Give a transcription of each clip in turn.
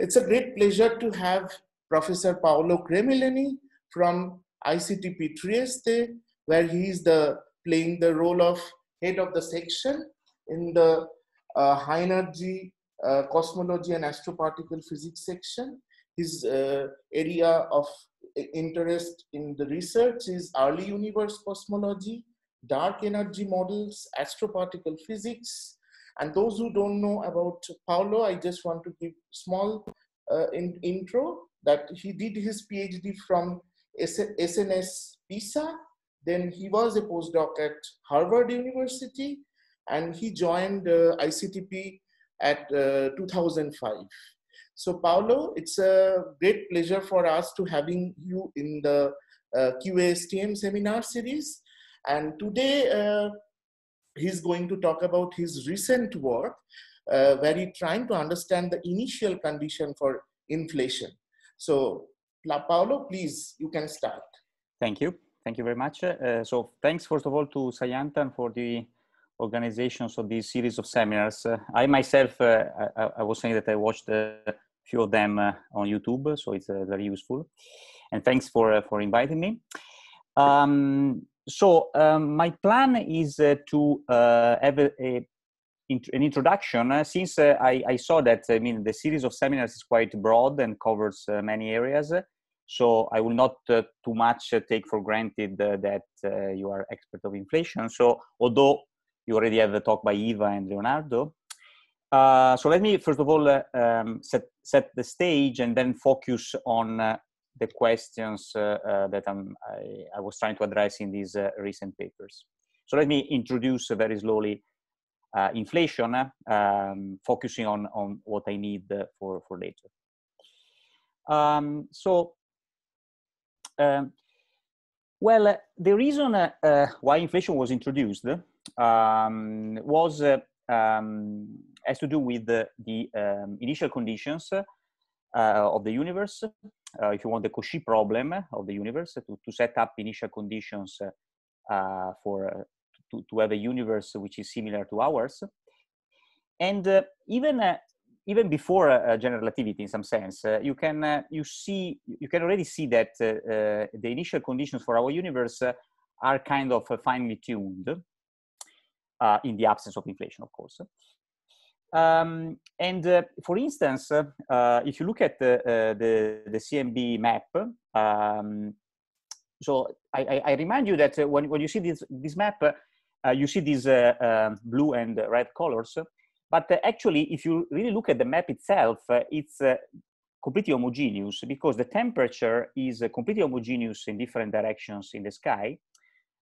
It's a great pleasure to have Professor Paolo Cremileni from ICTP Trieste, where he is the, playing the role of head of the section in the uh, high energy uh, cosmology and astroparticle physics section. His uh, area of interest in the research is early universe cosmology, dark energy models, astroparticle physics, and those who don't know about Paolo, I just want to give small uh, in, intro that he did his PhD from SNS Pisa. Then he was a postdoc at Harvard University, and he joined uh, ICTP at uh, 2005. So Paolo, it's a great pleasure for us to having you in the uh, QASTM seminar series. And today, uh, he's going to talk about his recent work uh, where he's trying to understand the initial condition for inflation. So Paolo, please, you can start. Thank you. Thank you very much. Uh, so thanks, first of all, to Sayantan for the organization of this series of seminars. Uh, I myself, uh, I, I, was saying that I watched uh, a few of them uh, on YouTube, so it's uh, very useful. And thanks for, for inviting me. Um, so um, my plan is uh, to uh, have a, a, an introduction uh, since uh, I, I, saw that i mean the series of seminars is quite broad and covers uh, many areas so i will not uh, too much take for granted that you are expert of inflation so although you already have the talk by eva and leonardo so let me first of all um, set, set the stage and then focus on the questions uh, uh, that um, I, I was trying to address in these uh, recent papers. So let me introduce very slowly inflation, um, focusing on, on what I need for, for later. Um, so, um, well, the reason why inflation was introduced um, was uh, um, has to do with the, the um, initial conditions uh, of the universe uh, if you want, the Cauchy problem of the universe to, to set up initial conditions uh, for uh, to, to have a universe which is similar to ours. And uh, even uh, even before uh, general relativity in some sense uh, you can uh, you see you can already see that the initial conditions for our universe are kind of finely tuned in the absence of inflation of course um, and uh, for instance, uh, uh, if you look at the, uh, the, the, CMB map, um, so I, I, remind you that uh, when, when you see this, this map, uh, you see these um, blue and red colors. But actually, if you really look at the map itself, it's completely homogeneous because the temperature is completely homogeneous in different directions in the sky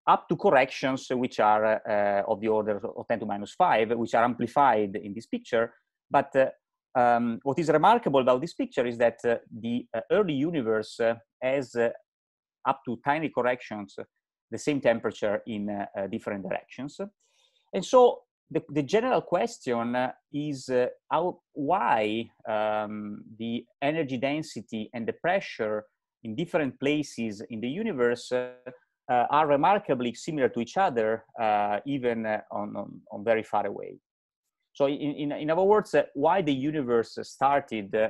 up to corrections which are uh, of the order of 10 to minus 5, which are amplified in this picture. But uh, um, what is remarkable about this picture is that uh, the uh, early universe uh, has uh, up to tiny corrections the same temperature in different directions. And so the, the general question is how, why um, the energy density and the pressure in different places in the universe uh, are remarkably similar to each other, uh, even uh, on, on, on, very far away. So in, in, in other words, uh, why the universe started uh,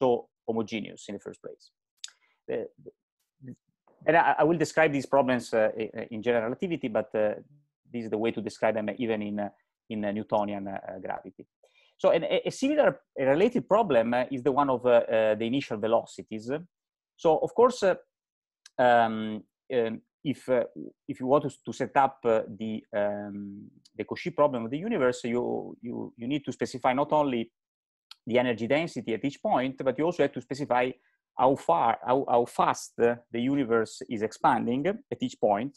so homogeneous in the first place. Uh, and I, I, will describe these problems in general relativity, but this is the way to describe them even in, in Newtonian gravity. So an, a similar a related problem is the one of the initial velocities. So of course, um, um, if uh, if you want to, to set up uh, the um, the Cauchy problem of the universe, you you you need to specify not only the energy density at each point, but you also have to specify how far how, how fast uh, the universe is expanding at each point.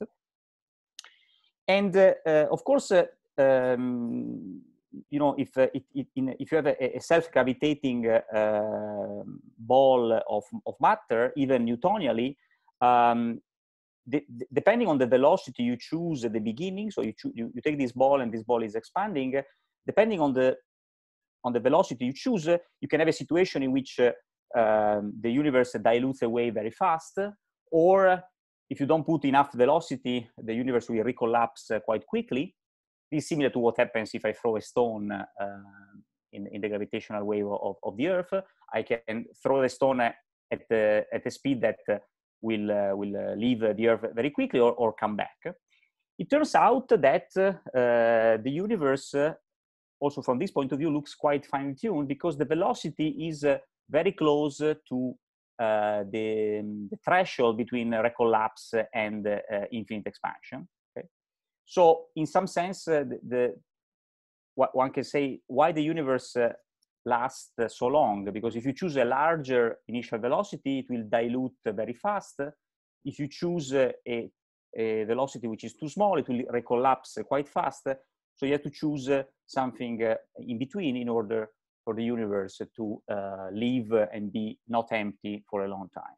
And uh, uh, of course, uh, um, you know if it, it, in, if you have a, a self-gravitating um, ball of of matter, even Newtonially. Um, de depending on the velocity you choose at the beginning, so you, you, you take this ball and this ball is expanding, depending on the on the velocity you choose, you can have a situation in which uh, um, the universe dilutes away very fast, or if you don't put enough velocity, the universe will recollapse uh, quite quickly. This is similar to what happens if I throw a stone uh, in, in, the gravitational wave of, of, the Earth. I can throw the stone at, the, at the speed that uh, will, uh, will uh, leave the Earth very quickly or, or come back. It turns out that uh, the universe, also from this point of view, looks quite fine-tuned because the velocity is very close to uh, the, um, the, threshold between recollapse and uh, infinite expansion. Okay? So, in some sense, the, the, what one can say why the universe last so long because if you choose a larger initial velocity, it will dilute very fast. If you choose a, a velocity which is too small, it will recollapse quite fast. So you have to choose something uh, in between in order for the universe to uh, live and be not empty for a long time.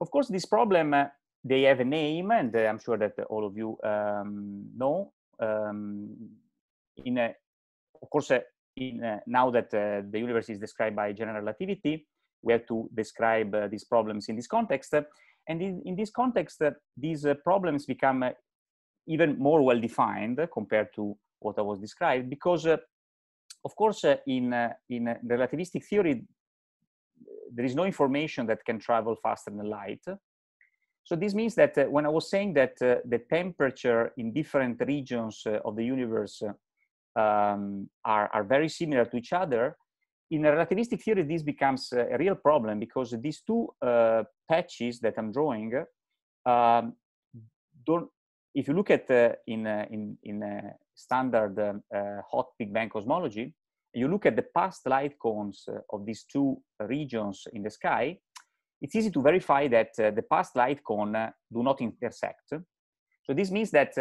Of course, this problem, uh, they have a name, and I'm sure that all of you um, know. Um, in a, of course, a, in, uh, now that uh, the universe is described by general relativity, we have to describe uh, these problems in this context. And in, in this context, these problems become even more well defined compared to what I was described, because of course, in, in relativistic theory, there is no information that can travel faster than light. So this means that uh, when I was saying that uh, the temperature in different regions uh, of the universe um, are, are very similar to each other, in a relativistic theory, this becomes a real problem because these two uh, patches that I'm drawing um, don't. If you look at uh, in uh, in in uh, standard um, uh, hot Big Bang cosmology, you look at the past light cones uh, of these two regions in the sky. It's easy to verify that the past light cone do not intersect. So this means that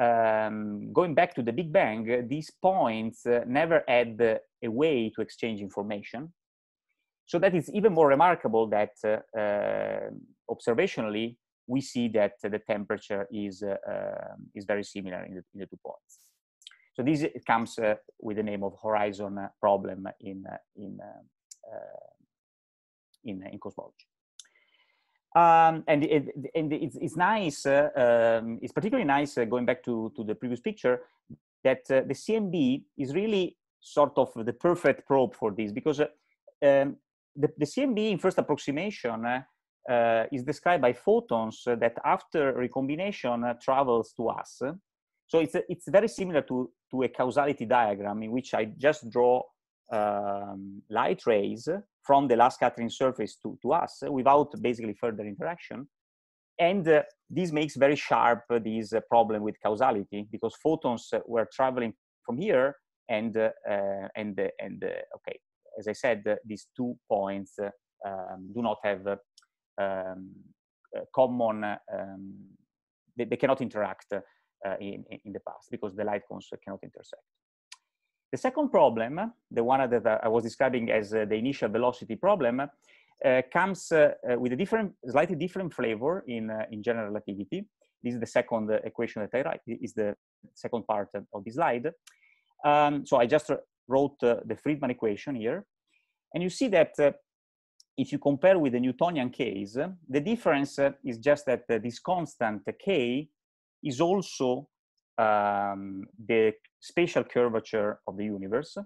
um, going back to the Big Bang, these points uh, never had uh, a way to exchange information. So that is even more remarkable that uh, uh observationally, we see that the temperature is, uh, uh, is very similar in the, in the, two points. So this comes with the name of horizon problem in, in, in, in cosmology. Um, and it, and it's, it's nice, uh, um, it's particularly nice uh, going back to, to the previous picture that uh, the CMB is really sort of the perfect probe for this because um, the, the, CMB in first approximation uh, is described by photons that after recombination uh, travels to us. So it's, a, it's very similar to, to a causality diagram in which I just draw um, light rays from the last scattering surface to, to us without basically further interaction. And uh, this makes very sharp uh, this uh, problem with causality because photons were traveling from here and, uh, uh, and, uh, and okay, as I said, these two points um, do not have um, common, um, they, they, cannot interact in, in the past because the light cones cannot intersect. The second problem, the one that I was describing as uh, the initial velocity problem, uh, comes uh, uh, with a different, slightly different flavor in, uh, in general relativity. This is the second uh, equation that I write, is the second part of the slide. Um, so I just wrote the Friedman equation here. And you see that if you compare with the Newtonian case, the difference is just that this constant k is also um, the spatial curvature of the universe.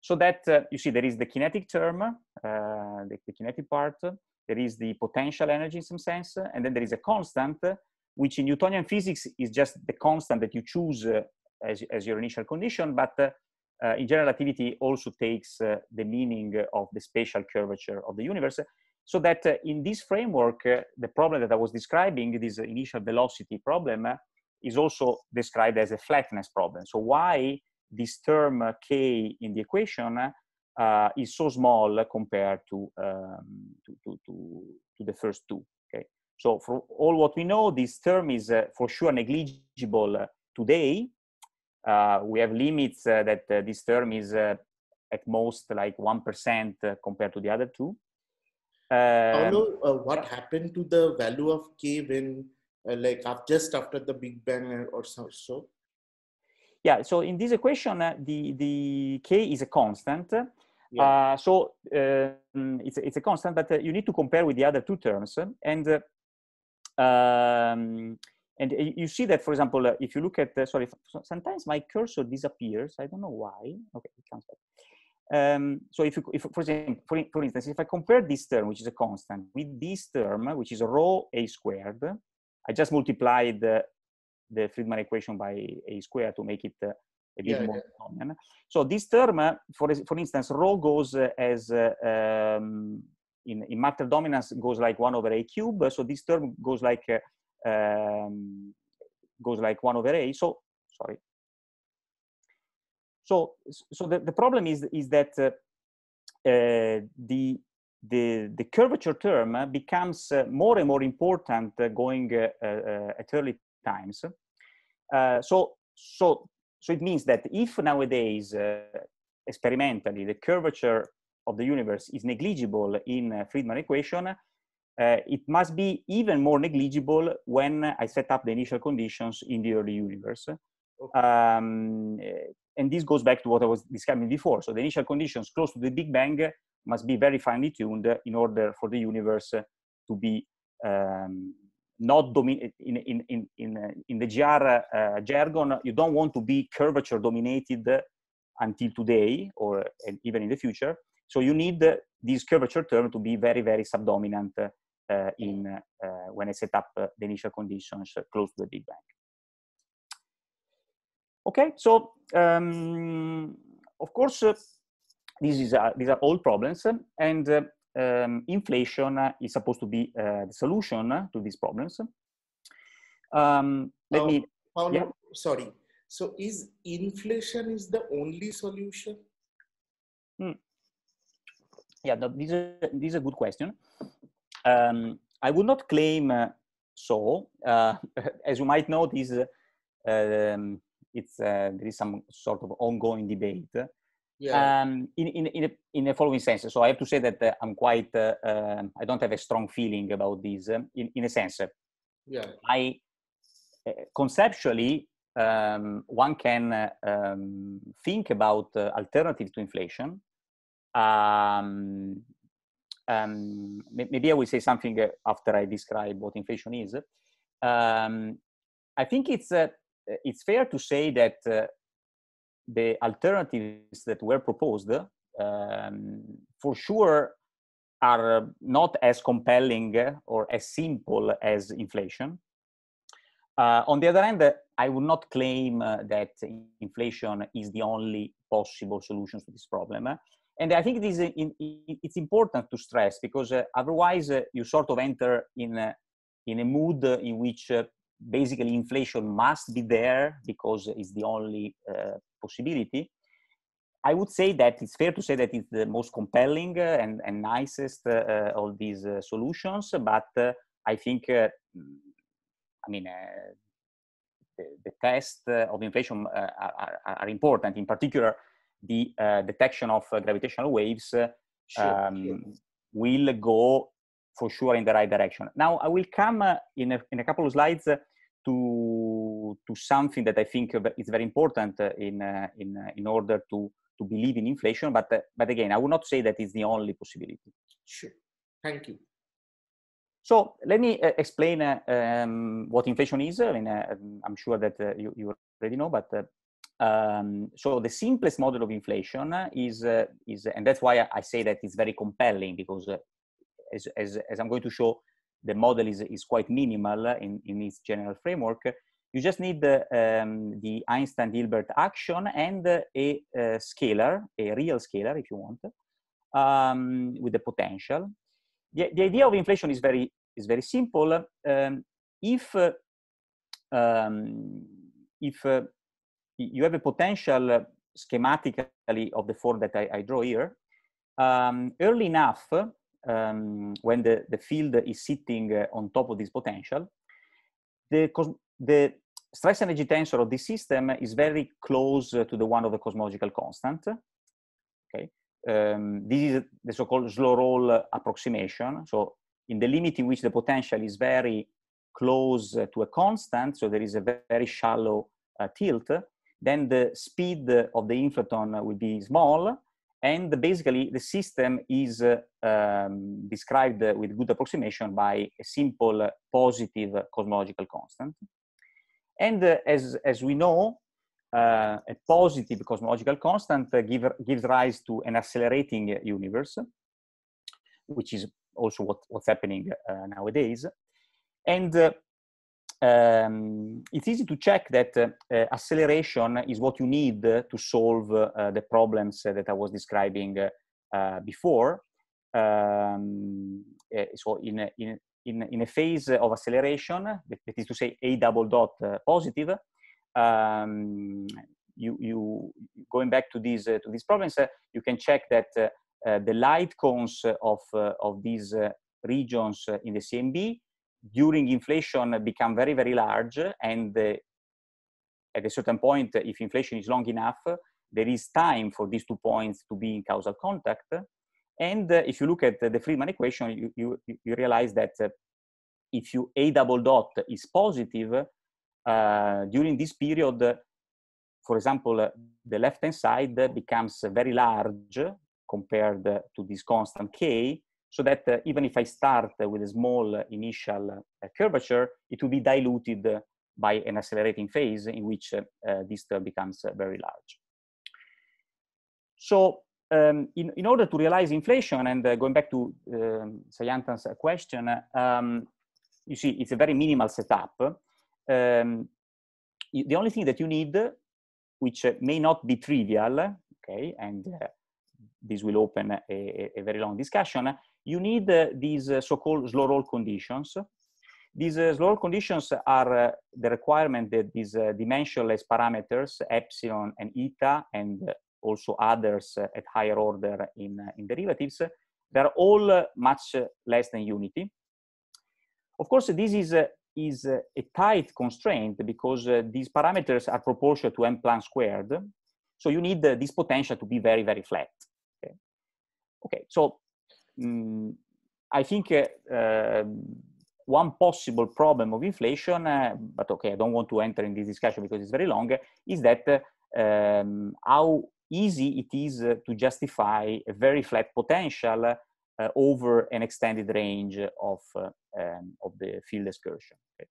So that uh, you see there is the kinetic term, uh, the, the, kinetic part, there is the potential energy in some sense, and then there is a constant, which in Newtonian physics is just the constant that you choose uh, as, as your initial condition, but uh, uh, in general relativity also takes uh, the meaning of the spatial curvature of the universe. So that in this framework, the problem that I was describing, this initial velocity problem, is also described as a flatness problem. So why this term uh, k in the equation uh, is so small compared to, um, to, to, to, to, the first two, okay? So for all what we know, this term is uh, for sure negligible uh, today. Uh, we have limits that this term is at most like 1% compared to the other two. Um, Paolo, uh, what happened to the value of k when uh, like just after the Big Bang or so? so? Yeah, so in this equation, uh, the, the k is a constant. Yeah. Uh, so uh, it's, it's a constant, but uh, you need to compare with the other two terms. And uh, um, and you see that, for example, if you look at, sorry, sometimes my cursor disappears. I don't know why. Okay, it comes back. Um, so if you, if, for, example, for, for instance, if I compare this term, which is a constant, with this term, which is rho a squared, I just multiplied the, the Friedman equation by a square to make it uh, a bit yeah, more yeah. common. So this term, uh, for, for instance, rho goes uh, as, um, in, in matter dominance, goes like 1 over a cube. So this term goes like, um, goes like 1 over a. So, sorry. So, so the, the problem is, is that uh, the the, the curvature term becomes uh, more and more important uh, going uh, at early times. so, so, so it means that if nowadays, experimentally, the curvature of the universe is negligible in Friedman equation, uh, it must be even more negligible when I set up the initial conditions in the early universe. Um, and this goes back to what I was describing before. So the initial conditions close to the Big Bang must be very finely tuned in order for the universe to be um, not dominated. in, in, in, in, uh, in the GR uh, jargon, you don't want to be curvature dominated until today or uh, even in the future. So you need this curvature term to be very, very subdominant uh, in, uh, when I set up uh, the initial conditions close to the Big Bang. Okay, so um, of course, this is these are all problems, and uh, um, inflation is supposed to be uh, the solution to these problems. Um, let oh, me. yeah. Sorry. So, is inflation is the only solution? Hmm. Yeah, no, this, is, this is a good question. Um, I would not claim uh, so. Uh, as you might know, this, um, it's, there is some sort of ongoing debate yeah. um, in, in, in, a, in the following sense. So I have to say that uh, I'm quite, uh, uh, I don't have a strong feeling about this um, in, in a sense. Yeah. I uh, conceptually, um, one can uh, um, think about uh, alternatives to inflation. Um, maybe I will say something uh, after I describe what inflation is. I think it's it's fair to say that the alternatives that were proposed um, for sure are not as compelling or as simple as inflation. Uh, on the other hand, I would not claim uh, that inflation is the only possible solution to this problem. And I think it is. in, it's important to stress because uh, otherwise uh, you sort of enter in a, uh, in a mood in which uh, basically inflation must be there because it's the only possibility, I would say that it's fair to say that it's the most compelling uh, and, and nicest uh, uh, of these solutions. But I think, I mean, the, the tests of inflation are, are, important. In particular, the detection of gravitational waves um, sure. will go for sure in the right direction. Now, I will come in, a, in a couple of slides to to something that I think is very important uh, in uh, in uh, in order to to believe in inflation. But but again, I would not say that is the only possibility. Sure. Thank you. So let me uh, explain uh, um, what inflation is. I mean, uh, um, I'm sure that you, you, already know, but um, so the simplest model of inflation is is, and that's why I say that it's very compelling because as, as, as I'm going to show, the model is, is quite minimal in, in its general framework. You just need the, um, the Einstein-Hilbert action and a, a, scalar, a real scalar if you want, um, with the potential. The, the, idea of inflation is very, is very simple. Um, if uh, if uh, you have a potential schematically of the form that I, I draw here, um, early enough um, when the, the field is sitting uh, on top of this potential, the, the stress energy tensor of this system is very close to the one of the cosmological constant. Okay, um, this is the so-called slow roll approximation. So in the limit in which the potential is very close to a constant, so there is a very shallow uh, tilt, then the speed of the inflaton will be small, and basically, the system is uh, um, described with good approximation by a simple positive cosmological constant. And uh, as, as we know, uh, a positive cosmological constant uh, give, gives rise to an accelerating universe, which is also what, what's happening uh, nowadays. And um, it's easy to check that uh, acceleration is what you need to solve uh, the problems that I was describing uh, uh before. Um, eh, so in, in, in, a phase of acceleration, that is to say A double dot uh, positive, um, you, you going back to these, uh, to these problems, you can check that the light cones of, of these regions in the CMB during inflation become very, very large. And uh, at a certain point, if inflation is long enough, there is time for these two points to be in causal contact. And uh, if you look at the Friedman equation, you, you, you realize that uh, if you A double dot is positive, uh, during this period, for example, the left-hand side becomes very large compared to this constant k, so that uh, even if I start with a small initial uh, curvature, it will be diluted by an accelerating phase in which uh, uh, this becomes very large. So um, in, in, order to realize inflation, and going back to um, Sayantan's question, um, you see it's a very minimal setup. Um, the only thing that you need, which may not be trivial, okay, and uh, this will open a, a, very long discussion, you need uh, these uh, so-called slow roll conditions. These uh, slow conditions are uh, the requirement that these dimensionless parameters, epsilon and eta, and also others at higher order in, in derivatives, they're all much less than unity. Of course, this is a, is a tight constraint because these parameters are proportional to m plan squared. So you need this potential to be very, very flat. okay. so Mm, I think eh, ehm, one possible problem of inflation, eh, but okay, I don't want to enter in this discussion because it's very long, is that um, how easy it is to justify a very flat potential uh, over an extended range of, uh, um, of the field excursion. Okay.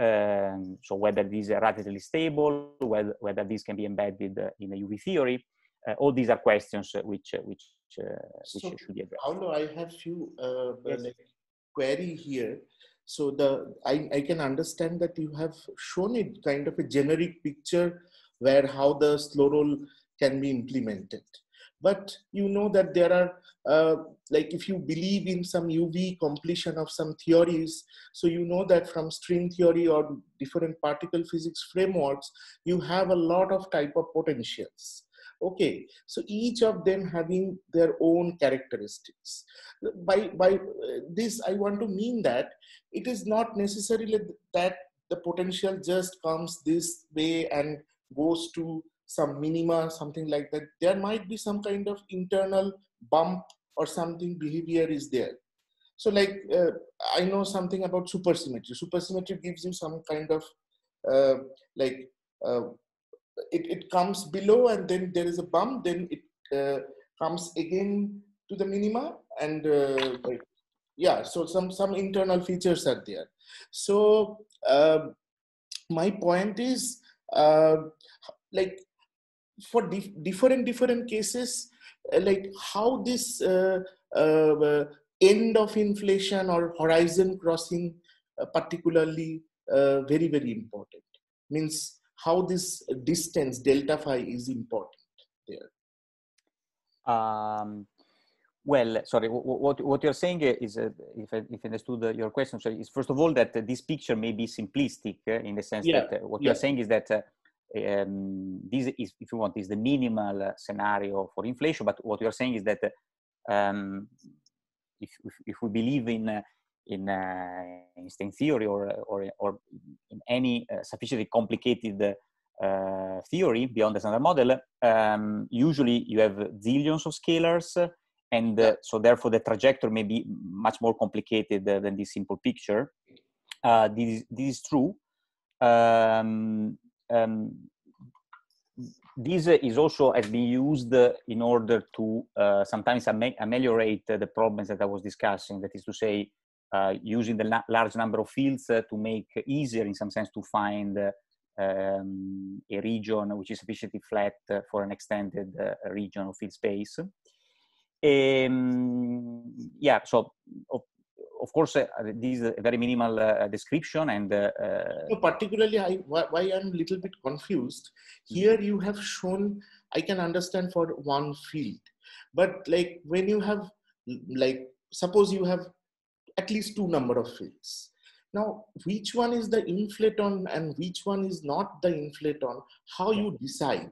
Um, so whether these are relatively stable, whether, whether this can be embedded uh, in a UV theory, all these are questions which, which which uh, which so, should be addressed. Paolo, I have a few uh, yes. like query here. So the I, I can understand that you have shown it kind of a generic picture where how the slow roll can be implemented. But you know that there are uh, like if you believe in some UV completion of some theories, so you know that from string theory or different particle physics frameworks, you have a lot of type of potentials okay so each of them having their own characteristics by by this i want to mean that it is not necessarily that the potential just comes this way and goes to some minima something like that there might be some kind of internal bump or something behavior is there so like uh, i know something about supersymmetry supersymmetry gives you some kind of uh, like uh, it, it comes below and then there is a bump, then it uh, comes again to the minima and uh, yeah, so some, some internal features are there. So uh, my point is uh, like for dif different, different cases, uh, like how this uh, end of inflation or horizon crossing particularly very, very important means how this distance delta phi is important there um, well, sorry, what, what you're saying is, uh, if, I, if I understood uh, your question, is first of all that uh, this picture may be simplistic uh, in the sense yeah. that what yeah. you're saying is that um, this is, if you want, is the minimal scenario for inflation, but what you're saying is that um, if, if, if, we believe in in uh, in theory or or or in any uh, sufficiently complicated uh, theory beyond the standard model, um, usually you have zillions of scalars, and so therefore the trajectory may be much more complicated than this simple picture. this this is true. Um, um, this is also has been used in order to uh, sometimes ameliorate the problems that I was discussing. That is to say, uh, using the la- large number of fields uh, to make easier, in some sense, to find um, a region which is sufficiently flat for an extended uh, region of field space. Um, yeah, so of, of course, uh, this is a very minimal uh, description and. Uh, particularly, I, why, why, I'm a little bit confused. Here mm-hmm. you have shown, I can understand for one field, but like when you have, like, suppose you have at least two number of fields. Now, which one is the inflaton and which one is not the inflaton, how you decide.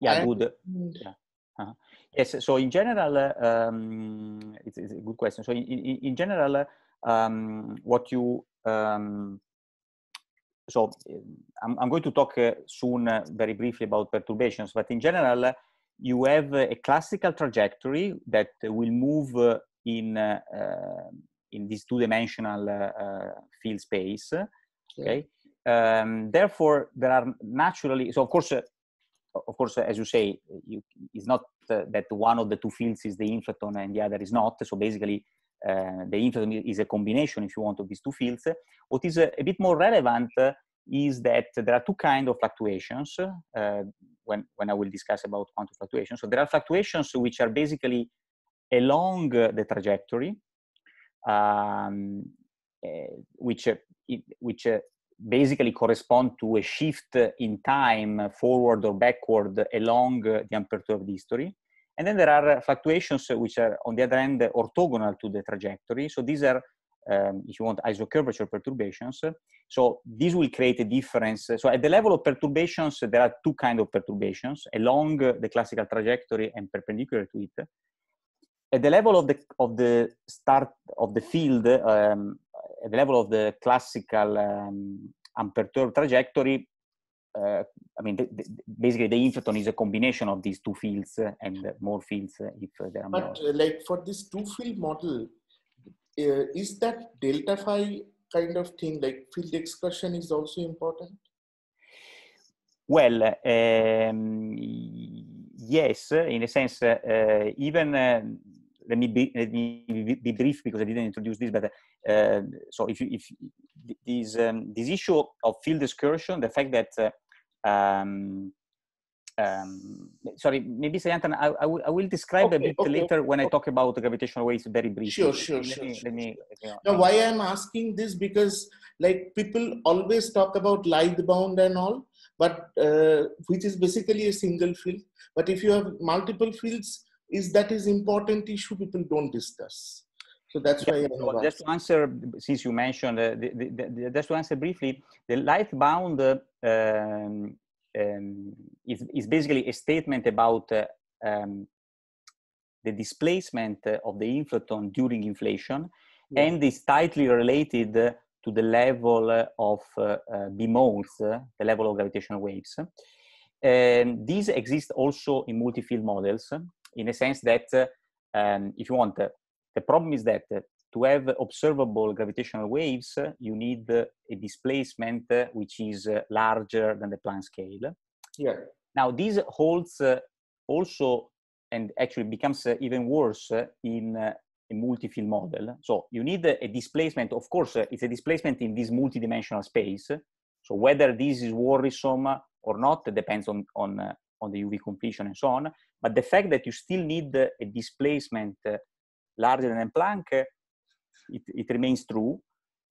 Yeah, and good. Mm. Yeah. Uh-huh. Yes, so in general, uh, um, it's, it's, a good question. So in, in, in general, um, what you, um, so uh, I'm, I'm, going to talk uh, soon uh, very briefly about perturbations, but in general, you have a classical trajectory that will move uh, in uh, in this two-dimensional uh, field space. Okay. Um, therefore, there are naturally so of course, uh, of course, as you say, you, it's not uh, that one of the two fields is the inflaton and the other is not. So basically, uh, the inflaton is a combination, if you want, of these two fields. What is a, a bit more relevant uh, is that there are two kinds of fluctuations uh, when, when I will discuss about quantum fluctuations. So there are fluctuations which are basically along the trajectory, um, eh, which eh, which eh, basically correspond to a shift in time forward or backward along the unperturbed history. And then there are fluctuations which are on the other end orthogonal to the trajectory. So these are, um, if you want, isocurvature perturbations. So these will create a difference. So at the level of perturbations, there are two kind of perturbations along the classical trajectory and perpendicular to it at the level of the of the start of the field, um, at the level of the classical um, unperturbed trajectory, uh, I mean, the, the, basically the inflaton is a combination of these two fields uh, and more fields uh, if uh, there are but, more. like for this two field model, is that delta phi kind of thing like field excursion is also important? Well, um, yes, in a sense, even let me be, let me be brief because I didn't introduce this, but uh, so if you, if this um, this issue of field excursion, the fact that uh, um, um, sorry, maybe Sayantan, I, I, will, I will describe okay, a bit okay, later okay, when I talk about gravitational waves very briefly. Sure, sure, let sure. Me, sure. Let me, you uh, know. Now, why I'm asking this because like people always talk about light bound and all, but uh, which is basically a single field. But if you have multiple fields, is that is important issue people don't discuss. So that's yeah, why. So just to answer, since you mentioned, uh, the, the, the, just to answer briefly, the light uh, um, um, is, is basically a statement about uh, um, the displacement uh, of the inflaton during inflation yeah. and is tightly related uh, to the level uh, of uh, BMOs, the level of gravitational waves. And these exist also in multi-field models in a sense that um, if you want, the problem is that to have observable gravitational waves, you need a displacement which is larger than the Planck scale. Yeah. Now, this holds uh, also and actually becomes uh, even worse uh, in a multi-field model. So you need a displacement. Of course, it's a displacement in this multidimensional space. So whether this is worrisome or not depends on, on on the UV completion and so on. But the fact that you still need a displacement uh, larger than Planck, uh, it, it remains true.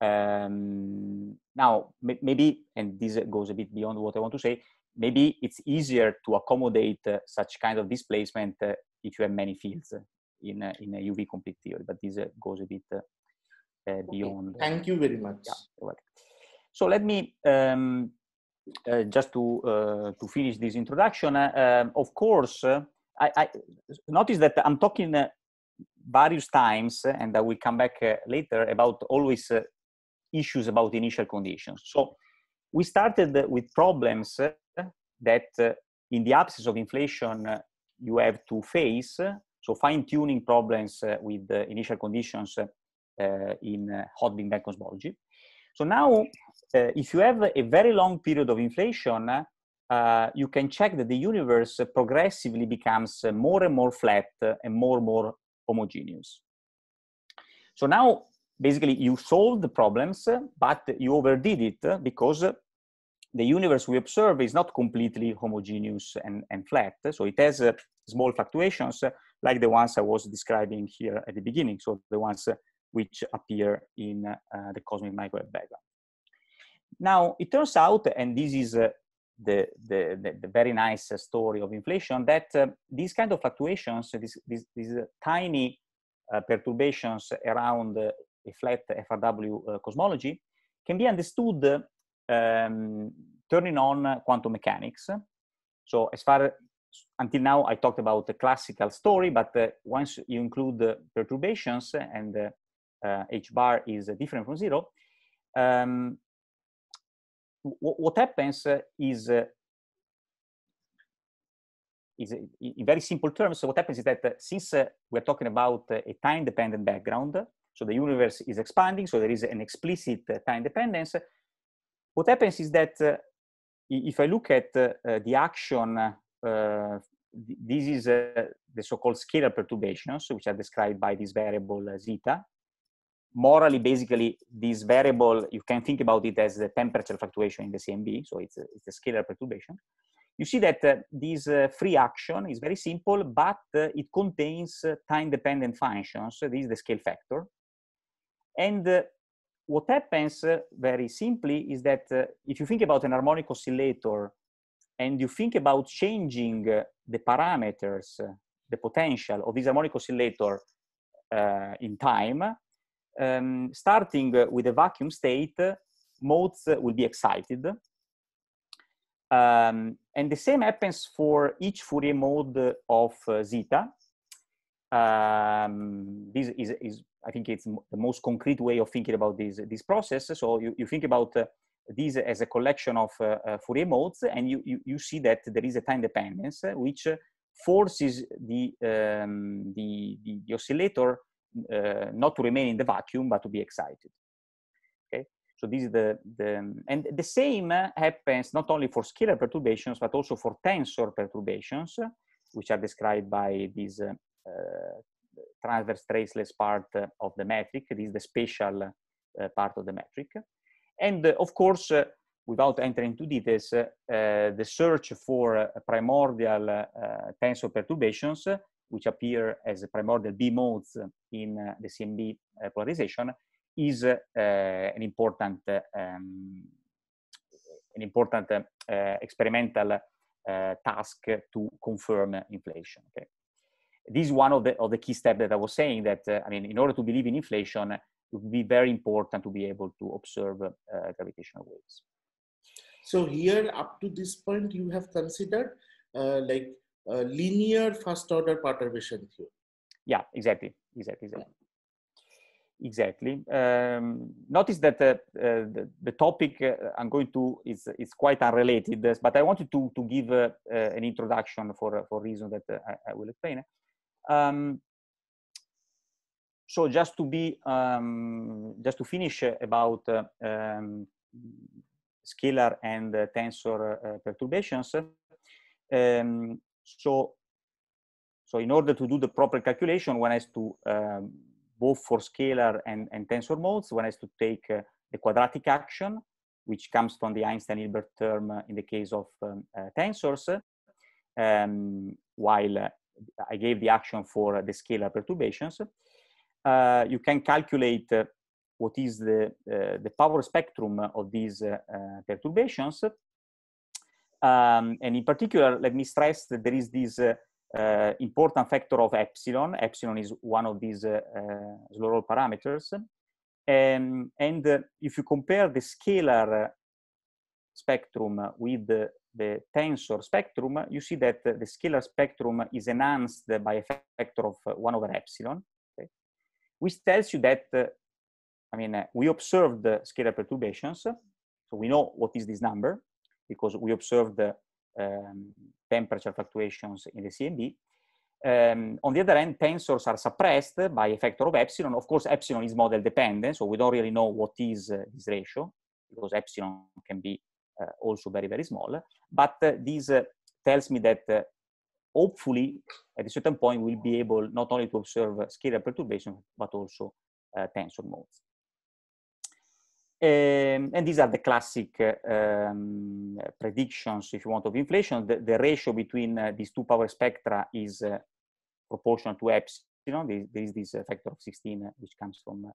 Um, now, maybe, and this goes a bit beyond what I want to say, maybe it's easier to accommodate uh, such kind of displacement uh, if you have many fields in, uh, in a UV complete theory, but this uh, goes a bit beyond. Okay. Thank you very much. Yeah, so let me um, uh, just to uh, to finish this introduction, uh, um, of course, uh, I, I, notice that I'm talking various times, and I will come back later about always issues about initial conditions. So we started with problems that, in the absence of inflation, you have to face. So fine-tuning problems with initial conditions in uh, hot bang cosmology. So now, uh, if you have a very long period of inflation, uh, you can check that the universe progressively becomes uh, more and more flat and more and more homogeneous. So now, basically, you solved the problems, but you overdid it because the universe we observe is not completely homogeneous and, and flat. So it has uh, small fluctuations like the ones I was describing here at the beginning. So the ones uh, which appear in uh, the cosmic microwave background. Now, it turns out, and this is uh, the, the, the, the, very nice uh, story of inflation, that uh, these kind of fluctuations, these, these, uh, these tiny uh, perturbations around a flat FRW cosmology, can be understood um, turning on quantum mechanics. So as far until now I talked about the classical story, but uh, once you include perturbations and uh, uh, h bar is different from zero, um, what happens uh, is, uh, is in very simple terms, so what happens is that since we're talking about a time-dependent background, so the universe is expanding, so there is an explicit time dependence, what happens is that uh, if I look at uh, the action, uh, this is the so-called scalar perturbations, which are described by this variable zeta, morally, basically, this variable, you can think about it as the temperature fluctuation in the CMB, so it's a, it's a scalar perturbation. You see that uh, this uh, free action is very simple, but uh, it contains uh, time-dependent functions. So this is the scale factor. And uh, what happens uh, very simply is that if you think about an harmonic oscillator and you think about changing the parameters, the potential of this harmonic oscillator in time, um, starting with a vacuum state, modes will be excited. Um, and the same happens for each Fourier mode of uh, zeta. Um, this is, is, I think it's the most concrete way of thinking about this, this process. So you, you think about uh, as a collection of uh, uh, Fourier modes, and you, you, you, see that there is a time dependence, uh, which forces the, um, the, the, the, oscillator uh, not to remain in the vacuum, but to be excited. Okay, so this is the, the and the same uh, happens not only for scalar perturbations, but also for tensor perturbations, which are described by this uh, uh, transverse traceless part of the metric. This is the spatial uh, part of the metric. And uh, of course, without entering into details, uh, the search for uh, primordial uh, tensor perturbations, which appear as primordial B modes in eh, the CMB eh, polarization is eh, an important um, an important experimental task to confirm inflation. Okay? This is one of the, of the key steps that I was saying that, I mean, in order to believe in inflation, it would be very important to be able to observe uh, gravitational waves. So here, up to this point, you have considered uh, like uh, linear first order perturbation theory yeah, exactly, exactly, exactly. Exactly. Um, notice that uh, uh the, the, topic uh, I'm going to is is quite unrelated, uh, but I wanted to to give an introduction for for reason that I, I, will explain. Um, so just to be um, just to finish about uh, um, scalar and uh, tensor uh, perturbations um, so so in order to do the proper calculation, one has to, um, both for scalar and, and tensor modes, one has to take uh, the quadratic action, which comes from the Einstein-Hilbert term uh, in the case of um, uh, tensors, um, while uh, I gave the action for the scalar perturbations. Uh, you can calculate what is the, the power spectrum of these perturbations. Um, and in particular, let me stress that there is this uh, important factor of epsilon. Epsilon is one of these uh, slow roll parameters. Um, and eh, if you compare the scalar eh, spectrum with the, the, tensor spectrum, you see that the scalar spectrum is enhanced by a factor of 1 over epsilon, okay? which tells you that, I mean, we observed the scalar perturbations. So we know what is this number because we observed um, temperature fluctuations in the CMB. Um, on the other hand, tensors are suppressed by a factor of epsilon. Of course, epsilon is model dependent, so we don't really know what is uh, this ratio, because epsilon can be uh, also very, very small. But uh, this uh, tells me that uh, hopefully, at a certain point, we'll be able not only to observe scalar perturbation, but also uh, tensor modes. Um, and these are the classic um, predictions, if you want, of inflation. The, the ratio between uh, these two power spectra is uh, proportional to epsilon. know there is this uh, factor of 16, which comes from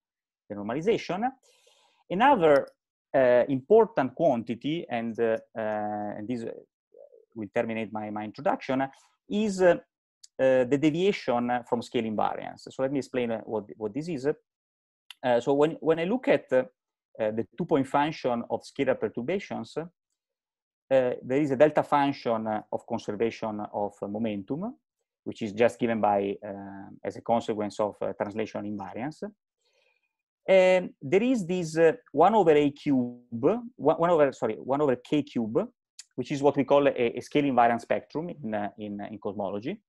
the normalization. Another uh, important quantity, and, uh, uh, and this will terminate my, my introduction, is the deviation from scale invariance. So let me explain what, what this is. so when, when I look at uh, the two-point function of scalar perturbations, uh, there is a delta function uh, of conservation of momentum, which is just given by as a consequence of translation invariance. And there is this one over a cube, one, over sorry, one over k cube, which is what we call a, a scale invariant spectrum in, in, in cosmology.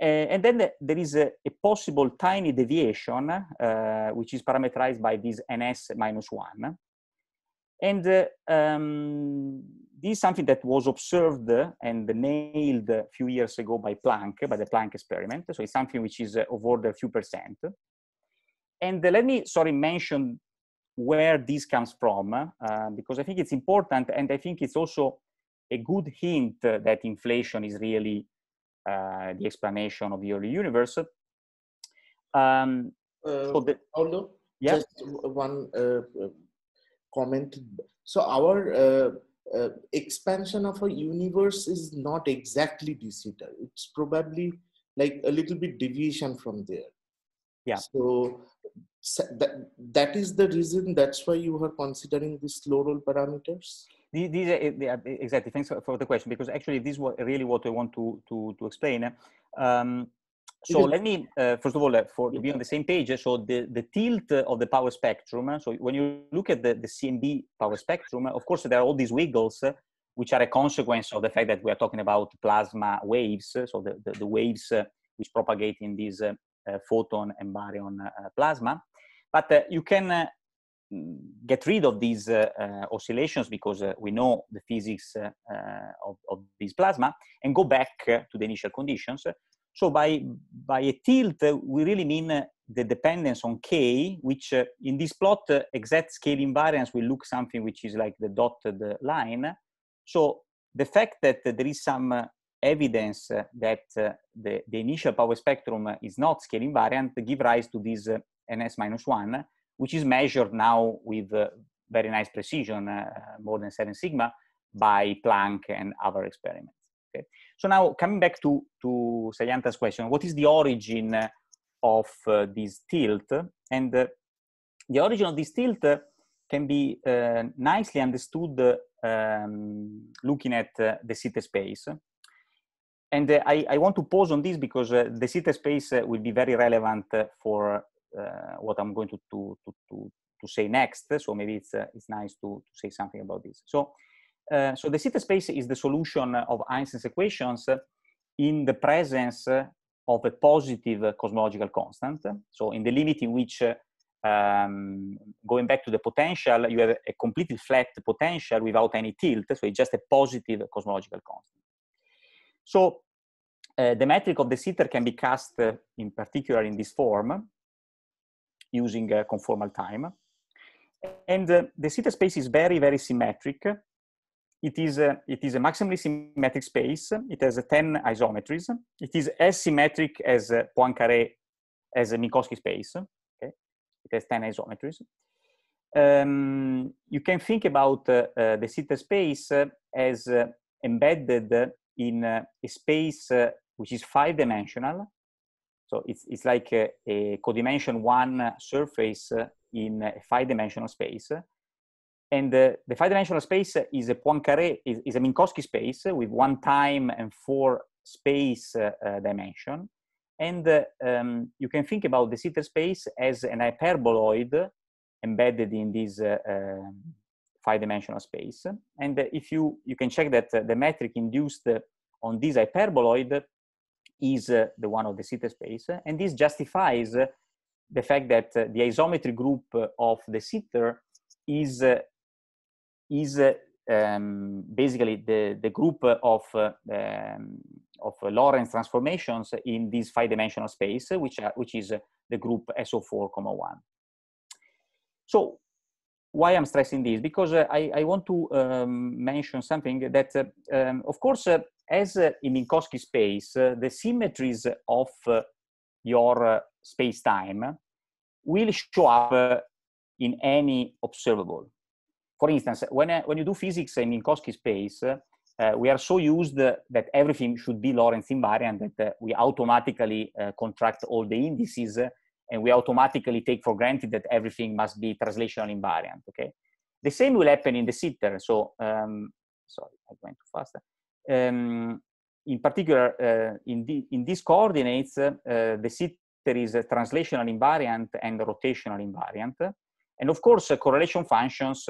Eh, and then the, there is a, a, possible tiny deviation, eh, which is parameterized by this ns minus 1. And eh, um, this is something that was observed and nailed a few years ago by Planck, by the Planck experiment. So it's something which is of order few percent. And let me, sorry, mention where this comes from, uh, because I think it's important. And I think it's also a good hint that inflation is really uh, the explanation of your universe. Um, uh, so the, yeah? just one uh, uh, comment. So our uh, expansion of a universe is not exactly deciduous. It's probably like a little bit deviation from there. Yeah. So that, that is the reason. That's why you are considering these slow roll parameters these, these are, exactly. Thanks for, the question because actually this was really what I want to to to explain. Eh? Um, so let me uh, first of all uh, for to be on the same page eh, so the the tilt uh, of the power spectrum eh, so when you look at the, the cmb power spectrum of course there are all these wiggles uh, which are a consequence of the fact that we are talking about plasma waves so the, the, the waves which propagate in this photon and baryon uh, plasma but uh, you can get rid of these uh, uh, oscillations because uh, we know the physics uh, uh, of, of this plasma and go back uh, to the initial conditions. So by, by a tilt, we really mean the dependence on k, which in this plot, exact scale invariance will look something which is like the dotted line. So the fact that there is some evidence that the, the initial power spectrum is not scale invariant give rise to this ns minus 1 which is measured now with uh, very nice precision, uh, uh, more than Seven Sigma, by Planck and other experiments. Okay. So now coming back to, to Sayanta's question, what is the origin of uh, this tilt? And uh, the origin of this tilt can be nicely understood um, looking at the CETA space. And I, I, want to pause on this because the CETA space will be very relevant for uh, what I'm going to, to, to, to, to say next. So maybe it's, uh, it's nice to, to say something about this. So, uh, so the theta space is the solution of Einstein's equations in the presence of a positive cosmological constant. So in the limit in which um, going back to the potential, you have a completely flat potential without any tilt, so it's just a positive cosmological constant. So uh, the metric of the sitter can be cast uh, in particular in this form using uh, conformal time. And uh, the theta space is very, very symmetric. It is, a, uh, it is a maximally symmetric space. It has 10 isometries. It is as symmetric as Poincaré, as a Minkowski space. Okay? It has 10 isometries. Um, you can think about uh, uh, the theta space uh, as embedded in a space which is five dimensional so it's, it's like a, a codimension one surface in a five-dimensional space. And the five-dimensional space is a Poincaré, is, is a Minkowski space with one time and four space uh, dimension. And uh, um, you can think about the Sitter space as an hyperboloid embedded in this uh, um, five-dimensional space. And if you, you can check that the metric induced on this hyperboloid is uh, the one of the Sitter space. And this justifies the fact that uh, the isometry group of the sitter is, uh, is uh, um, basically the, the group of, um, of Lorentz transformations in this five-dimensional space, which, are, which is the group SO4, comma 1. So why I'm stressing this because uh, I, I, want to um, mention something that, uh, um, of course, uh, as uh, in Minkowski space, uh, the symmetries of uh, your space-time will show up in any observable. For instance, when, when you do physics in Minkowski space, uh, we are so used that everything should be Lorentz invariant that uh, we automatically contract all the indices and we automatically take for granted that everything must be translational invariant. Okay, the same will happen in the sitter. So, um, sorry, I went too fast. Um, in particular, eh, in, the, in, these coordinates, eh, the sitter is a translational invariant and rotational invariant. And of course, correlation functions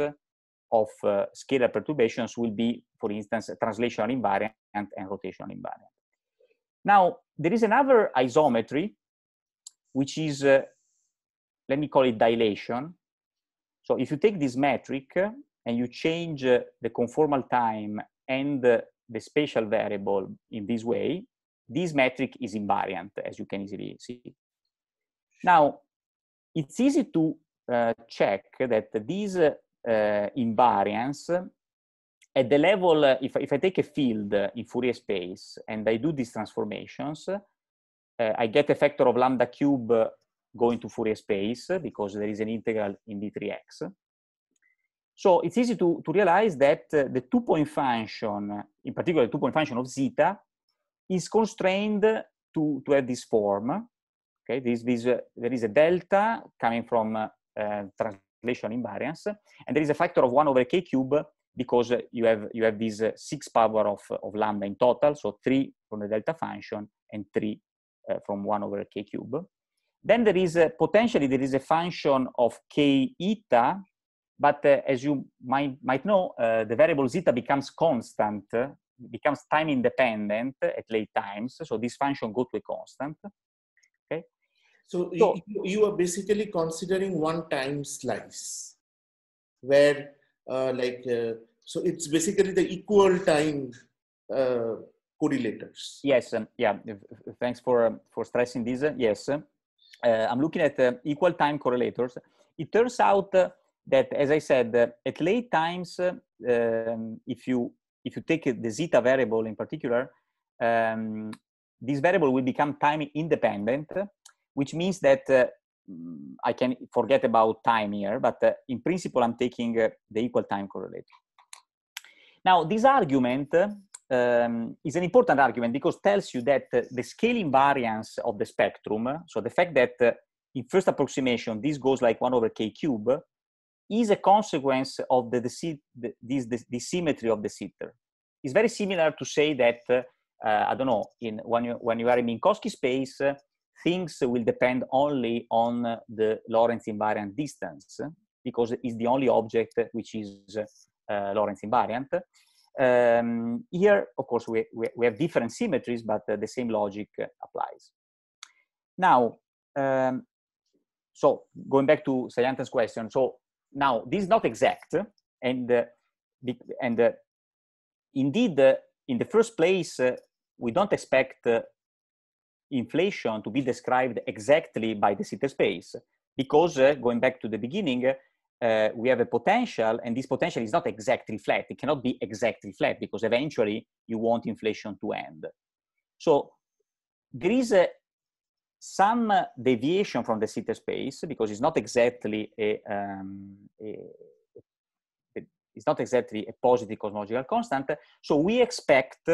of uh, scalar perturbations will be, for instance, translational invariant and rotational invariant. Now, there is another isometry, which is, uh, let me call it dilation. So if you take this metric and you change uh, the conformal time and the spatial variable in this way, this metric is invariant, as you can easily see. Now, it's easy to uh, check that these uh, invariance at the level, uh, if, if I take a field in Fourier space and I do these transformations, uh, I get a factor of lambda cube going to Fourier space because there is an integral in D3x. So it's easy to, to realize that uh, the two-point function, in particular the two-point function of zeta, is constrained to, to have this form. Okay, this, this, uh, there is a delta coming from uh, translation invariance, and there is a factor of 1 over k cube because uh, you have, you have this uh, 6 power of, uh, of lambda in total, so 3 from the delta function and 3 from 1 over k cube. Then there is a, potentially there is a function of k eta but uh, as you might, might know, uh, the variable zeta becomes constant, becomes time independent at late times. So this function goes to a constant. Okay. So, so you, are basically considering one time slice where uh, like, uh, so it's basically the equal time uh, correlators. Yes. Um, yeah. Thanks for, um, for stressing this. Yes. Uh, I'm looking at equal time correlators. It turns out that, as I said, uh, at late times, uh, um, if you if you take the zeta variable in particular, um, this variable will become time independent, which means that uh, I can forget about time here, but uh, in principle, I'm taking uh, the equal time correlator. Now, this argument um, is an important argument because tells you that uh, the scaling variance of the spectrum, so the fact that in first approximation, this goes like 1 over k cube, is a consequence of the, the, this, this, this symmetry of the sitter. It's very similar to say that, uh, I don't know, in, when, you, when you are in Minkowski space, uh, things will depend only on the Lorentz invariant distance because it's the only object which is uh, Lorentz invariant. Um, here, of course, we, we, we, have different symmetries, but uh, the same logic applies. Now, um, so going back to Sayantan's question, so now, this is not exact, and uh, and uh, indeed, uh, in the first place, uh, we don't expect uh, inflation to be described exactly by the Sitter space because, uh, going back to the beginning, we have a potential, and this potential is not exactly flat. It cannot be exactly flat because eventually you want inflation to end. So there is a, some deviation from the sitter space because it's not exactly a, um, a, it's not exactly a positive cosmological constant. So we expect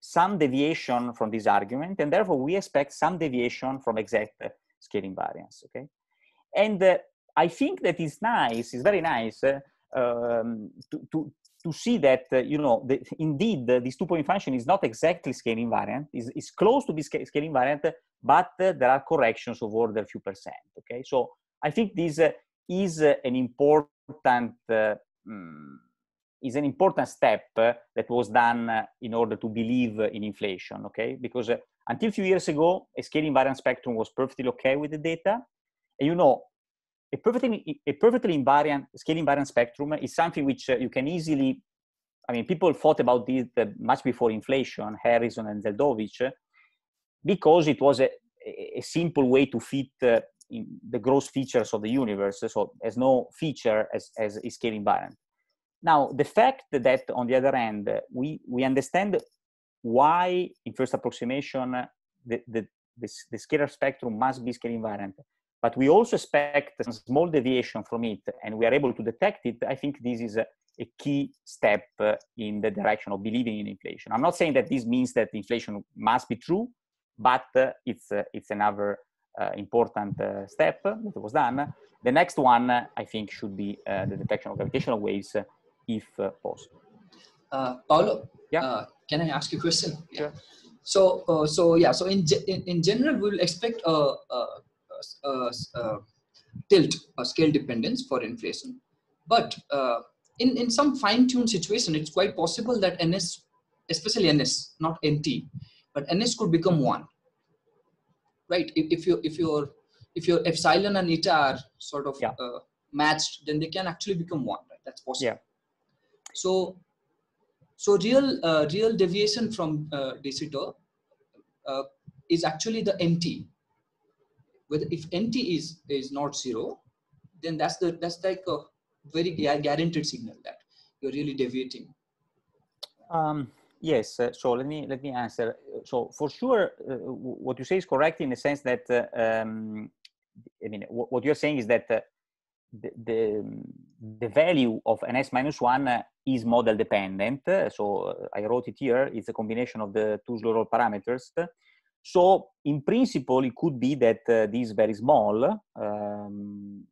some deviation from this argument, and therefore we expect some deviation from exact scaling variance. Okay, and uh, I think that is nice. It's very nice. Uh, um, to, to see that uh, you know the, indeed this two-point function is not exactly scale invariant is is close to be scale, scale invariant but uh, there are corrections of order a few percent okay so i think this uh, is uh, an important uh, mm, is an important step uh, that was done in order to believe in inflation okay because until a few years ago a scale invariant spectrum was perfectly okay with the data and you know a perfectly, a perfectly invariant, scale invariant spectrum is something which uh, you can easily, I mean, people thought about this uh, much before inflation, Harrison and Zeldovich, uh, because it was a, a simple way to fit the gross features of the universe, so has no feature as, as is scale invariant. Now, the fact that on the other end, we, we understand why in first approximation the, the, the, the scalar spectrum must be scale invariant but we also expect a small deviation from it and we are able to detect it, I think this is a, a key step uh, in the direction of believing in inflation. I'm not saying that this means that inflation must be true, but uh, it's, uh, it's another uh, important uh, step that was done. The next one, uh, I think, should be the detection of gravitational waves if possible. Paolo, yeah. can I ask you a question? Sure. Yeah. So, so yeah, so in, in, in general, we will expect a tilt or scale dependence for inflation. But uh, in, in some fine-tuned situation, it's quite possible that NS, especially NS, not NT, but NS could become one, right? If, if you if your if your epsilon and eta are sort of yeah. uh, matched, then they can actually become one, right? That's possible. Yeah. So, so real uh, real deviation from uh, decitor uh, is actually the NT, whether if nt is is not zero, then that's the that's like a very guaranteed signal that you're really deviating. Um, yes, uh, so let me let me answer. So for sure, uh, what you say is correct in the sense that uh, um, I mean what, you're saying is that uh, the, the, the value of n s minus one uh, is model dependent. so I wrote it here. It's a combination of the two Laurel parameters. So in principle, it could be that uh, these very small, um,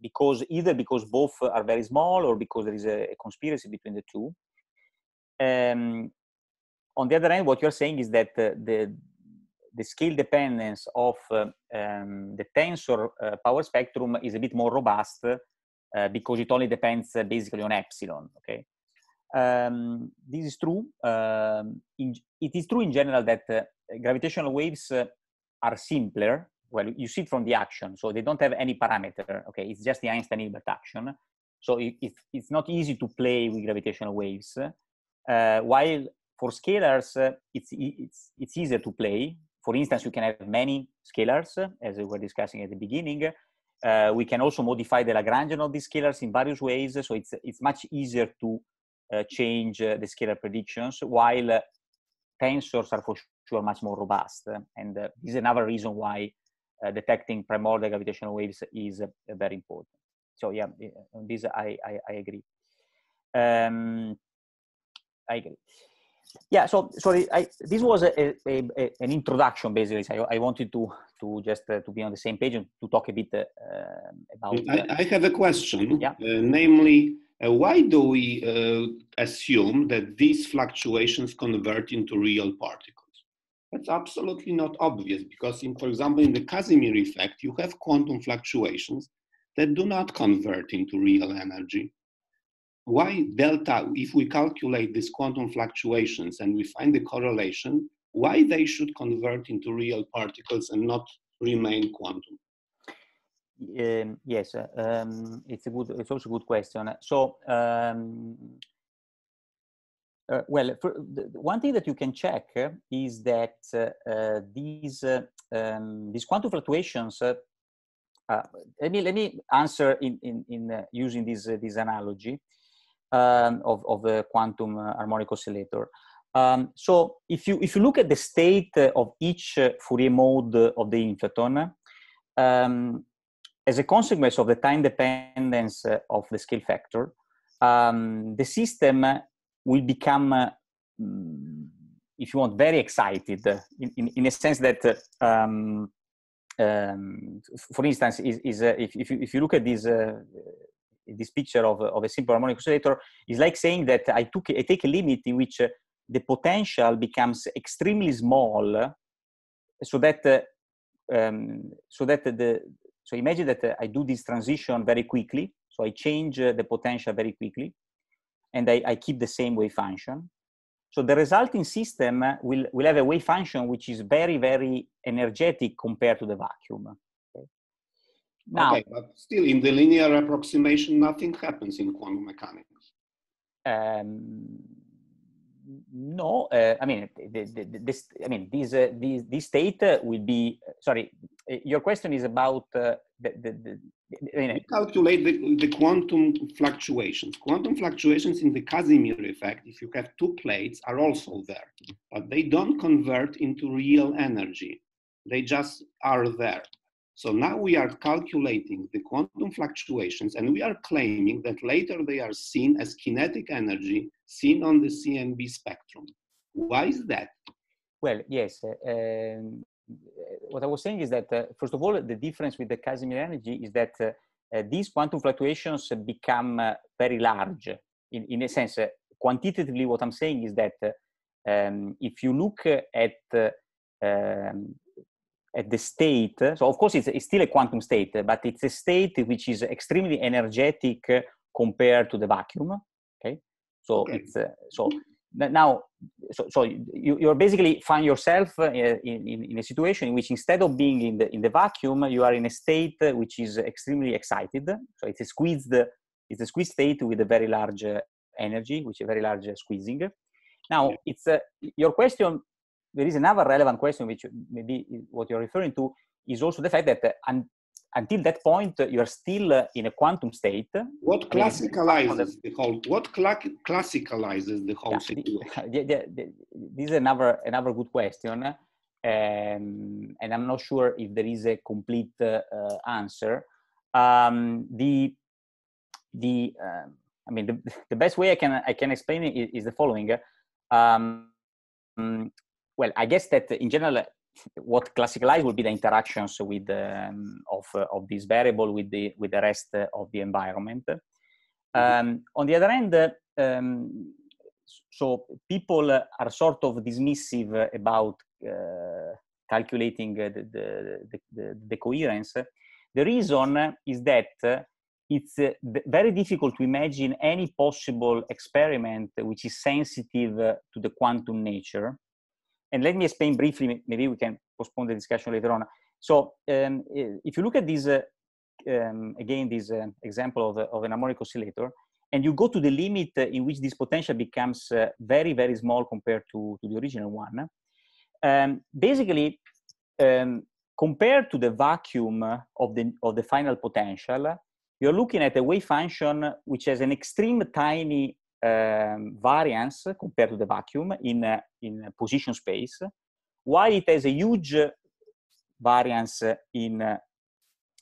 because either because both are very small or because there is a, a conspiracy between the two. Um, on the other hand, what you're saying is that uh, the the scale dependence of uh, um, the tensor uh, power spectrum is a bit more robust uh, because it only depends uh, basically on epsilon. Okay, um, this is true. Um, in, it is true in general that Eh, gravitational waves eh, are simpler. Well, you see it from the action, so they don't have any parameter. Okay, it's just the Einstein-Hilbert action. So it, it, it's not easy to play with gravitational waves. Eh, while for scalars, it's, it's, it's easier to play. For instance, you can have many scalars, as we were discussing at the beginning, uh, we can also modify the Lagrangian of these scalars in various ways. So it's, it's much easier to uh, change uh, the scalar predictions while tensors are for which were much more robust. And uh, this is another reason why uh, detecting primordial gravitational waves is uh, very important. So yeah, uh, on this I, I, I agree. Um, I agree. Yeah, so sorry, I, this was a, a, a, an introduction basically. So I, I, wanted to to just uh, to be on the same page and to talk a bit uh, uh, about. I, I, have a question, yeah. namely, why do we assume that these fluctuations convert into real particles? That's absolutely not obvious because, in, for example, in the Casimir effect, you have quantum fluctuations that do not convert into real energy. Why delta, if we calculate these quantum fluctuations and we find the correlation, why they should convert into real particles and not remain quantum? Um, yes, uh, um, it's a good. It's also a good question. So um, uh, well, one thing that you can check uh, is that uh, uh these uh, um, these quantum fluctuations. Uh, let me let me answer in in, in using this this analogy um, of of the quantum harmonic oscillator. Um, so if you if you look at the state of each Fourier mode of the inflaton, um, as a consequence of the time dependence of the scale factor, um, the system will become, uh, mm, if you want, very excited uh, in, in, in a sense that, uh, um, um, for instance, is, is uh, if, if, you, if you look at this, uh, this picture of, of a simple harmonic oscillator, it's like saying that I, took, I take a limit in which uh, the potential becomes extremely small so that, um, so that the, so imagine that I do this transition very quickly. So I change the potential very quickly and I, I keep the same wave function. So the resulting system will, will have a wave function which is very, very energetic compared to the vacuum. Okay. Now, okay, but still in the linear approximation, nothing happens in quantum mechanics. Um, no, uh, I mean the, the, the, this. I mean this uh, this state uh, will be. Sorry, uh, your question is about uh, the, the, the calculate the, the quantum fluctuations. Quantum fluctuations in the Casimir effect, if you have two plates, are also there, but they don't convert into real energy. They just are there. So now we are calculating the quantum fluctuations and we are claiming that later they are seen as kinetic energy seen on the CMB spectrum. Why is that? Well, yes, uh, um, uh, what I was saying is that, uh, first of all, the difference with the Casimir energy is that uh, uh these quantum fluctuations become uh, very large. In, in a sense, uh, quantitatively, what I'm saying is that um, if you look at um, at the state, so of course it's, it's, still a quantum state, but it's a state which is extremely energetic compared to the vacuum. Okay, so okay. it's so now so, so you, you're basically find yourself uh, in, in, in, a situation in which instead of being in the, in the vacuum, you are in a state which is extremely excited. So it's a squeezed, it's a squeezed state with a very large uh, energy, which is a very large uh, squeezing. Now, yeah. it's your question. There is another relevant question, which maybe what you're referring to is also the fact that until that point, you are still uh, in a quantum state. What classicalizes the whole? What cla- classicalizes the whole yeah, situation? The, the, the, this is another another good question, um, and I'm not sure if there is a complete uh, uh answer. Um, the the uh, I mean the, the best way I can I can explain it is, the following. Um, well, I guess that in general what classically would be the interactions with um, of, uh, of this variable with the with the rest of the environment. Mm-hmm. Um, on the other hand, um, so people are sort of dismissive about uh, calculating the, the, the, the, coherence. The reason is that it's uh, very difficult to imagine any possible experiment which is sensitive to the quantum nature and let me explain briefly, maybe we can postpone the discussion later on. So um, if you look at this, uh, um, again, this uh, example of, uh, of, an harmonic oscillator, and you go to the limit uh, in which this potential becomes uh, very, very small compared to, to the original one, um, basically, um, compared to the vacuum of the, of the final potential, you're looking at a wave function which has an extreme tiny Ehm, variance compared to the vacuum in, uh, in position space, while it has a huge variance in, uh,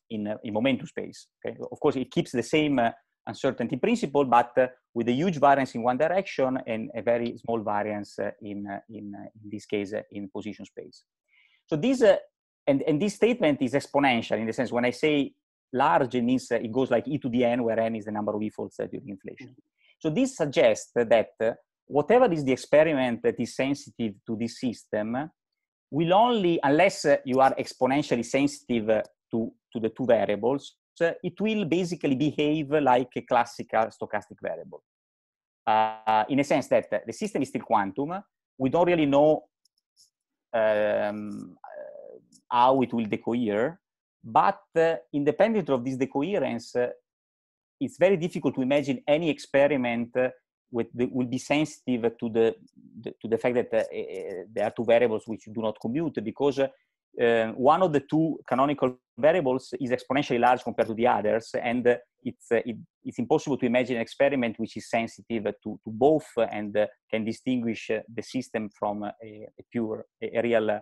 in, uh, in momentum space. Okay? Of course, it keeps the same uncertainty principle, but with a huge variance in one direction and a very small variance in, in, in, this case, in position space. So this, and, and this statement is exponential in the sense when I say large, it means it goes like e to the n, where n is the number of e-faults uh, during inflation. Mm -hmm. So this suggests that whatever is the experiment that is sensitive to this system will only, unless you are exponentially sensitive to, to the two variables, it will basically behave like a classical stochastic variable. Uh, in a sense that the system is still quantum. We don't really know um, how it will decohere, but uh, independent of this decoherence, uh, it's very difficult to imagine any experiment uh, with the, will be sensitive to the, the to the fact that uh, eh, eh, there are two variables which do not commute because uh, uh, one of the two canonical variables is exponentially large compared to the others, and uh, it's, uh, it, it's impossible to imagine an experiment which is sensitive to, to both and uh, can distinguish the system from a, a pure, a, real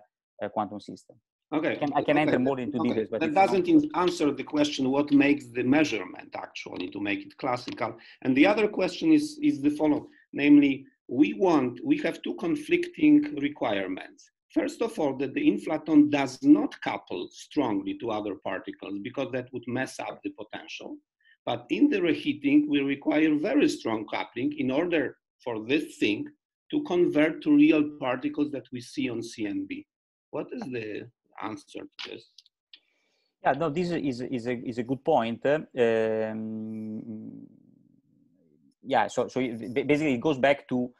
quantum system. Okay. I can, I can okay. enter more into okay. details. But that doesn't answer the question what makes the measurement actually to make it classical. And the other question is, is the following, namely, we want, we have two conflicting requirements. First of all, that the inflaton does not couple strongly to other particles because that would mess up the potential. But in the reheating, we require very strong coupling in order for this thing to convert to real particles that we see on CNB. What is the answer to this. Yeah, no, this is is a is a good point. Um, yeah, so so basically it goes back to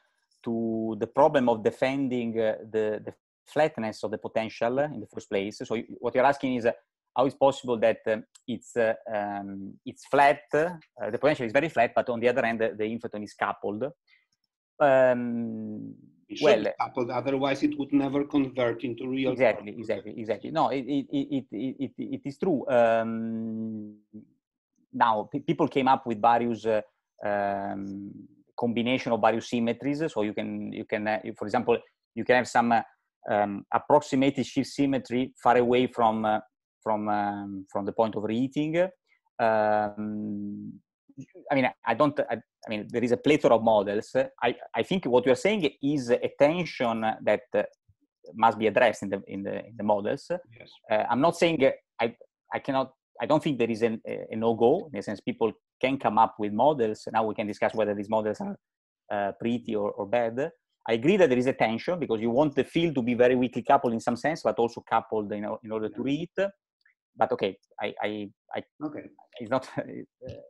to the problem of defending uh, the the flatness of the potential in the first place. So you, what you're asking is uh, how it's possible that um, it's uh, um, it's flat, uh, the potential is very flat, but on the other end the, the inflaton is coupled. Um, should well, be coupled, otherwise it would never convert into real. Exactly, exactly, exactly. No, it it it it, it is true. Um, now p- people came up with various uh, um, combination of various symmetries. So you can you can uh, for example you can have some uh, um, approximated shift symmetry far away from uh, from um, from the point of reheating. Um, I mean, I don't, I, I, mean, there is a plethora of models. I, I think what you're saying is a tension that uh, must be addressed in the, in the, in the models. Yes. Uh, I'm not saying uh, I, I cannot, I don't think there is an, a, a no-go in the sense people can come up with models. Now we can discuss whether these models are uh, pretty or, or bad. I agree that there is a tension because you want the field to be very weakly coupled in some sense, but also coupled in, in order to read but okay, I, I, I okay, it's not uh,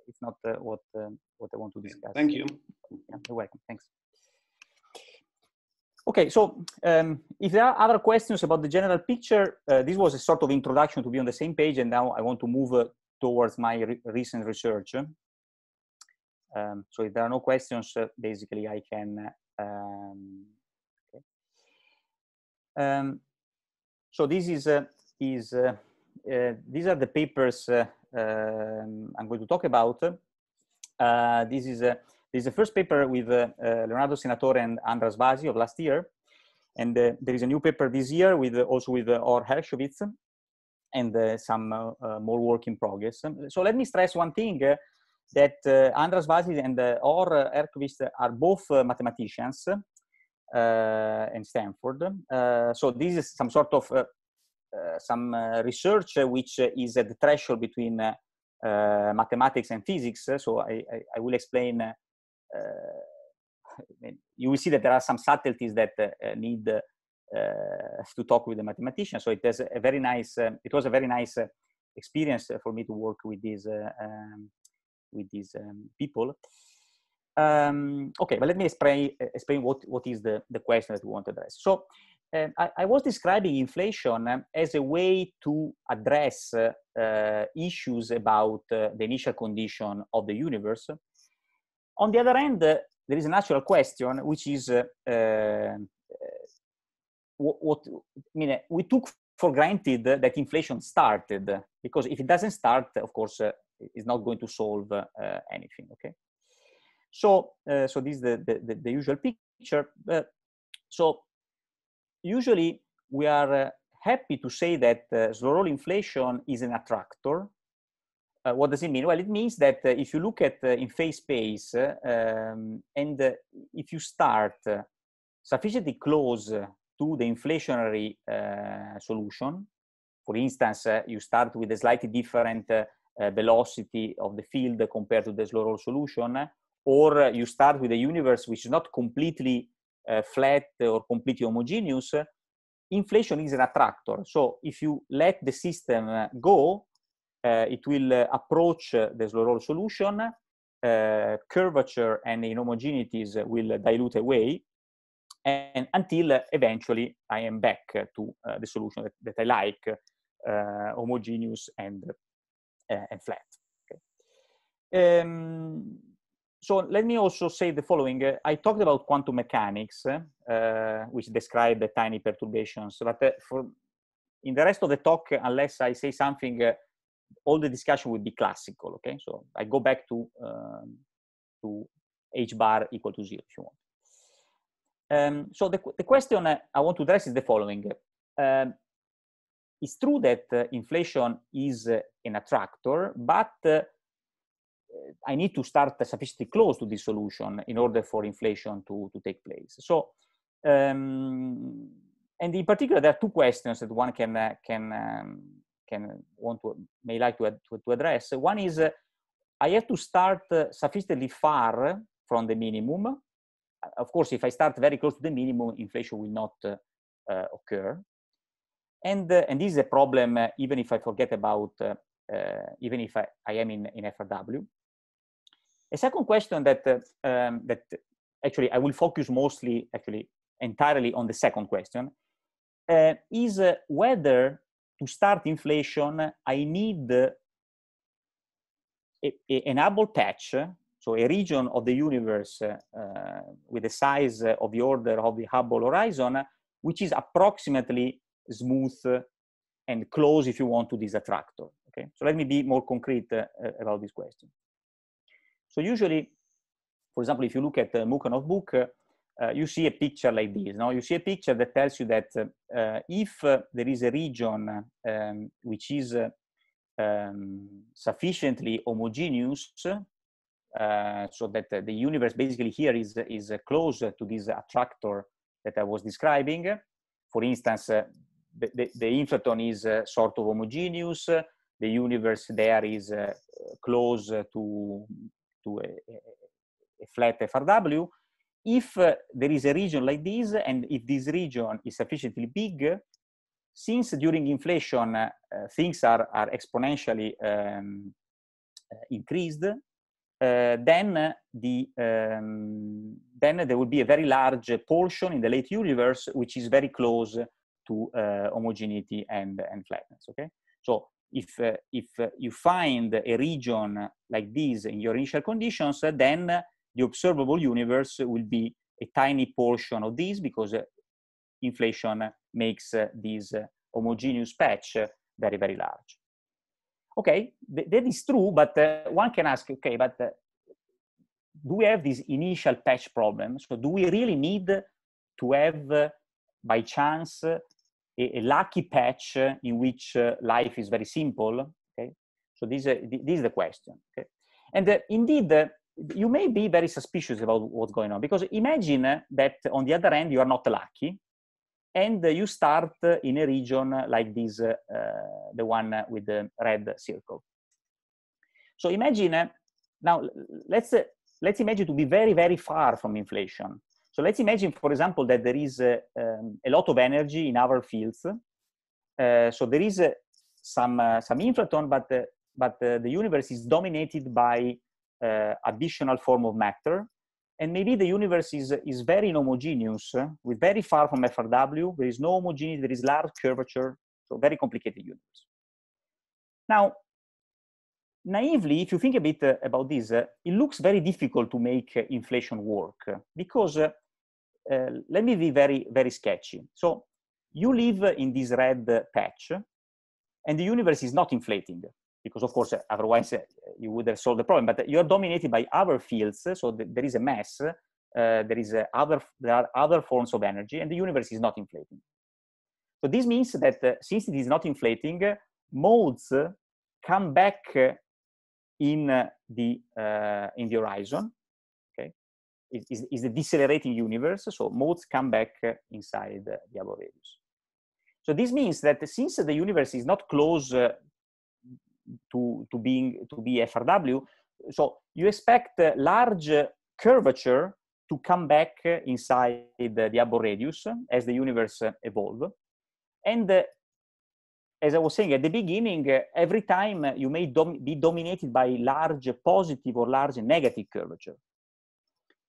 it's not uh, what uh, what I want to discuss. Thank you. Yeah, you're welcome. Thanks. Okay, so um, if there are other questions about the general picture, uh, this was a sort of introduction to be on the same page, and now I want to move uh, towards my re recent research. Um, so if there are no questions, uh, basically I can. Um, okay. Um, so this is is uh, these are the papers uh, um, I'm going to talk about. Uh, this is this is the first paper with Leonardo Senatore and Andras Vasi of last year. And there is a new paper this year with also with Or Hershowitz and some more work in progress. So let me stress one thing that uh, Andras Vasi and uh, Or uh, are both uh, mathematicians uh, in Stanford. so this is some sort of Eh, some eh, research eh, which is at the threshold between mathematics and physics. So I, I, I will explain. you will see that there are some subtleties that need to talk with the mathematician. So it has a very nice. it was a very nice experience for me to work with these um, with these um, people. Um, okay, but let me explain explain what what is the the question that we want to address. So Eh, I, I, was describing inflation eh, as a way to address uh, issues about uh, the initial condition of the universe. On the other hand, uh, there is a natural question, which is what, what, I mean, we took for granted that inflation started, because if it doesn't start, of course, it's not going to solve anything. Okay, so so this is the the, the, the usual picture. so usually we are uh, happy to say that uh, slow roll inflation is an attractor. Uh, what does it mean? Well, it means that uh, if you look at uh, in phase space uh, um, and if you start sufficiently close to the inflationary solution, for instance, you start with a slightly different velocity of the field compared to the slow roll solution, or you start with a universe which is not completely uh, flat or completely homogeneous, inflation is an attractor. So if you let the system eh, go, eh, it will approach the slow roll solution, curvature and inhomogeneities will dilute away, and until eventually I am back to the solution that, that I like, homogeneous and, and flat. Okay. Um, so let me also say the following. Uh, I talked about quantum mechanics, uh, which describe the tiny perturbations, but uh, for in the rest of the talk, unless I say something, uh, all the discussion will be classical. Okay, so I go back to um, to h bar equal to zero if you want. Um, so the, the question uh, I want to address is the following. Um, it's true that uh, inflation is an attractor, but I need to start sufficiently close to this solution in order for inflation to, to take place. So, um, and in particular, there are two questions that one can uh, can um, can want to may like to, to, address. One is uh, I have to start uh, sufficiently far from the minimum. Of course, if I start very close to the minimum, inflation will not uh, uh, occur. And uh, and this is a problem even if I forget about even if I, I am in in FRW a second question that uh, um, that actually I will focus mostly, actually entirely on the second question, uh, is uh, whether to start inflation I need a, a, an able patch, so a region of the universe uh, uh, with the size of the order of the Hubble horizon, which is approximately smooth and close, if you want, to this attractor. Okay, so let me be more concrete uh, about this question. So usually, for example, if you look at the uh, MOOC notebook, uh, uh, you see a picture like this. Now you see a picture that tells you that uh, uh, if uh, there is a region um, which is um, sufficiently homogeneous, so that the universe basically here is is close to this attractor that I was describing. For instance, the, the, the, inflaton is sort of homogeneous. the universe there is close to to a, a flat FRW. If there is a region like this, and if this region is sufficiently big, since during inflation uh, things are, are exponentially um, increased, uh, then the um, then there will be a very large portion in the late universe which is very close to uh, homogeneity and and flatness. Okay, so if, uh, if uh, you find a region like this in your initial conditions, uh, then the observable universe will be a tiny portion of this because inflation makes this homogeneous patch very, very large. Okay, th that is true, but uh, one can ask, okay, but uh, do we have this initial patch problem? So do we really need to have, by chance, a, a lucky patch in which uh, life is very simple. Okay, so this, uh, this is the question. Okay, and uh, indeed. you may be very suspicious about what's going on because imagine that on the other end you are not lucky and you start in a region like this, uh, the one with the red circle. So imagine, now let's, let's imagine to be very, very far from inflation. So let's imagine, for example, that there is a, um, a lot of energy in our fields. Uh, so there is uh, some uh, some infraton, but uh, but uh, the universe is dominated by additional form of matter, and maybe the universe is is very inhomogeneous, with very far from FRW. There is no homogeneity. There is large curvature. So very complicated universe. Now naively, if you think a bit uh, about this, uh, it looks very difficult to make uh, inflation work because uh, uh, let me be very, very sketchy. So you live in this red patch and the universe is not inflating because of course, otherwise uh, you would have solved the problem, but you're dominated by other fields. So th there is a mass, there is other, there are other forms of energy and the universe is not inflating. So this means that since it is not inflating, modes come back in uh, the uh, in the horizon. Okay, it is, is the decelerating universe. So modes come back inside the radius. So this means that since the universe is not close uh, to to being to be FRW, so you expect large curvature to come back inside the, the radius as the universe evolve. And as I was saying at the beginning, every time you may dom- be dominated by large positive or large negative curvature.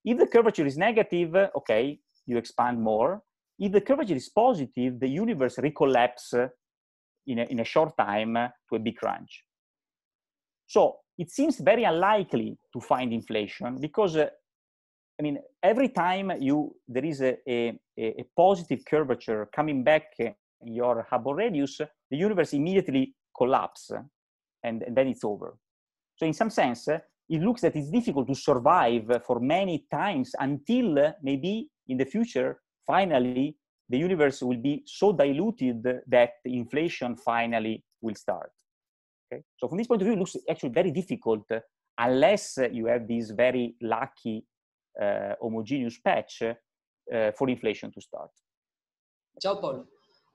If the curvature is negative, okay, you expand more. If the curvature is positive, the universe recollapses in a, in a short time to a big crunch. So it seems very unlikely to find inflation because, uh, I mean, every time you there is a, a, a positive curvature coming back your Hubble radius, the universe immediately collapses and, and then it's over. So in some sense, it looks that it's difficult to survive for many times until maybe in the future, finally, the universe will be so diluted that inflation finally will start. Okay? So from this point of view, it looks actually very difficult unless you have this very lucky uh, homogeneous patch uh, for inflation to start. Ciao Paul.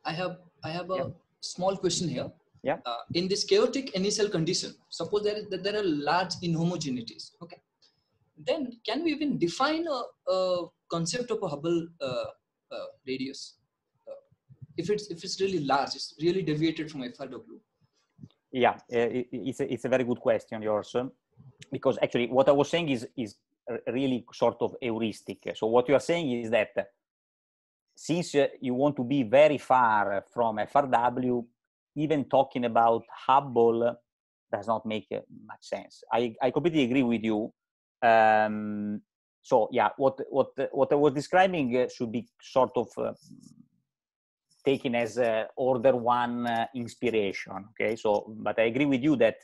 I have I have a yeah. small question here. Yeah. Uh, in this chaotic initial condition, suppose there, is, that there are large inhomogeneities. Okay. Then can we even define a, a concept of a Hubble uh, uh, radius? Uh, if it's if it's really large, it's really deviated from FRW. Yeah, uh, it's a, it's a very good question yours, um, because actually what I was saying is is really sort of heuristic. So what you are saying is that since you want to be very far from FRW, even talking about Hubble does not make uh, much sense. I, I completely agree with you. Um, so yeah, what what what I was describing uh, should be sort of uh, taken as uh, order one uh, inspiration. Okay, so but I agree with you that.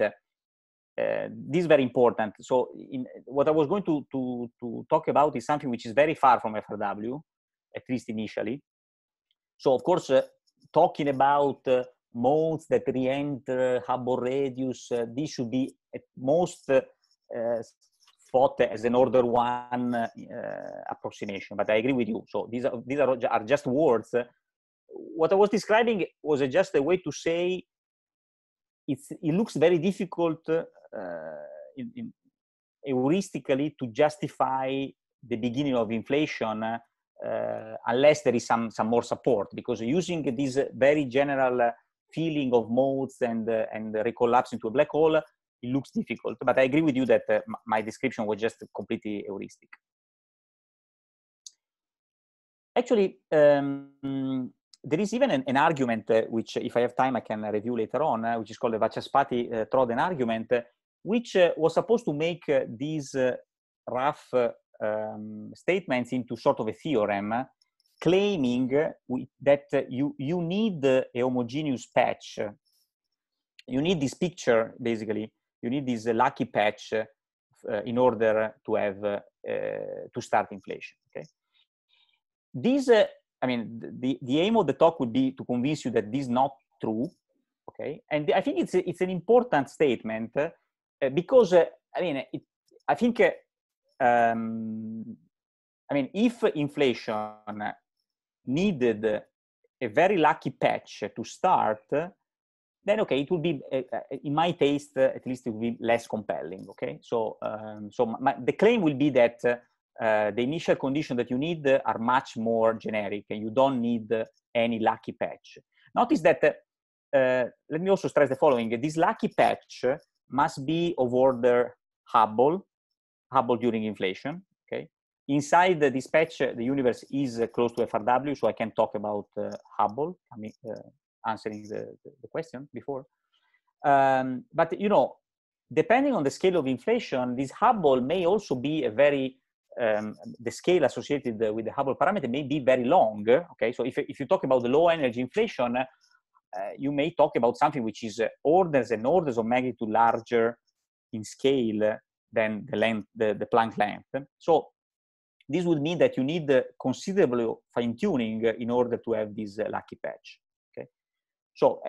Uh, this is very important. So, in, what I was going to, to, to talk about is something which is very far from FRW, at least initially. So, of course, uh, talking about uh, modes that re-enter uh, Hubble radius, this should be at most thought as an order one uh, approximation, but I agree with you. So these are these are, are just words. What I was describing was just a way to say it's, it looks very difficult uh, in, in heuristically to justify the beginning of inflation uh, unless there is some some more support because using this very general feeling of modes and uh, and recollapse into a black hole it looks difficult but i agree with you that uh, my description was just completely heuristic actually um, there is even an, an argument uh, which if i have time i can review later on uh, which is called the vachaspati uh, troden argument uh, which was supposed to make these rough um, statements into sort of a theorem claiming that you, you need a homogeneous patch. You need this picture, basically. You need this lucky patch uh, in order to have uh, to start inflation. Okay, these uh, I mean the the aim of the talk would be to convince you that this is not true. Okay, and I think it's it's an important statement uh, because uh, I mean it, I think um, I mean, if inflation needed a very lucky patch to start, then okay, it would be, uh, in my taste, uh, at least it would be less compelling. Okay, so um, so my, the claim will be that uh, the initial condition that you need are much more generic, and you don't need any lucky patch. Notice that. Uh, let me also stress the following: this lucky patch must be of order Hubble, Hubble during inflation. Okay, inside the dispatch, uh, the universe is uh, close to FRW, so I can talk about uh, Hubble. I mean, uh, answering the, the, question before. Um, but you know, depending on the scale of inflation, this Hubble may also be a very um, the scale associated uh, with the Hubble parameter may be very long. Okay, so if if you talk about the low energy inflation. Uh, you may talk about something which is orders and orders of magnitude larger in scale than the length, the, the Planck length. So this would mean that you need considerable fine tuning in order to have this uh, lucky patch. Okay. So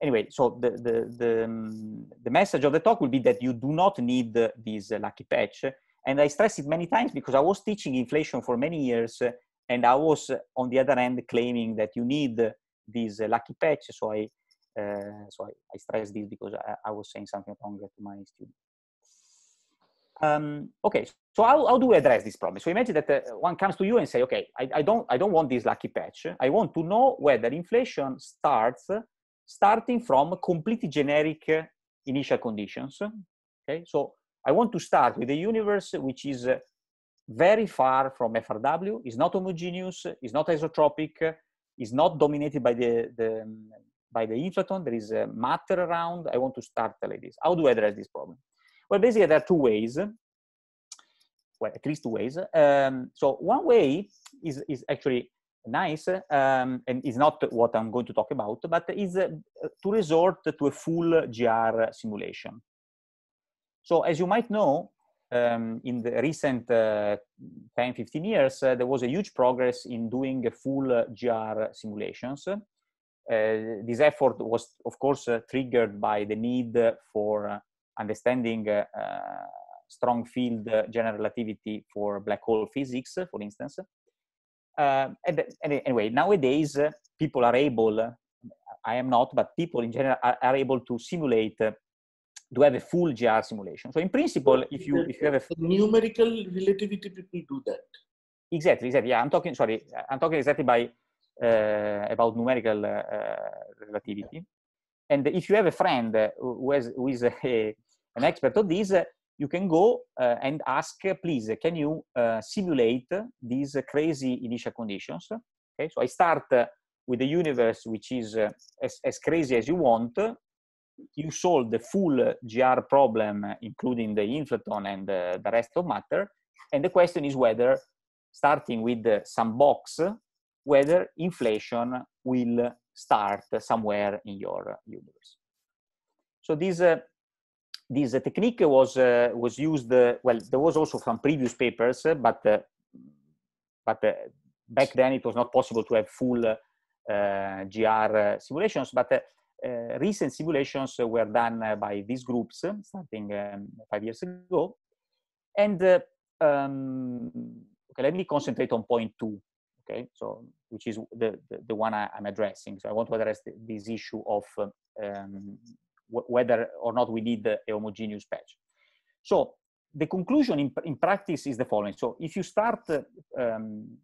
anyway, so the, the, the, um, the, message of the talk will be that you do not need this uh, lucky patch. And I stress it many times because I was teaching inflation for many years and I was uh, on the other hand claiming that you need this lucky patch. So I, uh, so I, I stress this because I, I was saying something wrong to my students. Um, okay, so how, how do we address this problem? So imagine that uh, one comes to you and say, okay, I, I, don't, I don't want this lucky patch. I want to know whether inflation starts starting from completely generic uh, initial conditions. Okay, so I want to start with a universe which is uh, very far from FRW, is not homogeneous, is not isotropic, is not dominated by the, the by the inflaton. There is uh, matter around. I want to start like this. How do I address this problem? Well, basically, there are two ways. Well, at least two ways. Um, so one way is, is actually nice um, and is not what I'm going to talk about, but is uh, to resort to a full GR simulation. So as you might know, um, in the recent uh, 10, 15 years, uh, there was a huge progress in doing full uh, GR simulations. this effort was, of course, uh, triggered by the need for uh, understanding uh, strong field uh, general relativity for black hole physics, for instance. Uh, and, anyway, nowadays people are able, I am not, but people in general are, are able to simulate to have a full GR simulation. So in principle, if you if you have a numerical relativity, people do that. Exactly, exactly. Yeah, I'm talking. Sorry, I'm talking exactly by uh, about numerical uh, relativity. And if you have a friend who, has, who is a, an expert of this, uh, you can go uh, and ask, uh, please, can you simulate these crazy initial conditions? Okay, so I start with the universe which is as, as crazy as you want, you solve the full GR problem, including the inflaton and the, the rest of matter. And the question is whether, starting with some box, whether inflation will start somewhere in your universe. So this uh, this technique was uh, was used. Uh, well, there was also from previous papers, uh, but but back then it was not possible to have full GR simulations. But recent simulations were done by these groups starting um, five years ago, and um, okay, let me concentrate on point two okay so which is the the, the one I, am addressing so i want to address the, this issue of um, whether or not we need a homogeneous patch. So the conclusion in, in practice is the following. So if you start, uh, um,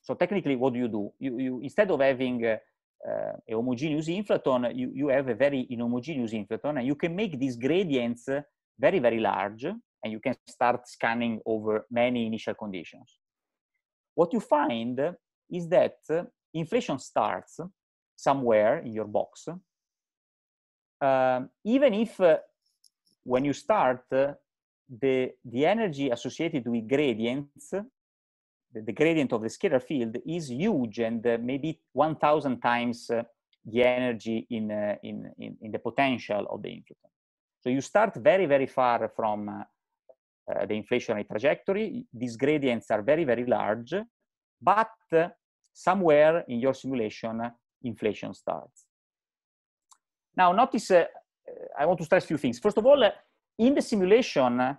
so technically what do you do? You, you Instead of having uh, uh, a homogeneous inflaton, you, you have a very inhomogeneous inflaton and you can make these gradients very, very large and you can start scanning over many initial conditions. What you find is that uh, inflation starts somewhere in your box um, even if uh, when you start uh, the the energy associated with gradients the, the, gradient of the scalar field is huge and uh, maybe 1000 times uh, the energy in, uh, in, in in the potential of the inflaton so you start very very far from uh, the inflationary trajectory these gradients are very very large but somewhere in your simulation inflation starts now, notice uh, I want to stress a few things. First of all, uh, in the simulation, uh,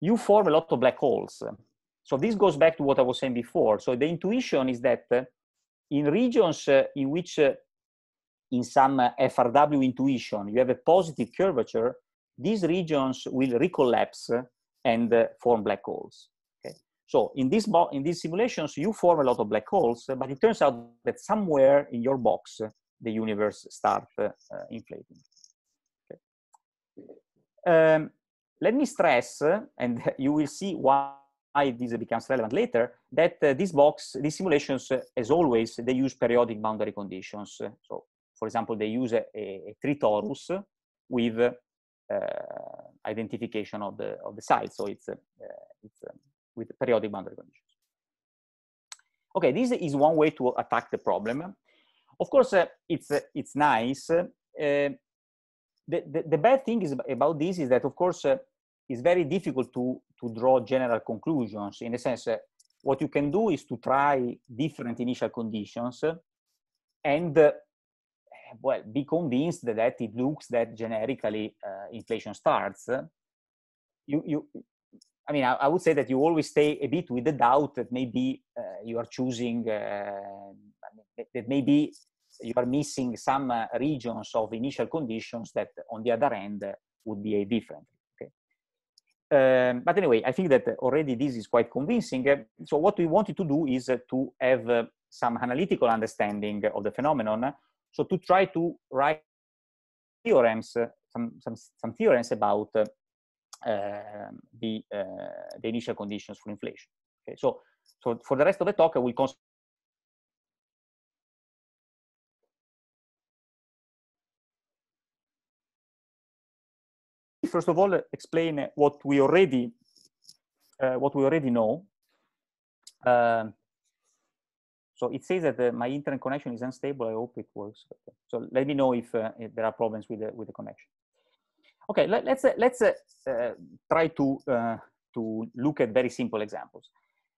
you form a lot of black holes. So this goes back to what I was saying before. So the intuition is that uh, in regions uh, in which uh, in some FRW intuition, you have a positive curvature, these regions will recollapse and form black holes. Okay. So in these, in these simulations, you form a lot of black holes, but it turns out that somewhere in your box, the universe start eh, inflating. Okay. Um, let me stress, and you will see why this becomes relevant later, that uh, this box, these simulations, uh, as always, they use periodic boundary conditions. So, for example, they use a, a, torus with uh, identification of the, of the side. So it's, it's um, with periodic boundary conditions. Okay, this is one way to attack the problem. Of course, uh, it's uh, it's nice. Uh, the, the, the bad thing is about this is that of course it's very difficult to to draw general conclusions. In a sense, what you can do is to try different initial conditions and well be convinced that it looks that generically inflation starts. You you I mean, I, would say that you always stay a bit with the doubt that maybe uh, you are choosing uh, I mean, maybe you are missing some uh, regions of initial conditions that on the other end uh, would a different. Okay? Um, but anyway, I think that already this is quite convincing. Uh, so what we wanted to do is to have uh, some analytical understanding of the phenomenon. So to try to write theorems, uh, some, some, some theorems about uh, um, the, the initial conditions for inflation. Okay, so, so for the rest of the talk, I will concentrate first of all explain what we already uh, what we already know. Um, so it says that the, uh, my internet connection is unstable. I hope it works. So let me know if, uh, if there are problems with the, with the connection. Okay, let, us let's, uh, let's uh, uh, try to to look at very simple examples.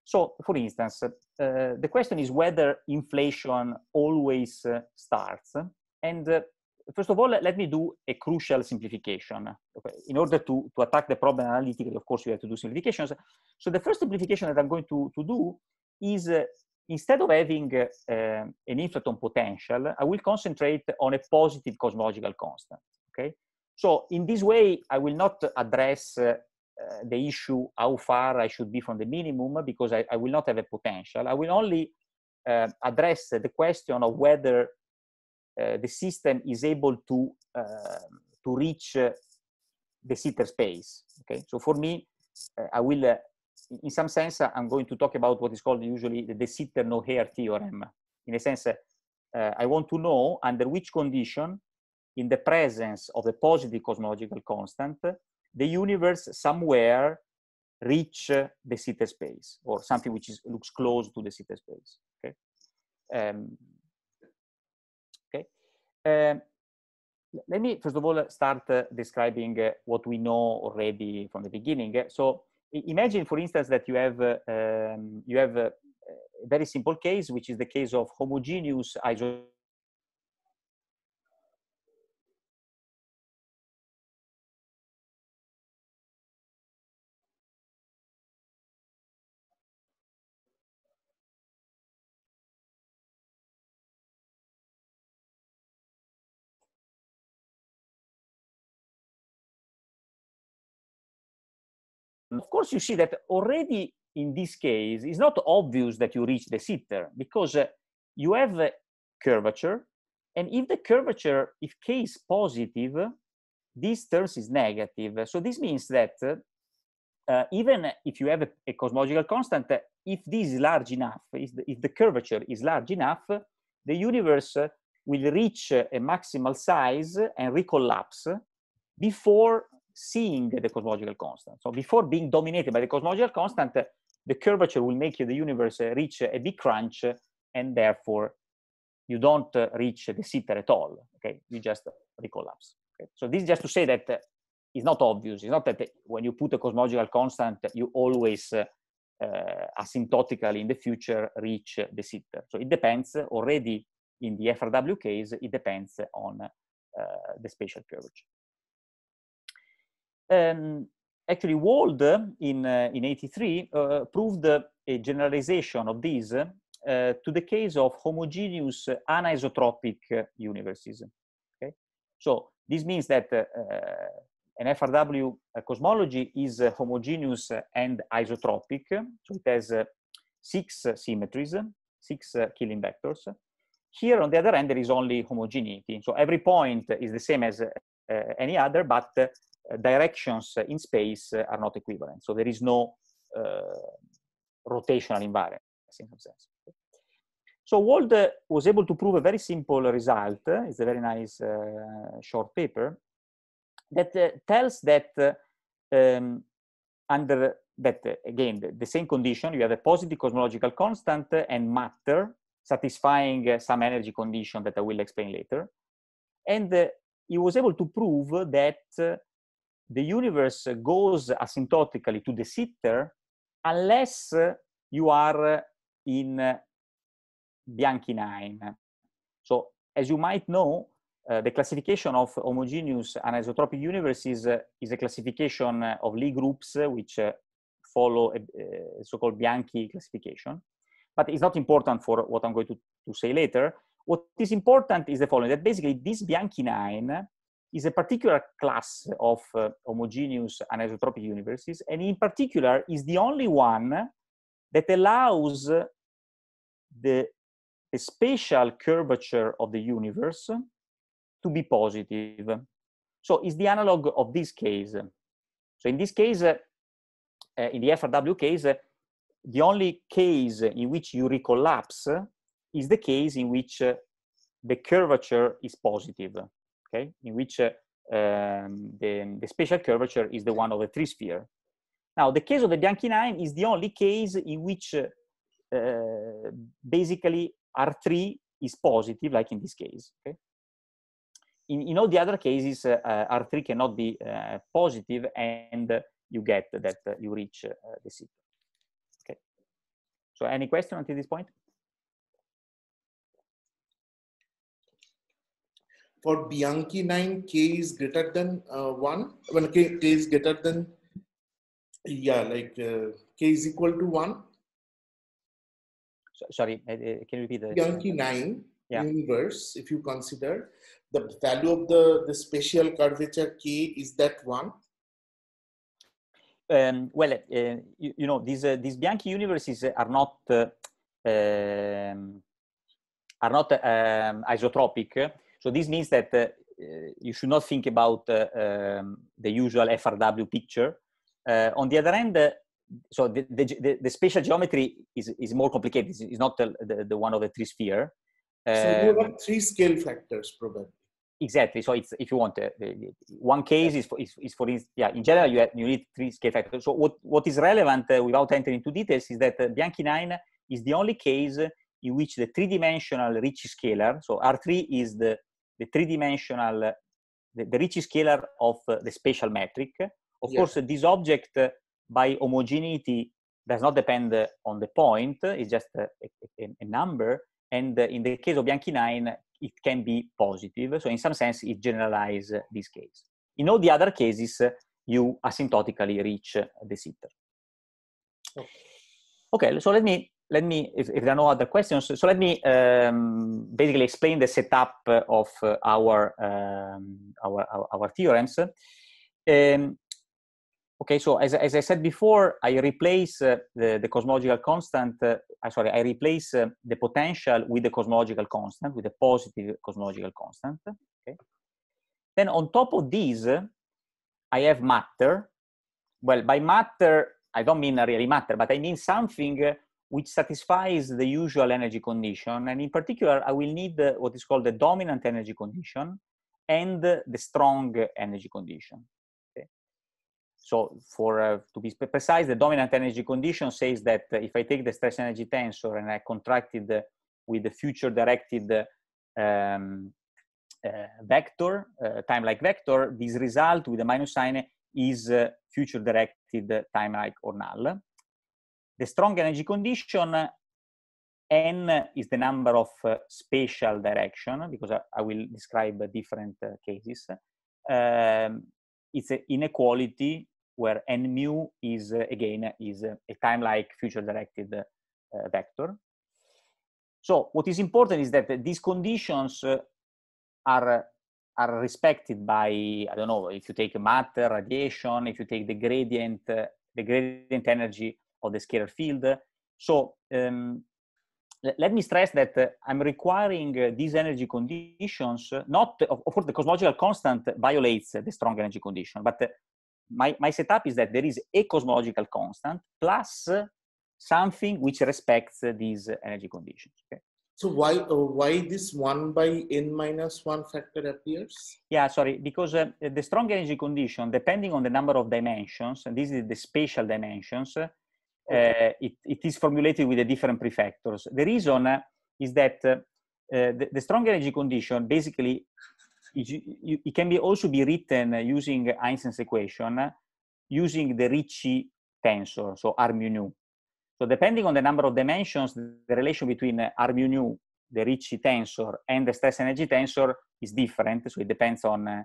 So, for instance, the question is whether inflation always starts, and first of all, let me do a crucial simplification. Okay. In order to, to attack the problem analytically, of course, we have to do simplifications. So the first simplification that I'm going to, to do is uh, instead of having uh, an inflaton potential, I will concentrate on a positive cosmological constant. Okay. So in this way, I will not address uh, uh the issue how far I should be from the minimum because I, I will not have a potential. I will only uh, address the question of whether Eh, the system is able to ehm, to reach eh, the sitter space. Okay, so for me, eh, I will, in some sense, I'm going to talk about what is called usually the, the sitter no hair theorem. In a sense, I want to know under which condition, in the presence of a positive cosmological constant, the universe somewhere reach the sitter space or something which is, looks close to the sitter space. Okay. Um, um, let me first of all start uh, describing uh, what we know already from the beginning. So imagine, for instance, that you have uh, um, you have a very simple case, which is the case of homogeneous isolation of course, you see that already in this case, it's not obvious that you reach the sitter because uh, you have a curvature. And if the curvature, if k is positive, this terms is negative. So this means that uh, uh, even if you have a, a cosmological constant, uh, if this is large enough, if the, if the, curvature is large enough, the universe uh, will reach a maximal size and recollapse before seeing the cosmological constant. So before being dominated by the cosmological constant, the curvature will make the universe uh, reach a big crunch, and therefore you don't uh, reach the sitter at all. Okay, you just recollapse. Okay? So this is just to say that uh, it's not obvious. It's not that when you put a cosmological constant, you always uh, asymptotically in the future reach the sitter. So it depends already in the FRW case, it depends on uh, the spatial curvature um, actually Wald in, uh, in 83 uh, proved a generalization of these uh, to the case of homogeneous anisotropic universes. Okay? So this means that uh, an FRW uh, cosmology is uh, homogeneous and isotropic. So it has six symmetries, six killing vectors. Here, on the other hand, there is only homogeneity. So every point is the same as uh, any other, but directions in space are not equivalent. So there is no uh, rotational invariance in some sense. So Wald was able to prove a very simple result. It's a very nice uh, short paper that uh, tells that um, under that again the, same condition you have a positive cosmological constant and matter satisfying some energy condition that i will explain later and he was able to prove that the universe goes asymptotically to the sitter unless you are in Bianchi 9. So as you might know, uh, the classification of homogeneous anisotropic universes is, uh, is a classification of Lie groups uh, which uh, follow a, so-called Bianchi classification. But it's not important for what I'm going to, to say later. What is important is the following, that basically this Bianchi 9 is a particular class of uh, homogeneous anisotropic universes, and in particular is the only one that allows the, the spatial curvature of the universe to be positive. So it's the analog of this case. So in this case, uh, uh in the FRW case, uh, the only case in which you recollapse is the case in which uh, the curvature is positive okay, in which uh, um, the, the spatial curvature is the one of the three sphere. Now, the case of the Bianchi-9 is the only case in which uh, uh, basically R3 is positive, like in this case. Okay? In, in all the other cases, uh, R3 cannot be uh, positive and you get that you reach uh, the secret. Okay. So any question until this point? for Bianchi 9, k is greater than uh, 1. When k, k is greater than, yeah, like uh, k is equal to 1. Sorry, can you repeat the Bianchi 9 yeah. If you consider the value of the, the spatial curvature k is that 1. Um, well, uh, you, you, know, these uh, these Bianchi universes are not uh, um, are not um, isotropic. So this means that uh, uh, you should not think about uh, um, the usual FRW picture. Uh, on the other hand, so the, the, the, spatial geometry is, is more complicated. It's not the, the, the one of the three sphere. so you have um, three scale factors probably. Exactly. So it's if you want uh, one case is for, is, is for instance, yeah. In general, you, have, you need three scale factors. So what, what is relevant uh, without entering into details is that uh, Bianchi nine is the only case in which the three dimensional rich scalar. So R three is the the three-dimensional, the, the Ricci scalar of the spatial metric. Of yes. course, this object uh, by homogeneity does not depend uh, on the point, uh, it's just a, a, a number. And in the case of Bianchi 9, it can be positive. So in some sense, it generalizes this case. In all the other cases, you asymptotically reach the sitter. Okay. okay, so let me let me, if, if, there are no other questions, so let me um, basically explain the setup of our, um, our, our, our, theorems. Um, okay, so as, as I said before, I replace uh, the, the cosmological constant, uh, uh sorry, I replace uh, the potential with the cosmological constant, with a positive cosmological constant. Okay. Then on top of these, I have matter. Well, by matter, I don't mean really matter, but I mean something which satisfies the usual energy condition. And in particular, I will need what is called the dominant energy condition and the strong energy condition. Okay. So for uh, to be precise, the dominant energy condition says that if I take the stress energy tensor and I contract it uh, with the future directed uh, um, uh, vector, uh, time-like vector, this result with the minus sign is uh, future directed time-like or null the strong energy condition n is the number of uh, spatial direction because I, I will describe uh, different uh, cases. Um, it's an inequality where n mu is uh, again is uh, a time-like future-directed uh, vector. So what is important is that these conditions are are respected by I don't know if you take matter radiation if you take the gradient the gradient energy of the scalar field. So um, let me stress that uh, I'm requiring uh, these energy conditions, uh, not, of, course, the cosmological constant violates uh, the strong energy condition, but uh, my, my setup is that there is a cosmological constant plus something which respects these energy conditions. Okay? So why, uh, why this 1 by n minus 1 factor appears? Yeah, sorry, because the strong energy condition, depending on the number of dimensions, and this is the spatial dimensions, Eh, it, it is formulated with the different prefactors. The reason is that eh, the, the strong energy condition basically it, it, can be also be written using Einstein's equation using the Ricci tensor, so R mu nu. So depending on the number of dimensions, the relation between R mu nu, the Ricci tensor, and the stress energy tensor is different. So it depends on, uh,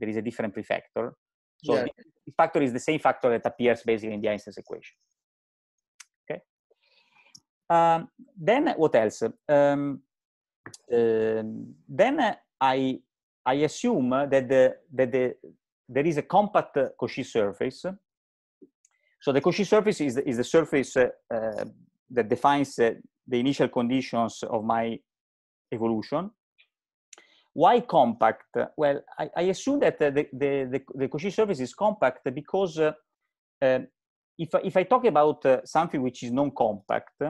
there is a different prefactor. So yeah. the factor is the same factor that appears basically in the Einstein's equation. Um, then what else? Um, uh, then I I assume that the that the there is a compact Cauchy surface. So the Cauchy surface is the, is the surface uh, that defines the initial conditions of my evolution. Why compact? Well, I, I assume that the, the, the, the Cauchy surface is compact because uh, um, if, if I talk about uh, something which is non-compact,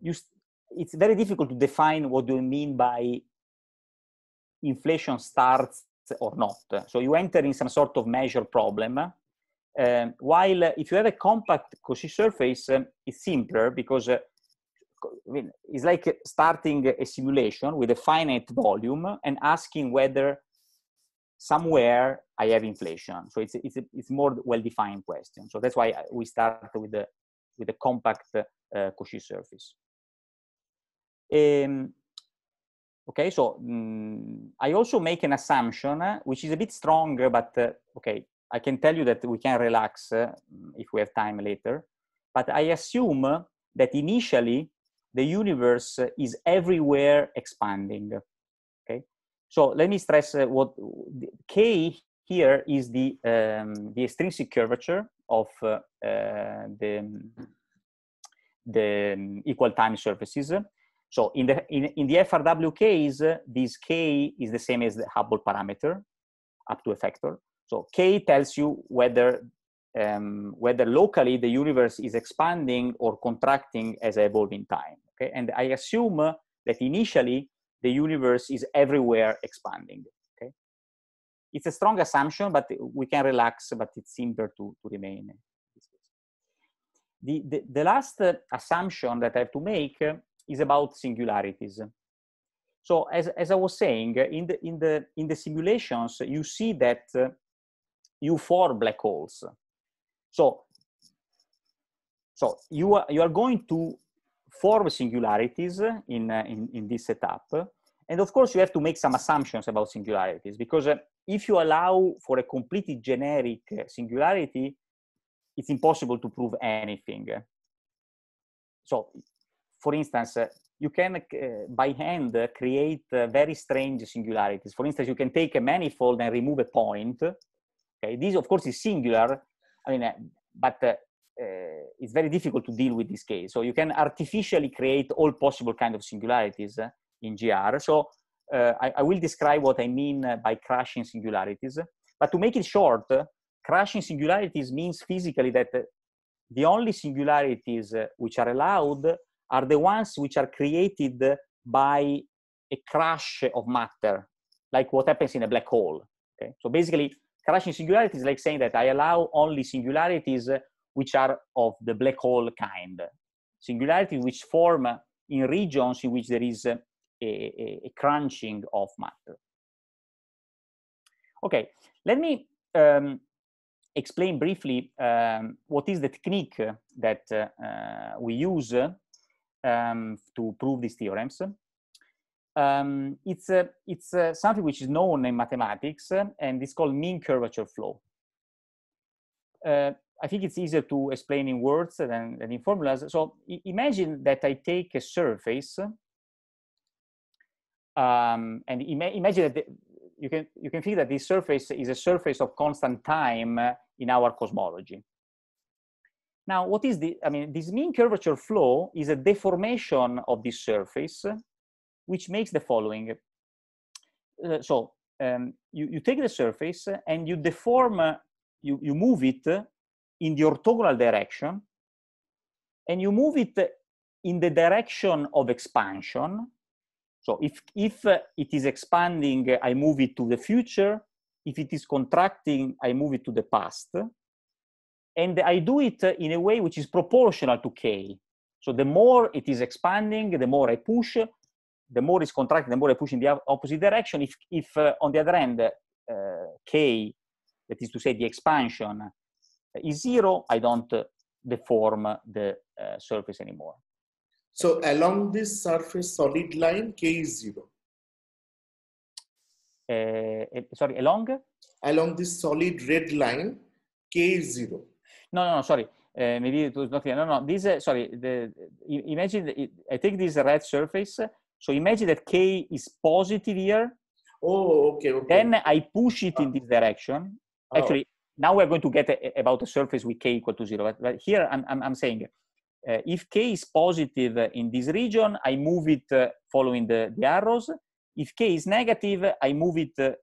you it's very difficult to define what do you mean by inflation starts or not. So you enter in some sort of measure problem. Eh, while uh, if you have a compact Cauchy surface, eh, it's simpler because uh, I mean, it's like starting a simulation with a finite volume and asking whether somewhere I have inflation. So it's it's a, it's more well-defined question. So that's why we start with the with a compact uh, Cauchy surface. Um, okay, so um, I also make an assumption, uh, which is a bit strong, but uh, okay, I can tell you that we can relax uh, if we have time later. But I assume that initially the universe is everywhere expanding. Okay, so let me stress uh, what K here is the um, the extrinsic curvature of uh, the the um, equal time surfaces. So in the, in, in the FRW case, this K is the same as the Hubble parameter up to a factor. So K tells you whether, um, whether locally the universe is expanding or contracting as in time. Okay? And I assume that initially the universe is everywhere expanding. Okay? It's a strong assumption, but we can relax, but it's simpler to, to remain. The, the, the last uh, assumption that I have to make is about singularities. So as, as I was saying, in the, in, the, in the simulations, you see that uh, you form black holes. So, so you, are, you are going to form singularities in, uh, in, in this setup. And of course, you have to make some assumptions about singularities, because uh, if you allow for a completely generic uh, singularity, it's impossible to prove anything. So for instance, you can uh, by hand create uh, very strange singularities. For instance, you can take a manifold and remove a point. Okay, this of course is singular. I mean, uh, but uh, it's very difficult to deal with this case. So you can artificially create all possible kind of singularities uh, in GR. So uh, I, I, will describe what I mean by crashing singularities. But to make it short, crashing singularities means physically that the only singularities which are allowed are the ones which are created by a crash of matter, like what happens in a black hole. Okay? So basically, crashing singularities is like saying that I allow only singularities which are of the black hole kind. Singularities which form in regions in which there is a, a, a crunching of matter. Okay, let me um, explain briefly um, what is the technique that uh, we use um, to prove these theorems. Um, it's uh, it's uh, something which is known in mathematics, uh, and it's called mean curvature flow. Uh, I think it's easier to explain in words than, than in formulas. So imagine that I take a surface, um, and ima imagine that the, you can you can think that this surface is a surface of constant time in our cosmology. Now, what is the, I mean, this mean curvature flow is a deformation of this surface, which makes the following. Uh, so um, you, you take the surface and you deform, uh, you, you move it in the orthogonal direction, and you move it in the direction of expansion. So if, if uh, it is expanding, I move it to the future. If it is contracting, I move it to the past and I do it uh, in a way which is proportional to k. So the more it is expanding, the more I push, the more it's contracting, the more I push in the opposite direction. If, if uh, on the other hand, uh, k, that is to say the expansion, is zero, I don't uh, deform the uh, surface anymore. So along this surface solid line, k is zero. Uh, eh, sorry, along? Along this solid red line, k is zero. No, no, no, sorry. Uh, eh, maybe it was not clear. No, no, this, uh, sorry, the, imagine, I take this red surface. So imagine that K is positive here. Oh, okay, okay. Then I push it in ah. this direction. Oh. Actually, now we're going to get a, about a surface with K equal to zero. But, but here I'm, I'm, I'm saying uh, if K is positive in this region, I move it eh, following the, the arrows. If K is negative, I move it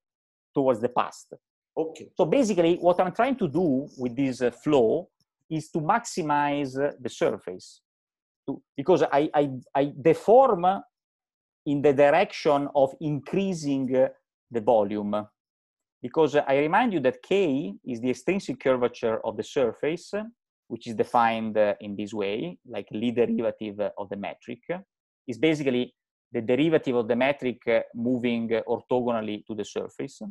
towards the past. Okay. So basically, what I'm trying to do with this uh, flow is to maximize uh, the surface, to, because I, I, I deform in the direction of increasing uh, the volume. Because I remind you that K is the extrinsic curvature of the surface, which is defined uh, in this way, like Lie derivative of the metric. Is basically the derivative of the metric uh, moving uh, orthogonally to the surface.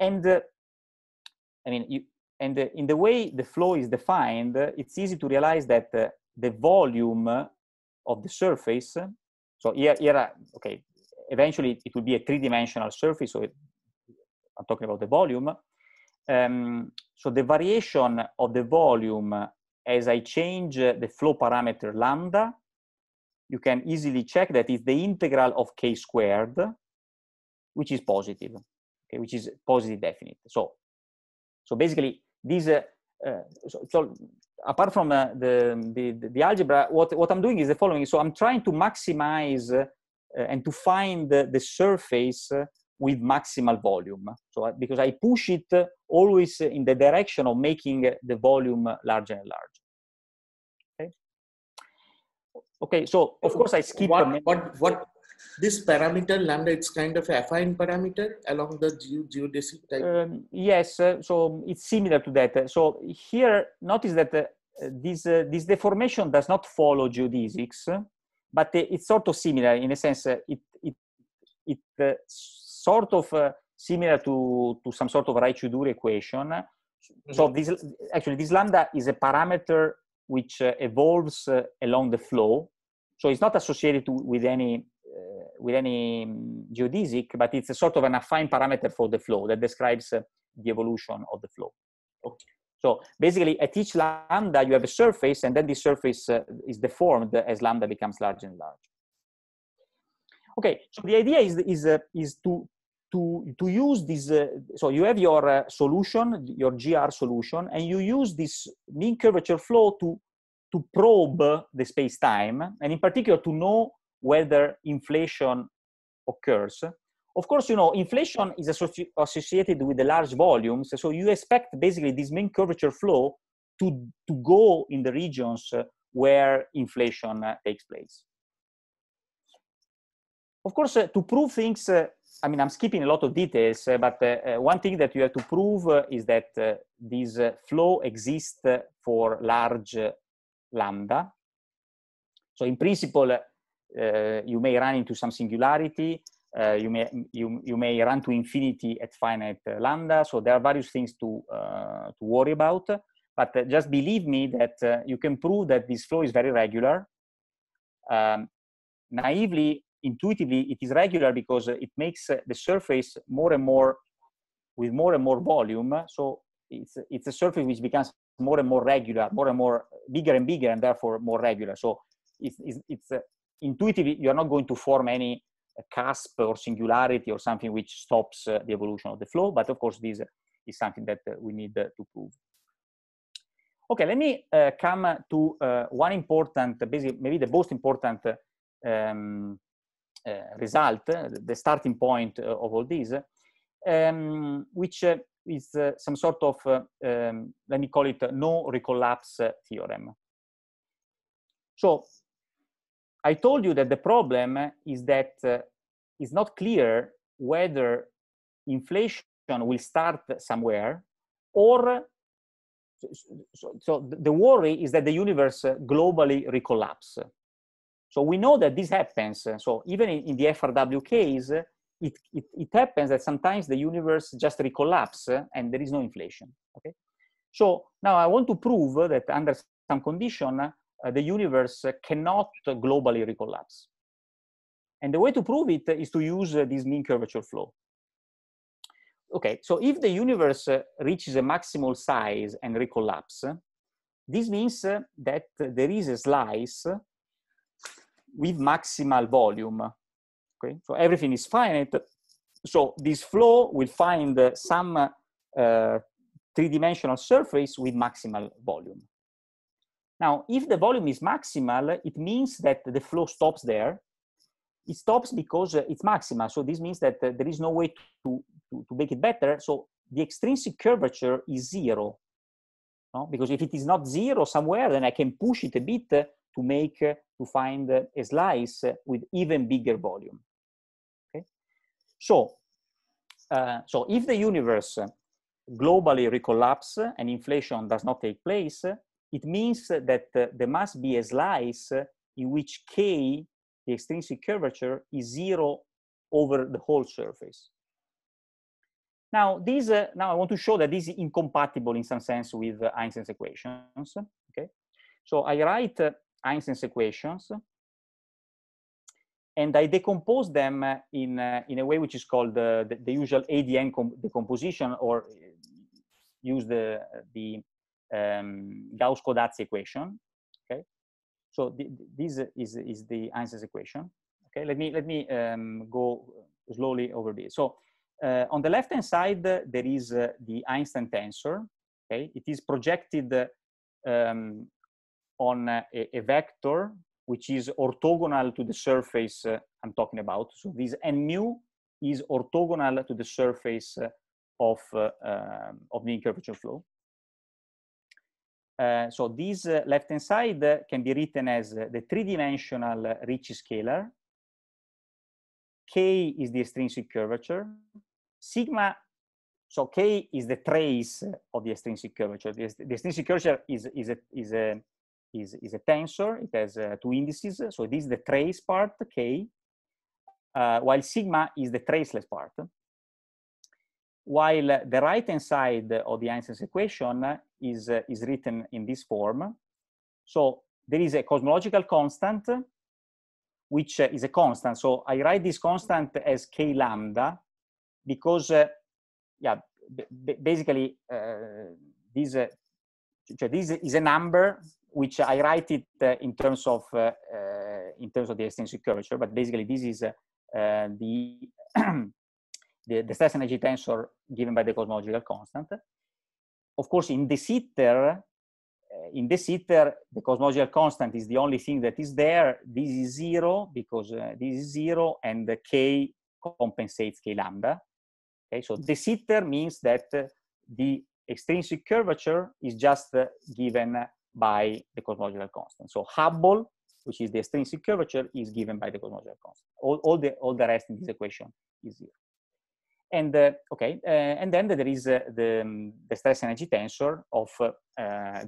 And uh, I mean, you, and uh, in the way the flow is defined, uh, it's easy to realize that uh, the volume of the surface. So here, here, okay, eventually it will be a three-dimensional surface. So it, I'm talking about the volume. Um, so the variation of the volume as I change the flow parameter lambda, you can easily check that is the integral of k squared, which is positive okay, which is positive definite. So, so basically, these uh, uh, so, so, apart from uh, the, the, the algebra, what what I'm doing is the following. So I'm trying to maximize uh, and to find the, the surface with maximal volume. So uh, because I push it always in the direction of making the volume larger and larger. Okay. Okay. So of course I skip. What what what this parameter lambda, it's kind of affine parameter along the geo geodesic type? Um, yes, uh, so it's similar to that. So here, notice that uh, this, uh, this deformation does not follow geodesics, but uh, it's sort of similar in a sense. Uh, it it, it uh, sort of similar to, to some sort of right to equation. Mm -hmm. So mm-hmm. this actually this lambda is a parameter which uh, evolves uh, along the flow. So it's not associated to, with any Eh, with any mm, geodesic, but it's a sort of an affine parameter for the flow that describes eh, the evolution of the flow. Okay. So basically, at each lambda, you have a surface, and then the surface uh, is deformed as lambda becomes larger and larger. Okay, so the idea is is uh, is to to to use this. Uh, so you have your solution, your GR solution, and you use this mean curvature flow to to probe the space time, and in particular to know whether inflation occurs. Of course, you know, inflation is associ- associated with the large volumes. So you expect basically this main curvature flow to, to go in the regions uh, where inflation uh, takes place. Of course, uh, to prove things, uh, I mean, I'm skipping a lot of details, uh, but one thing that you have to prove is that this flow exists for large lambda. So in principle, Eh, you may run into some singularity, eh, you, may, you, you may run to infinity at finite eh, lambda. So there are various things to, to worry about. But just believe me that you can prove that this flow is very regular. Um, naively, intuitively, it is regular because it makes the surface more and more with more and more volume. So it's it's a surface which becomes more and more regular, more and more bigger and bigger, and therefore more regular. So it's it's, it's intuitively you are not going to form any uh, cusp or singularity or something which stops uh, the evolution of the flow but of course this uh, is something that we need to prove okay let me come to one important basically maybe the most important um, result the starting point of all this um, which is uh, some sort of, uh, um, let me call it, no recollapse theorem. So I told you that the problem is that uh, it's not clear whether inflation will start somewhere or uh, so, so the worry is that the universe uh, globally recollapse. So we know that this happens. Uh, so even in the FRW case, it, it, it, happens that sometimes the universe just recollapse and there is no inflation. Okay. So now I want to prove that under some condition, uh, the universe cannot globally recollapse. And the way to prove it is to use uh, this mean curvature flow. Okay, so if the universe uh, reaches a maximal size and recollapse, this means that there is a slice with maximal volume. Okay, so everything is finite. So this flow will find some uh, three-dimensional surface with maximal volume. Now, if the volume is maximal, it means that the flow stops there. It stops because uh, it's maximal. So this means that uh, there is no way to, to, to make it better. So the extrinsic curvature is zero. No? Because if it is not zero somewhere, then I can push it a bit uh, to make, to find a slice with even bigger volume. Okay? So, uh, so if the universe globally recollapse and inflation does not take place, it means that uh, there must be a slice in which k, the extrinsic curvature, is zero over the whole surface. Now, these uh, now I want to show that this is incompatible in some sense with uh, Einstein's equations, okay? So I write uh, Einstein's equations and I decompose them uh, in, uh, in a way which is called the, the, usual ADN decomposition or use the, the um, Gauss-Codatz equation. Okay, so this is is the Einstein's equation. Okay, let me let me um, go slowly over this. So uh, on the left-hand side, there is uh, the Einstein tensor. Okay, it is projected um, on a, a, vector which is orthogonal to the surface uh, I'm talking about. So this n mu is orthogonal to the surface uh, of uh, um, of the curvature flow. Uh, so this uh, left-hand side uh, can be written as uh, the three-dimensional Ricci scalar. K is the extrinsic curvature. Sigma, so K is the trace of the extrinsic curvature. The, the extrinsic curvature is, is, a, is, a, is, is a tensor. It has uh, two indices. So this is the trace part, K, uh, while sigma is the traceless part while the right-hand side of the Einstein's equation is, is written in this form. So there is a cosmological constant, which is a constant. So I write this constant as k lambda because, uh, yeah, basically uh, this, uh, this is a number which I write it uh, in terms of uh, uh in terms of the extensive curvature, but basically this is uh, the the, the stress energy tensor given by the cosmological constant. Of course, in the sitter, eh, in the sitter, the cosmological constant is the only thing that is there. This is zero because uh, this is zero and the k compensates k lambda. Okay, so the sitter means that uh, the extrinsic curvature is just uh, given by the cosmological constant. So Hubble, which is the extrinsic curvature, is given by the cosmological constant. All, all, the, all the rest in this equation is zero and uh, okay, uh, and then there is uh, the, um, the stress energy tensor of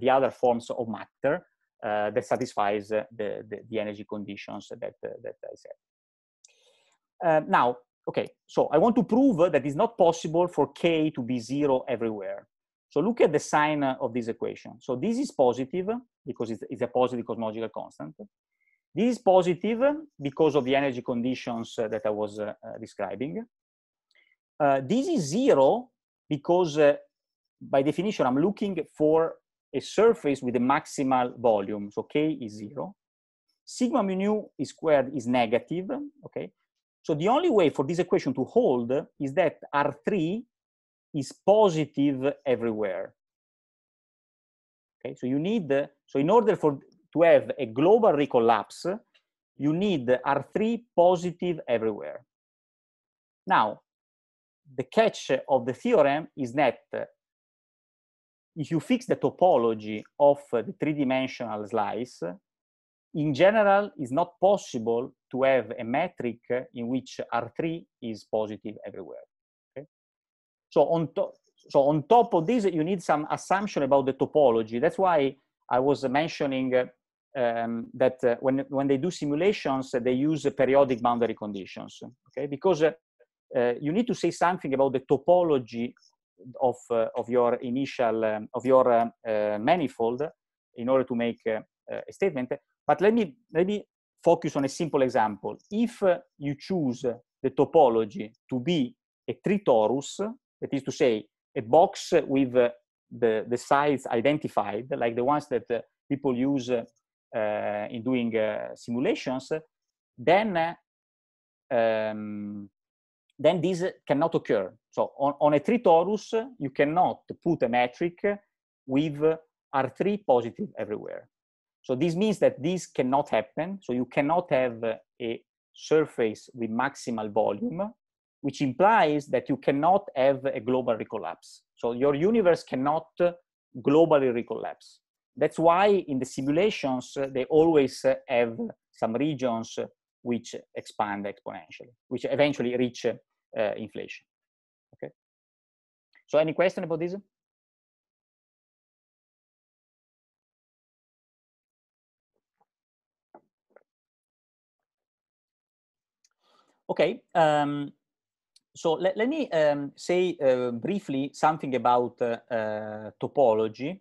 the other forms of matter that satisfies the, the, the, energy conditions that, that I said. now, okay, so I want to prove that it's not possible for k to be zero everywhere. So look at the sign of this equation. So this is positive because it's, a positive cosmological constant. This is positive because of the energy conditions that I was uh, describing. Uh, this is zero because uh, by definition, I'm looking for a surface with a maximal volume. So K is zero. Sigma mu nu is squared is negative, okay? So the only way for this equation to hold is that R3 is positive everywhere. Okay, so you need, so in order for to have a global recollapse, you need R3 positive everywhere. Now, the catch of the theorem is that if you fix the topology of the three-dimensional slice, in general, it's not possible to have a metric in which R3 is positive everywhere. Okay? So, on so on top of this, you need some assumption about the topology. That's why I was mentioning um, that uh, when, when they do simulations, they use periodic boundary conditions, okay? Because uh, Eh, you need to say something about the topology of, eh, of your initial, um, of your manifold in order to make a statement. But let me, let me focus on a simple example. If you choose the topology to be a tree torus, that is to say, a box with the, the sides identified, like the ones that people use uh, in doing uh, simulations, then uh, um, then this cannot occur. So on, on a three torus, you cannot put a metric with R3 positive everywhere. So this means that this cannot happen. So you cannot have a surface with maximal volume, which implies that you cannot have a global recollapse. So your universe cannot globally recollapse. That's why in the simulations, they always have some regions which expand exponentially, which eventually reach uh, inflation. Okay. So any question about this? Okay, um, so let, let me um, say uh, briefly something about uh, uh, topology.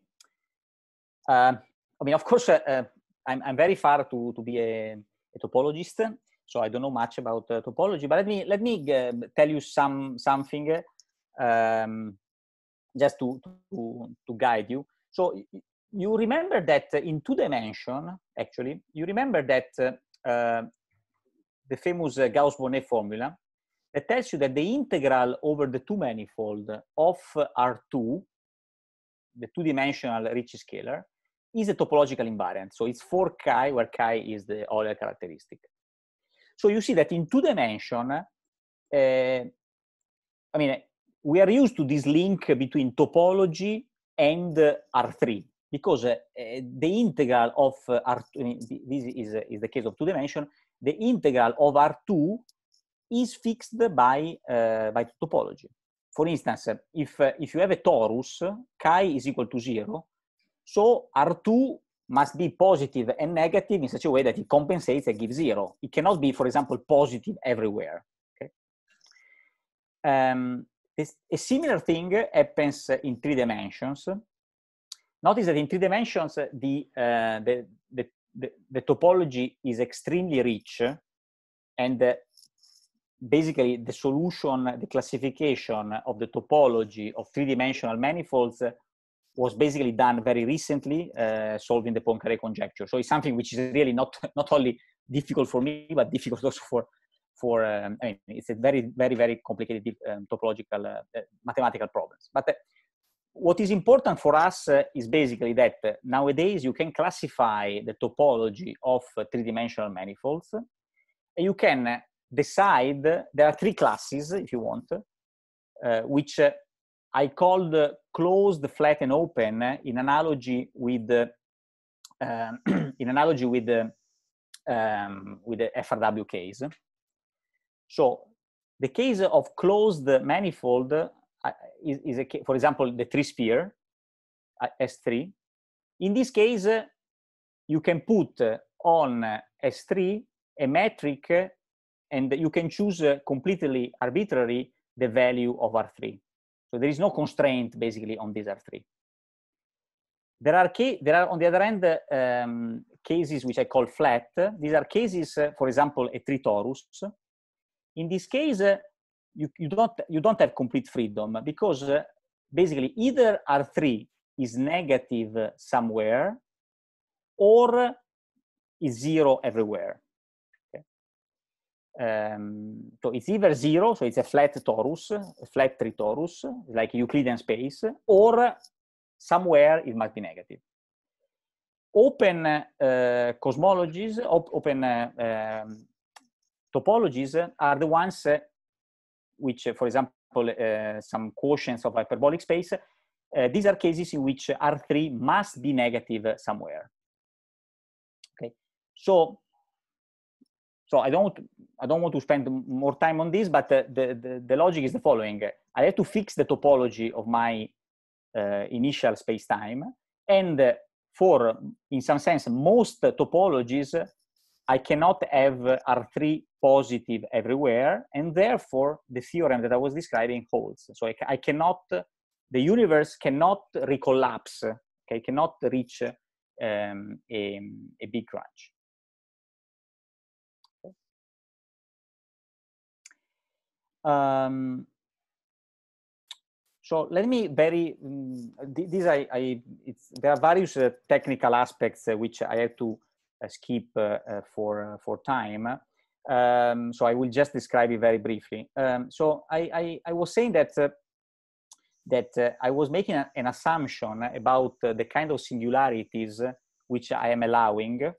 Uh, I mean, of course, uh, uh, I'm, I'm, very far to, to be a, a topologist, so I don't know much about uh, topology. But let me let me uh, tell you some something um, just to, to to guide you. So you remember that in two dimension, actually, you remember that uh, the famous Gauss-Bonnet formula that tells you that the integral over the two manifold of R2, the two-dimensional Ricci scalar, is a topological invariant. So it's for chi, where chi is the Euler characteristic. So you see that in two dimension, uh, I mean, we are used to this link between topology and uh, R3 because uh, the integral of eh, R2, this is, is the case of two dimension, the integral of R2 is fixed by, by topology. For instance, if, if you have a torus, chi is equal to zero, so R2 must be positive and negative in such a way that it compensates and gives zero. It cannot be, for example, positive everywhere. Okay? Um, this, a similar thing happens in three dimensions. Notice that in three dimensions, the, uh, the, the, the, the, topology is extremely rich and uh, basically the solution, the classification of the topology of three-dimensional manifolds was basically done very recently, uh, solving the Poincare conjecture. So it's something which is really not not only difficult for me, but difficult also for for um, I mean, it's a very very very complicated um, topological uh, uh mathematical problems. But uh, what is important for us uh, is basically that uh, nowadays you can classify the topology of three-dimensional manifolds. You can decide there are three classes if you want, which I called uh, closed, flat, and open uh, in analogy with um, the uh, in analogy with the um, with the FRW case. So the case of closed manifold is, is a, for example, the three sphere uh, S3. In this case, you can put on S3 a metric and you can choose completely arbitrary the value of R3. So there is no constraint basically on these R3. There are, there are on the other hand, um, cases which I call flat. These are cases, uh, for example, a torus. In this case, uh, you, you, don't, you don't have complete freedom because uh, basically either R3 is negative somewhere or is zero everywhere. Um, so it's either zero, so it's a flat torus, a flat three torus, like Euclidean space, or somewhere it must be negative. Open uh, cosmologies, op open uh, um, topologies are the ones which, for example, uh, some quotients of hyperbolic space, eh, these are cases in which R3 must be negative somewhere. Okay, so so I don't I don't want to spend more time on this, but uh, the, the, the logic is the following. I have to fix the topology of my uh, initial spacetime. And for, in some sense, most topologies, I cannot have R3 positive everywhere. And therefore, the theorem that I was describing holds. So I, I cannot, the universe cannot recollapse, okay, cannot reach um, a, a big crunch. Um, so let me very um, these I, I there are various uh, technical aspects uh, which I have to uh, skip uh, uh, for uh, for time. Um, so I will just describe it very briefly. Um, so I, I, I was saying that that I was making a, an assumption about the kind of singularities which I am allowing.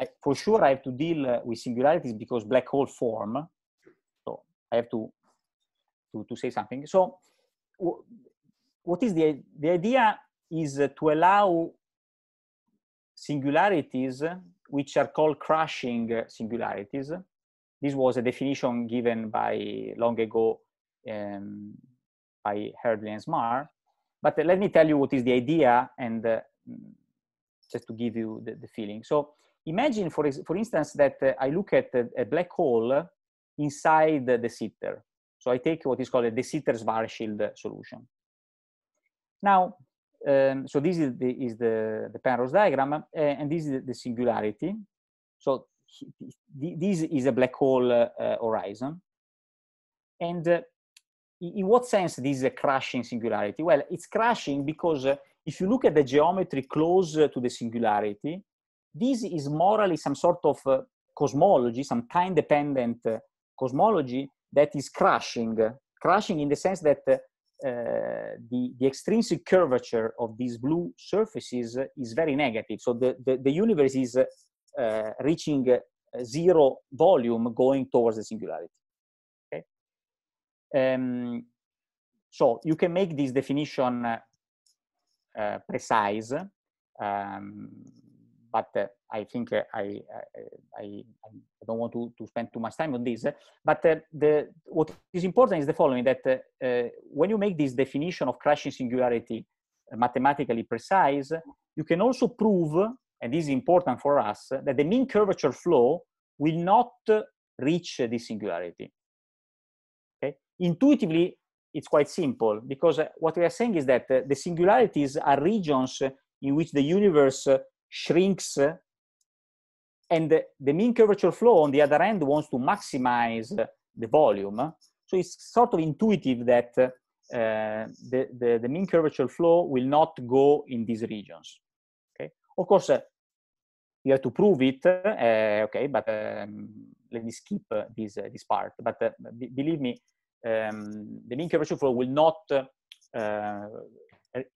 I, for sure, I have to deal with singularities because black hole form I have to, to, to say something. So what is the, the idea is to allow singularities which are called crashing singularities. This was a definition given by long ago um, by Herdley and Smar. But uh, let me tell you what is the idea and uh, just to give you the, the, feeling. So imagine, for, for instance, that uh, I look at a, uh, a black hole inside the sitter. So I take what is called a sitters bar shield solution. Now, um, so this is the, is the, the Penrose diagram, uh, and this is the singularity. So this is a black hole uh, horizon. And uh, in what sense this is a crashing singularity? Well, it's crashing because if you look at the geometry close to the singularity, this is morally some sort of cosmology, some time-dependent cosmology that is crashing, crashing in the sense that uh, the, the extrinsic curvature of these blue surfaces is very negative. So the, the, the universe is uh, reaching zero volume going towards the singularity. Okay. Um, so you can make this definition uh, precise. Um, but uh, I think uh, I, I, I, don't want to, to spend too much time on this. But uh, the, what is important is the following, that uh, when you make this definition of crashing singularity mathematically precise, you can also prove, and this is important for us, that the mean curvature flow will not reach this singularity. Okay? Intuitively, it's quite simple because what we are saying is that the singularities are regions in which the universe shrinks and the, the mean curvature flow on the other end wants to maximize the volume. So it's sort of intuitive that uh, the, the, the, mean curvature flow will not go in these regions. Okay, Of course, uh, you have to prove it, uh, okay, but um, let me skip uh, this, uh, this part. But uh, believe me, um, the mean curvature flow will not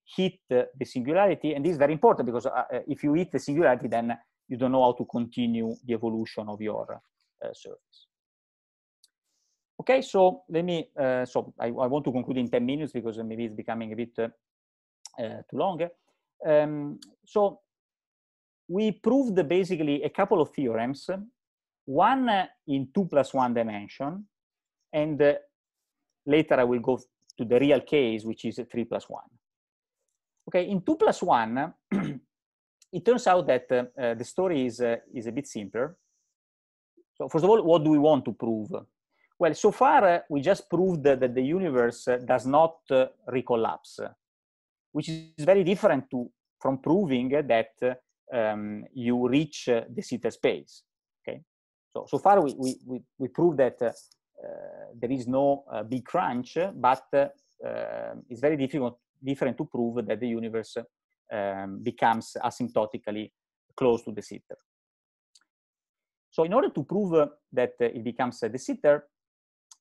hit the singularity. And this is very important because uh, uh, if you hit the singularity, then you don't know how to continue the evolution of your uh, surface. Okay, so let me, uh, so I, I, want to conclude in 10 minutes because maybe it's becoming a bit uh, too long. Um, so we proved basically a couple of theorems, one in two plus one dimension, and later I will go to the real case, which is three plus one. Okay, in 2 plus 1, it turns out that uh, the story is, uh, is a bit simpler. So first of all, what do we want to prove? Well, so far, uh, we just proved that, that the universe uh, does not uh, recollapse, which is very different to, from proving that uh, um, you reach the theta space. Okay, so, so far, we, we, we, we proved that there is no big crunch, but um, it's very difficult different to prove that the universe um, becomes asymptotically close to the sitter. So in order to prove that it becomes the sitter,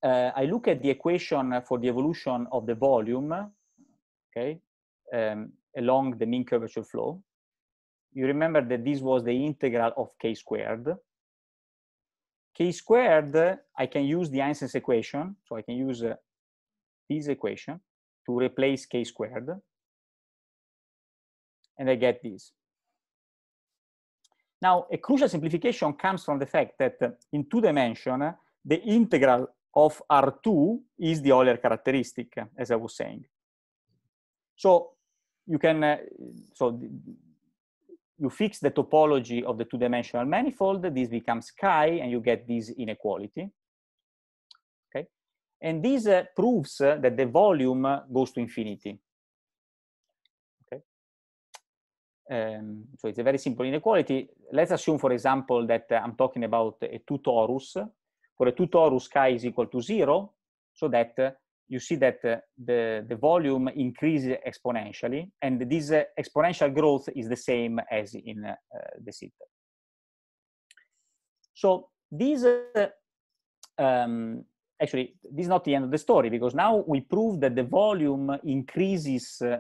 eh, I look at the equation for the evolution of the volume, okay, um, along the mean curvature flow. You remember that this was the integral of k squared, k squared, I can use the Einstein's equation. So I can use uh, eh, this equation to replace k squared. And I get this. Now, a crucial simplification comes from the fact that uh, in two dimension, uh, the integral of R2 is the Euler characteristic, uh, as I was saying. So you can, uh, so you fix the topology of the two-dimensional manifold, this becomes chi, and you get this inequality. And this uh, proves uh, that the volume uh, goes to infinity. Um, so it's a very simple inequality. Let's assume, for example, that uh, I'm talking about a two torus. For a two torus, chi is equal to zero, so that uh, you see that uh, the, the volume increases exponentially, and this exponential growth is the same as in the sitter. So these um, actually, this is not the end of the story because now we prove that the volume increases uh,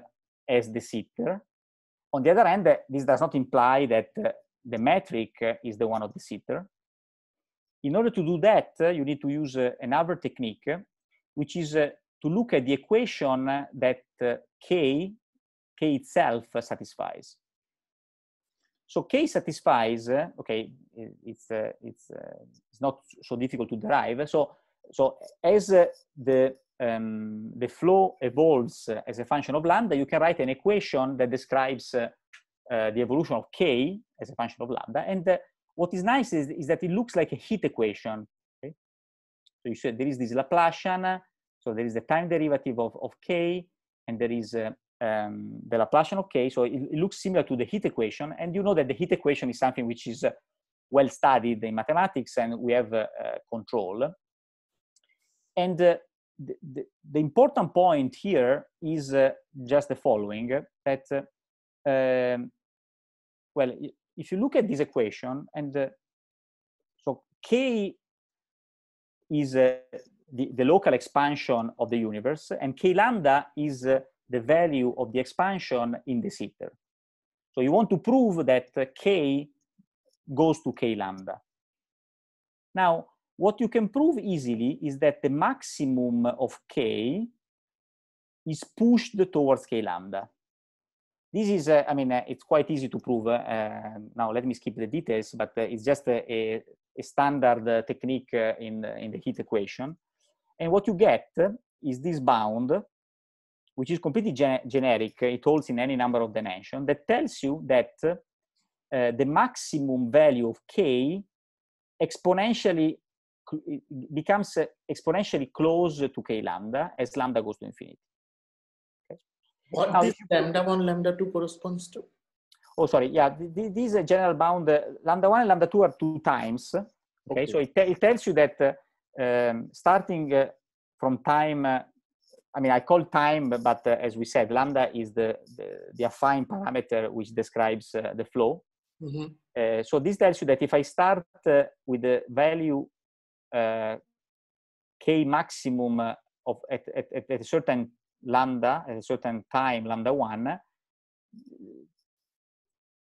as the sitter. On the other hand, uh, this does not imply that uh, the metric is the one of the sitter. In order to do that, you need to use another technique, which is to look at the equation that k, k itself satisfies. So k satisfies, okay, it's, uh, it's, uh, it's not so difficult to derive. So so as the um, the flow evolves as a function of lambda, you can write an equation that describes uh, uh, the evolution of k as a function of lambda. And uh, what is nice is, is that it looks like a heat equation. Okay? So you said there is this Laplacian, so there is the time derivative of, of k, and there is uh, um, the Laplacian of k. So it, it, looks similar to the heat equation. And you know that the heat equation is something which is uh, well studied in mathematics and we have uh, control and uh, the, the, the, important point here is uh, just the following that uh, um, well if you look at this equation and so k is uh, the, the, local expansion of the universe, and k lambda is uh, the value of the expansion in the sitter. So you want to prove that k goes to k lambda. Now, what you can prove easily is that the maximum of k is pushed towards k lambda. This is, uh, I mean, uh, it's quite easy to prove. Uh, um, now, let me skip the details, but uh, it's just a, a, standard uh, technique uh, in, in the heat equation. And what you get is this bound, which is completely gen generic. It holds in any number of dimensions that tells you that the maximum value of k exponentially becomes exponentially close to k lambda as lambda goes to infinity. Okay. What now, this lambda 1, lambda 2 corresponds to? Oh, sorry. Yeah, th these are general bound uh, lambda 1 and lambda 2 are two times. Okay, okay. so it, it, tells you that uh, um, starting uh, from time, uh, I mean, I call time, but as we said, lambda is the, the, the affine parameter which describes the flow. Mm -hmm. uh, so this tells you that if I start uh, with the value Eh, k maximum of at, at, at a certain lambda, at a certain time, lambda 1,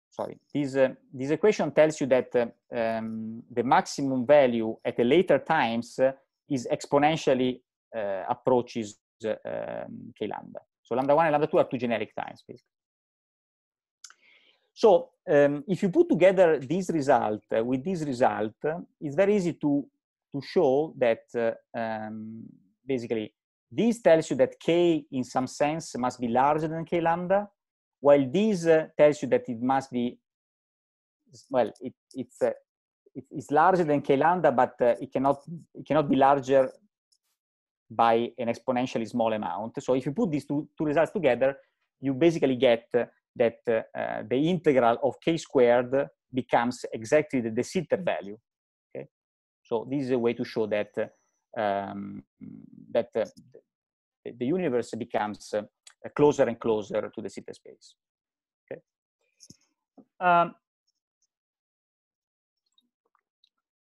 sorry, this, uh, this equation tells you that uh, um, the maximum value at the later times uh, is exponentially approaches um, k lambda. So lambda 1 and lambda 2 are two generic times, basically. So um, if you put together this result with this result, it's very easy to to show that uh, um, basically this tells you that k in some sense must be larger than k lambda, while this uh, tells you that it must be, well, it, it's uh, it's larger than k lambda, but uh, it cannot it cannot be larger by an exponentially small amount. So if you put these two, two results together, you basically get uh, that uh, the integral of k squared becomes exactly the De Sitter value so this is a way to show that um, that uh, the universe becomes uh, closer and closer to the zeta space. Okay. Um,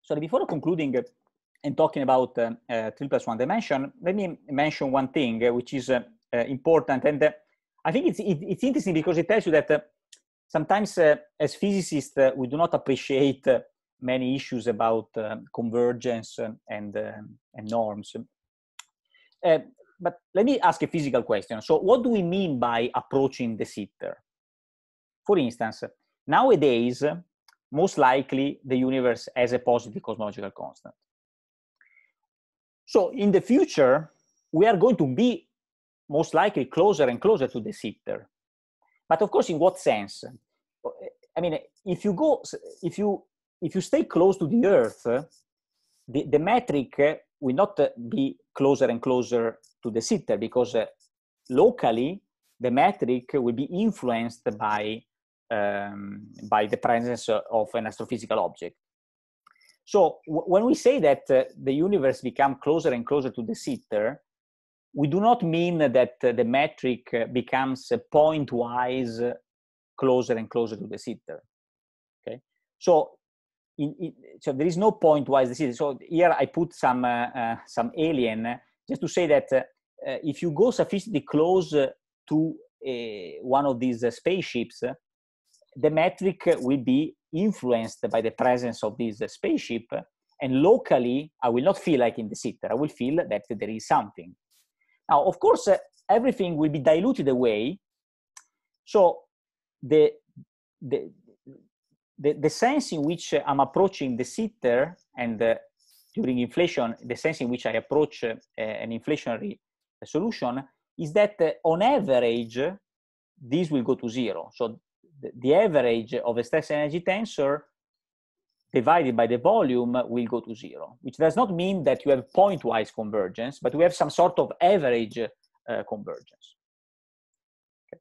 so before concluding uh, and talking about uh, uh, three plus one dimension, let me mention one thing which is important, and I think it's it, it's interesting because it tells you that sometimes as physicists we do not appreciate many issues about um, convergence and, and um, norms. Eh, but let me ask a physical question. So, what do we mean by approaching the sitter? For instance, nowadays, most likely the universe has a positive cosmological constant. So in the future, we are going to be most likely closer and closer to the sitter. But of course, in what sense? I mean, if you go, if you if you stay close to the Earth, eh, the, the metric eh, will not eh, be closer and closer to the sitter because locally the metric will be influenced by um, by the presence of an astrophysical object. So when we say that uh, the universe become closer and closer to the sitter, we do not mean that uh, the metric uh, becomes point-wise closer and closer to the sitter. Okay, so in, in, so there is no point-wise decision. So here I put some uh, uh, some alien just to say that uh, if you go sufficiently close to one of these spaceships, the metric will be influenced by the presence of this spaceship. And locally, I will not feel like in the sitter. I will feel that there is something. Now, of course, everything will be diluted away. So the, the, the, the sense in which I'm approaching the sitter and uh, during inflation, the sense in which I approach uh, an inflationary solution is that uh, on average, this will go to zero. So the, the average of a stress energy tensor divided by the volume will go to zero, which does not mean that you have pointwise convergence, but we have some sort of average uh, convergence. Okay.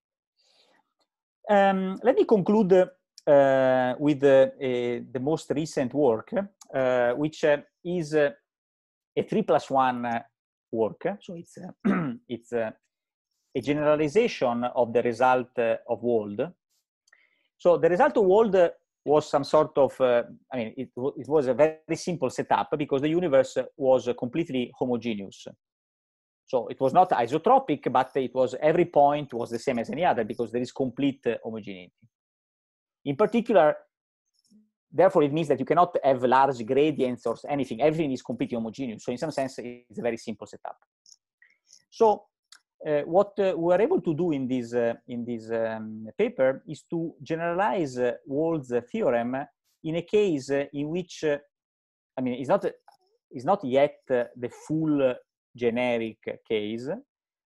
Um, let me conclude uh, uh, with the, uh, the most recent work, uh, which is a three plus one work. So it's it's a generalization of the result of Wald. So the result of Wald was some sort of, uh, I mean, it, it, was a very simple setup because the universe was completely homogeneous. So it was not isotropic, but it was every point was the same as any other because there is complete homogeneity. In particular, therefore, it means that you cannot have large gradients or anything. Everything is completely homogeneous. So in some sense, it's a very simple setup. So uh, what uh, we are able to do in this, uh, in this um, paper is to generalize uh, Wald's uh, theorem in a case uh, in which, uh, I mean, it's not, it's not yet the full generic case,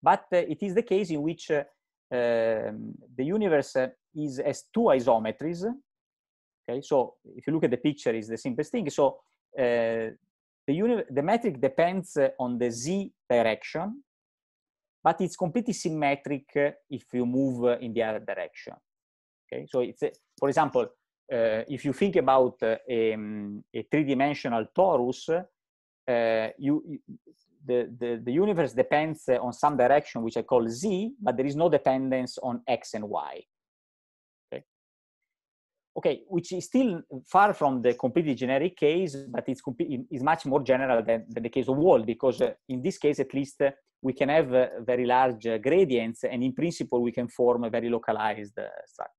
but it is the case in which um, the universe is has two isometries. Okay, so if you look at the picture, is the simplest thing. So uh, the, the metric depends uh, on the z direction, but it's completely symmetric uh, if you move uh, in the other direction. Okay, so it's a, for example, uh, if you think about uh, a, um, a three-dimensional torus, uh, you the, the, the universe depends on some direction which I call z, but there is no dependence on x and y okay, which is still far from the completely generic case, but it's, much more general than, than, the case of wall, because uh, in this case, at least, uh, we can have uh, very large uh, gradients, and in principle, we can form a very localized uh, structure.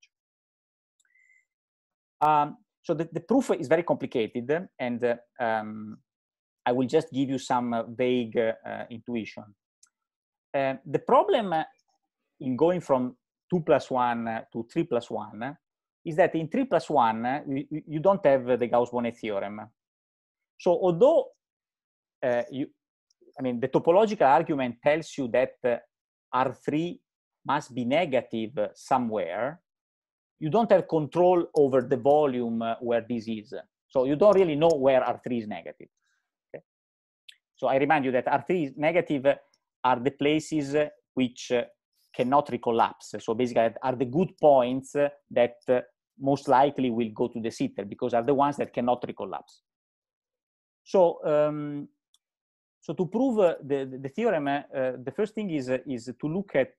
Um, so the, the, proof is very complicated, and uh, um, I will just give you some vague intuition. the problem in going from 2 plus 1 to 3 plus 1 is that in 3 plus 1, you don't have the Gauss-Bonnet theorem. So although, uh, you, I mean, the topological argument tells you that uh, R3 must be negative somewhere, you don't have control over the volume uh, where this is. So you don't really know where R3 is negative. Okay? So I remind you that R3 is negative are the places which uh, cannot recollapse. So basically, are the good points that most likely will go to the sitter because are the ones that cannot recollapse. So, um, so to prove uh, the, the theorem, uh, the first thing is, uh, is to look at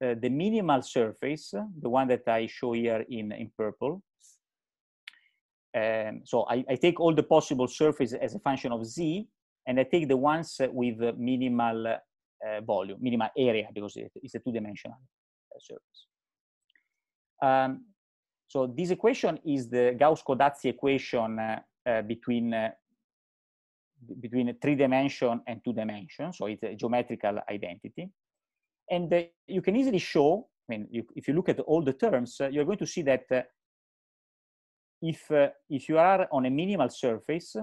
the minimal surface, the one that I show here in, in purple, um, so I, I, take all the possible surfaces as a function of z, and I take the ones with minimal Eh, volume, minimal area, because it, it's a two-dimensional eh, surface. Um, ehm, so this equation is the Gauss-Codazzi equation eh, between between three dimension and two dimension. So it's a geometrical identity. And uh, you can easily show, I mean, you, if you look at all the terms, uh, you're going to see that uh, if, if you are on a minimal surface,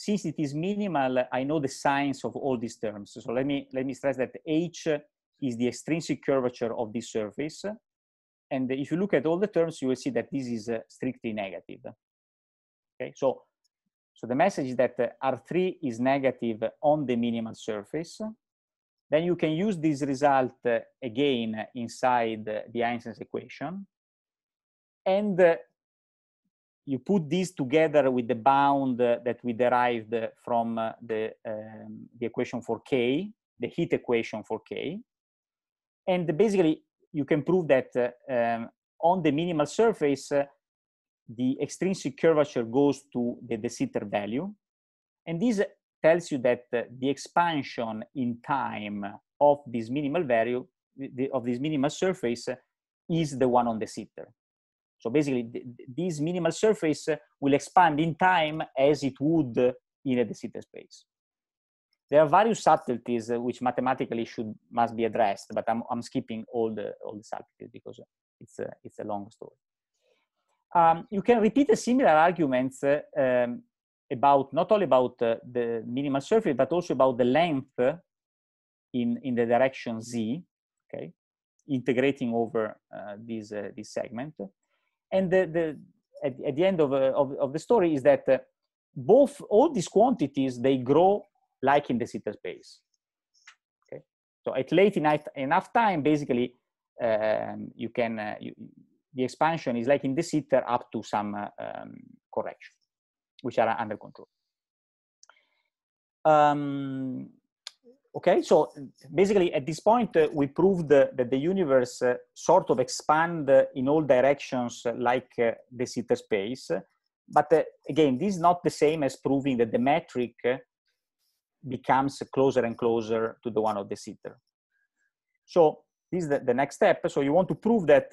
since it is minimal, I know the science of all these terms. So let me, let me stress that H is the extrinsic curvature of this surface. And if you look at all the terms, you will see that this is uh, strictly negative. Okay, so, so the message is that uh, R3 is negative on the minimal surface. Then you can use this result uh, again inside the Einstein's equation. And you put these together with the bound uh, that we derived uh, from uh, the, um, the equation for K, the heat equation for K. And basically, you can prove that uh, um, on the minimal surface, uh, the extrinsic curvature goes to the De Sitter value. And this tells you that uh, the expansion in time of this minimal value, the, of this minimal surface, is the one on the sitter. So basically, th this minimal surface will expand in time as it would in a De Sitter space. There are various subtleties uh, which mathematically should must be addressed, but I'm, I'm skipping all the all the subtleties because it's a, it's a long story. Um, you can repeat similar arguments uh, um, about not only about uh, the minimal surface but also about the length in in the direction z okay integrating over uh, this uh, this segment and the, the at, at, the end of, uh, of, of, the story is that uh, both all these quantities, they grow like in the sitter space. Okay? So at late enough, enough time, basically, um, you can, uh, you, the expansion is like in the sitter up to some uh, um, correction, which are under control. Um, okay so basically at this point uh, we proved uh, that the universe uh, sort of expand uh, in all directions uh, like uh, the sitter space but again this is not the same as proving that the metric becomes closer and closer to the one of the sitter so this is the, the, next step so you want to prove that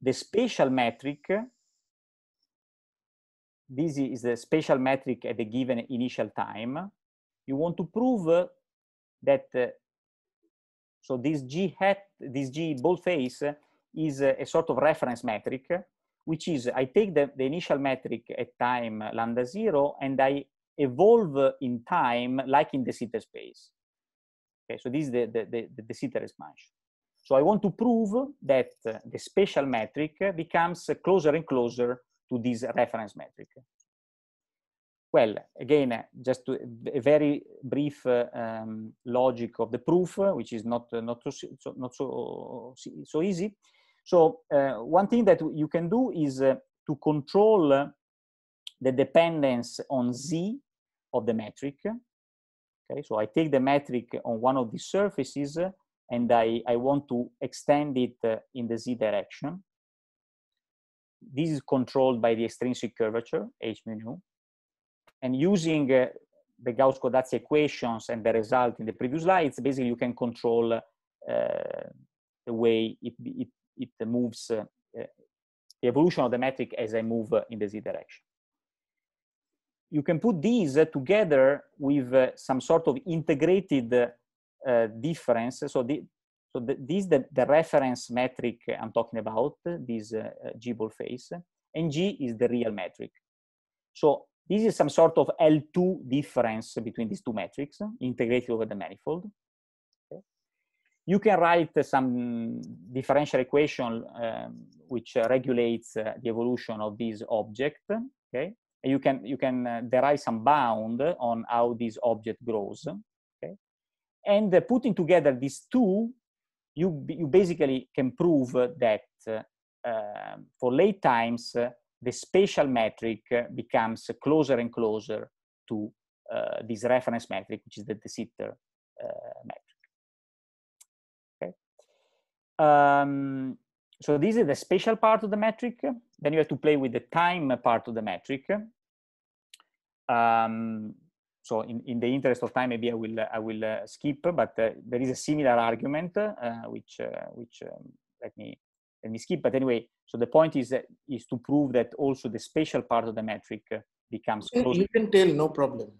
the spatial metric this is the spatial metric at the given initial time you want to prove that uh, so this G hat, this G face uh, is a, uh, a, sort of reference metric, which is I take the, the initial metric at time lambda zero and I evolve in time like in the sitter space. Okay, so this is the, the, the, the, the sitter expansion. So I want to prove that the spatial metric becomes closer and closer to this reference metric. Well, again, just to, a very brief um, logic of the proof, which is not uh, not so, not so so easy. So uh, one thing that you can do is uh, to control the dependence on z of the metric. Okay, so I take the metric on one of the surfaces and I, I want to extend it in the z direction. This is controlled by the extrinsic curvature, h mu nu. And using uh, the Gauss-Kodazzi equations and the result in the previous slides, basically you can control uh, the way it, it, it moves, uh, the evolution of the metric as I move in the z direction. You can put these together with uh, some sort of integrated uh, difference. So, the, so the, this the, the reference metric I'm talking about, this uh, G-ball phase, and G is the real metric. So this is some sort of L2 difference between these two metrics integrated over the manifold. Okay. You can write some differential equation um, which regulates uh, the evolution of this object. Okay, and you can you can uh, derive some bound on how this object grows. Okay, and uh, putting together these two, you you basically can prove that uh, um, for late times uh, the spatial metric becomes closer and closer to uh, this reference metric, which is the De Sitter uh, metric. Okay. Um, so this is the spatial part of the metric. Then you have to play with the time part of the metric. Um, so in, in the interest of time, maybe I will I will uh, skip, but uh, there is a similar argument uh, which uh, which um, let me let me skip. But anyway, so the point is that, is to prove that also the spatial part of the metric uh, becomes You can tell, no problem.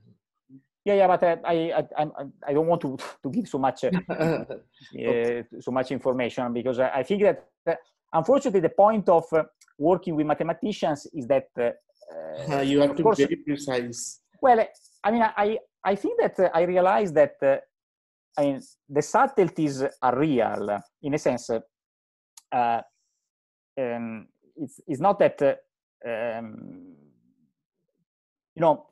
Yeah, yeah, but I, I, I, I don't want to, to give so much, uh, okay. Uh, so much information because I, I think that, that, unfortunately the point of uh, working with mathematicians is that uh, you have to course, be precise. Well, I mean, I, I think that I realize that I mean, the subtleties are real in a sense. Uh, um, it's, it's not that uh, um, you know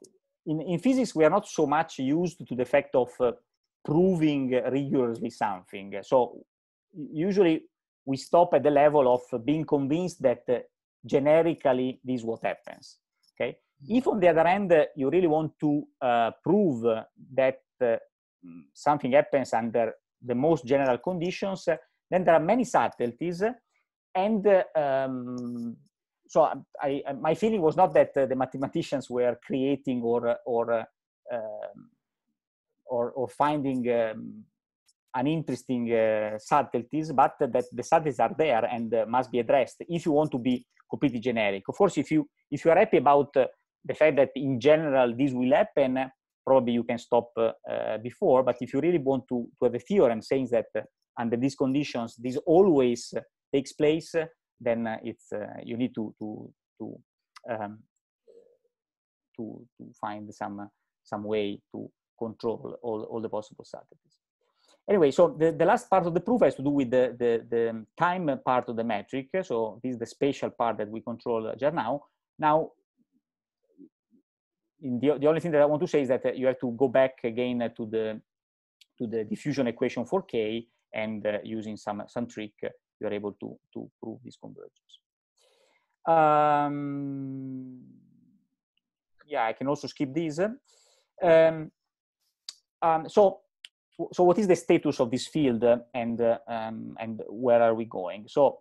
in, in physics we are not so much used to the fact of uh, proving rigorously something so usually we stop at the level of being convinced that uh, generically this what happens okay mm-hmm. if on the other hand uh, you really want to uh, prove that uh, something happens under the most general conditions uh, then there are many subtleties and um, so I, I, my feeling was not that uh, the mathematicians were creating or or uh, um, or, or, finding um, uninteresting uh, subtleties, but that the subtleties are there and uh, must be addressed if you want to be completely generic. Of course, if you if you are happy about uh, the fact that in general this will happen, probably you can stop uh, before. But if you really want to, to have a theorem saying that under these conditions, this always takes place, then uh, it's uh, you need to to to um, to, to find some uh, some way to control all, all the possible subtleties. Anyway, so the, the last part of the proof has to do with the, the, the time part of the metric. So this is the spatial part that we control just now. Now, the, the only thing that I want to say is that you have to go back again to the to the diffusion equation for k and uh, using some some trick you are able to, to prove this convergence. Um, yeah, I can also skip these. Um, um, so, so what is the status of this field uh, and, uh, um, and where are we going? So,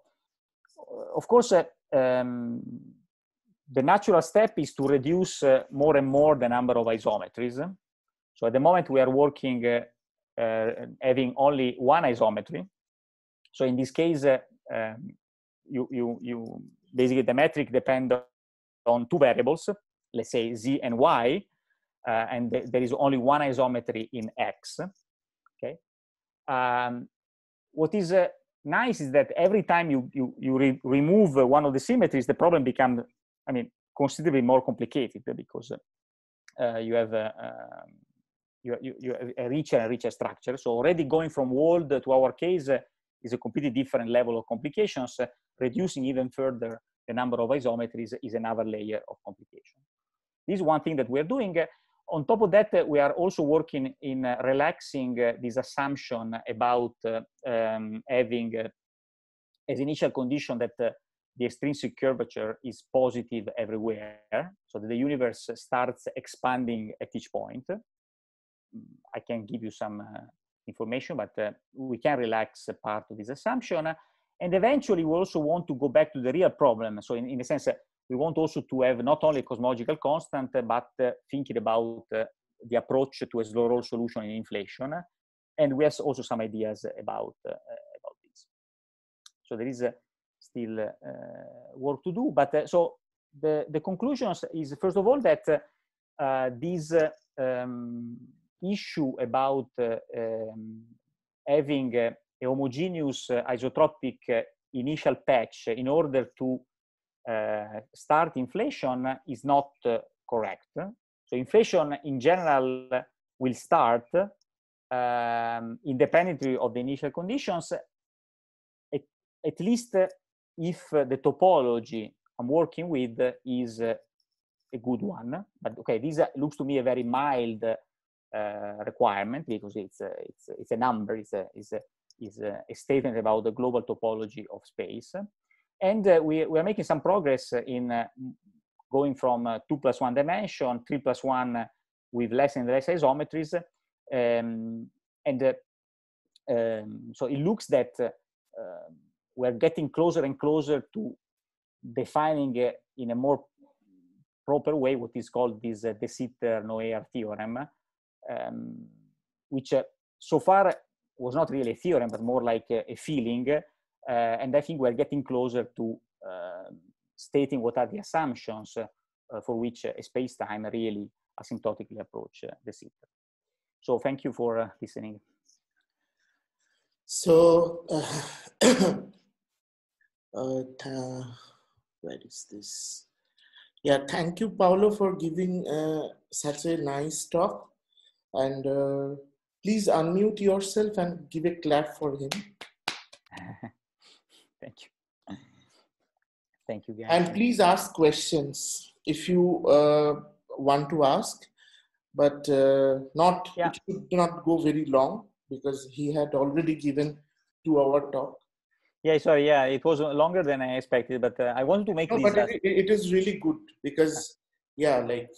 uh, of course, uh, um, the natural step is to reduce uh, more and more the number of isometries. So at the moment we are working uh, having only one isometry so in this case, um, you, you, you basically the metric depend on two variables, let's say z and y, uh, and th there is only one isometry in x. Okay. Um, what is uh, nice is that every time you you, you re remove one of the symmetries, the problem becomes, I mean, considerably more complicated because uh, you have. Uh, um, you, you, you have a richer and richer structure. So already going from world to our case, is a completely different level of complications. Reducing even further the number of isometries is another layer of complication. This is one thing that we are doing. On top of that, we are also working in uh, relaxing uh, this assumption about uh, um, having as initial condition that the extrinsic curvature is positive everywhere, so that the universe starts expanding at each point. Mm, I can give you some uh, information, but uh, we can relax part of this assumption. And eventually, we also want to go back to the real problem. So, in, in a sense, uh, we want also to have not only cosmological constant, uh, but thinking about uh, the approach to a slow roll solution in inflation. And we have also some ideas about, uh, about this. So, there is uh, still work to do. But so, the, the conclusions is first of all that these um, issue about um, having a eh, homogeneous eh, isotropic initial patch in order to start inflation is not correct. So inflation in general will start um, independently of the initial conditions, at, at least if the topology I'm working with is a good one. But okay, this looks to me a very mild Eh, requirement because it's a, it's, it's a number, it's a, it's a, is a, statement about the global topology of space. And uh, we, we are making some progress in uh, going from uh, two plus one dimension, three plus one with less and less isometries. Um, and um, so it looks that um, we're getting closer and closer to defining in a more proper way what is called this uh, De Sitter-Noyer theorem, um, which uh, so far was not really a theorem, but more like a, a feeling. Uh, and I think we're getting closer to um, stating what are the assumptions uh, for which a space-time really asymptotically approach the system. So thank you for listening. So, uh, uh, where is this? Yeah, thank you, Paolo, for giving uh, such a nice talk. And uh, please unmute yourself and give a clap for him. Thank you. Thank you, guys. And please ask questions if you uh, want to ask, but uh, not yeah. it should not go very long because he had already given two-hour talk. Yeah, sorry. Yeah, it was longer than I expected, but uh, I wanted to make. No, but it, it is really good because yeah, like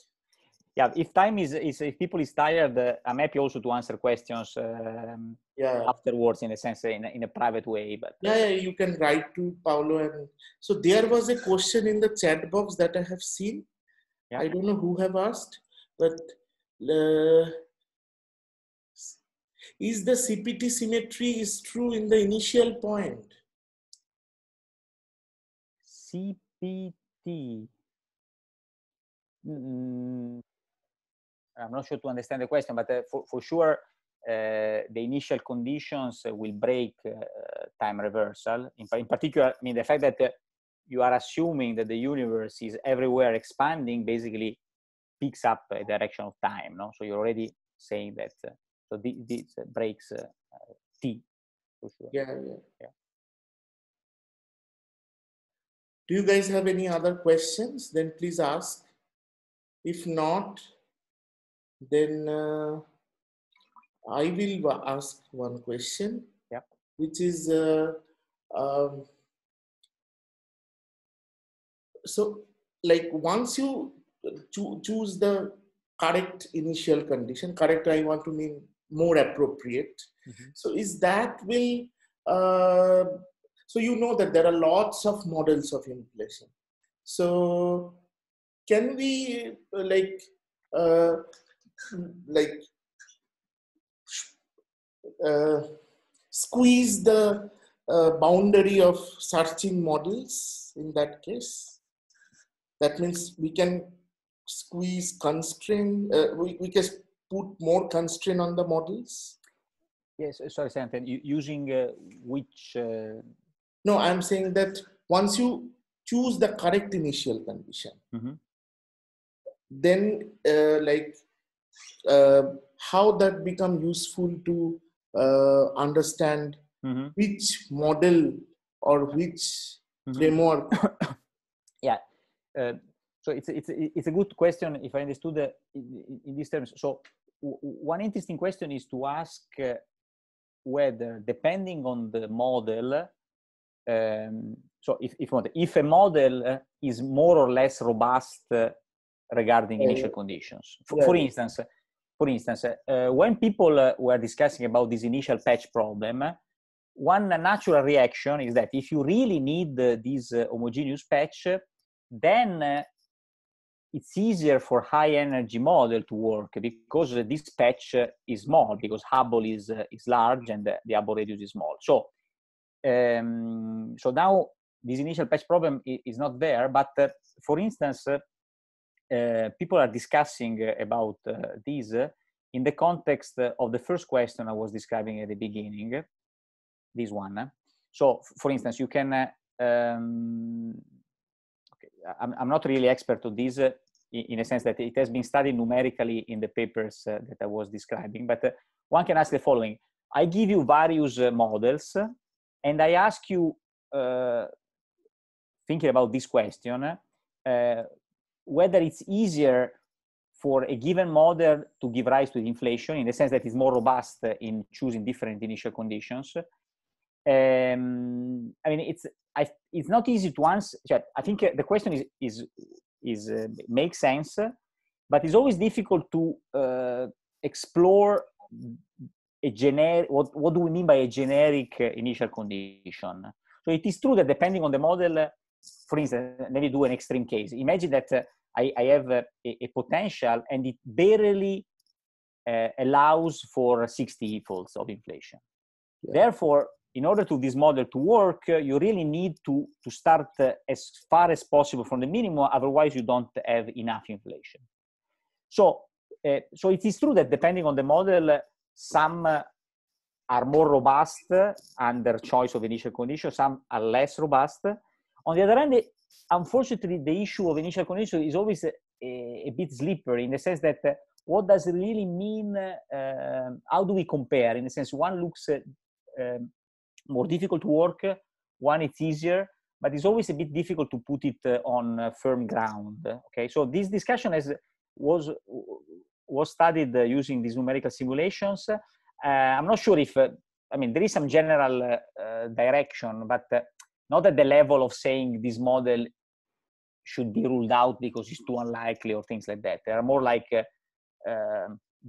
yeah if time is, is if people is tired uh, i'm happy also to answer questions um, yeah. afterwards in a sense in a, in a private way but yeah, uh, yeah you can write to paolo and so there was a question in the chat box that i have seen yeah. i don't know who have asked but uh, is the cpt symmetry is true in the initial point cpt mm -hmm. I'm not sure to understand the question, but uh, for, for sure, uh, the initial conditions will break uh, time reversal. In, in, particular, I mean, the fact that uh, you are assuming that the universe is everywhere expanding basically picks up a direction of time. No? So you're already saying that. Uh, so this, this breaks uh, T, for sure. Yeah, yeah, yeah. Do you guys have any other questions? Then please ask. If not, then uh, I will ask one question, yeah. which is uh, um, so like once you cho choose the correct initial condition, correct I want to mean more appropriate. Mm -hmm. So is that will uh, so you know that there are lots of models of inflation. So can we like uh, like uh, squeeze the uh, boundary of searching models in that case. That means we can squeeze constraint, uh, we, we can put more constraint on the models. Yes, uh, sorry, Santan, using uh, which? Uh, no, I'm saying that once you choose the correct initial condition, mm -hmm. then uh, like uh, how that become useful to uh, understand mm-hmm. which model or which mm-hmm. framework yeah uh, so it's it's it's a good question if i understood uh, in, in, these terms so w- one interesting question is to ask uh, whether depending on the model um, so if if, if a model is more or less robust regarding eh, initial conditions. For, yeah. for instance, for instance, uh, when people uh, were discussing about this initial patch problem, one natural reaction is that if you really need uh, this homogeneous patch, then it's easier for high energy model to work because this patch is small because Hubble is is large and the Hubble radius is small. So, um, so now this initial patch problem is not there. But for instance uh, people are discussing about uh, this in the context of the first question I was describing at the beginning, this one. So, for instance, you can, uh, um, I'm, not really expert on this in a sense that it has been studied numerically in the papers that I was describing, but one can ask the following. I give you various models and I ask you, thinking about this question, whether it's easier for a given model to give rise to inflation in the sense that it's more robust in choosing different initial conditions. Um, I mean, it's I, it's not easy to answer. I think uh, the question is is is uh, makes sense, but it's always difficult to uh, explore a generic. What what do we mean by a generic uh, initial condition? So it is true that depending on the model, for instance, let me do an extreme case. Imagine that uh, I, I, have uh, a, a, potential and it barely uh, allows for 60 folds of inflation. Yeah. Therefore, in order to this model to work, uh, you really need to, to start uh, as far as possible from the minimum, otherwise you don't have enough inflation. So, uh, so it is true that depending on the model, some are more robust under choice of initial conditions, some are less robust, on the other hand, unfortunately, the issue of initial condition is always a, a bit slippery in the sense that uh, what does it really mean? Uh, how do we compare? In the sense, one looks uh, um, more difficult to work, one it's easier, but it's always a bit difficult to put it uh, on uh, firm ground. Okay, so this discussion has was was studied uh, using these numerical simulations. I'm not sure if I mean there is some general direction, but not at the level of saying this model should be ruled out because it's too unlikely or things like that. They are more like a, a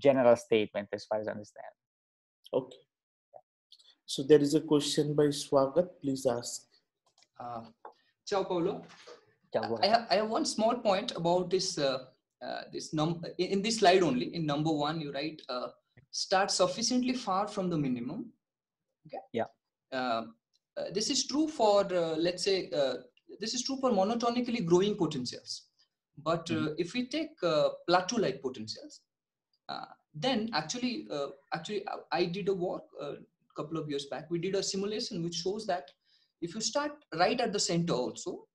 general statement, as far as I understand. Okay. So there is a question by Swagat. Please ask. Uh, ciao, Paolo. Ciao, I, have, I have one small point about this. Uh, uh, this num in, this slide only in number one you write uh, start sufficiently far from the minimum. Okay. Yeah. Uh, uh, this is true for, uh, let's say, uh, this is true for monotonically growing potentials. But mm. if we take plateau-like potentials, then actually, actually, I did a work a couple of years back. We did a simulation which shows that if you start right at the center also,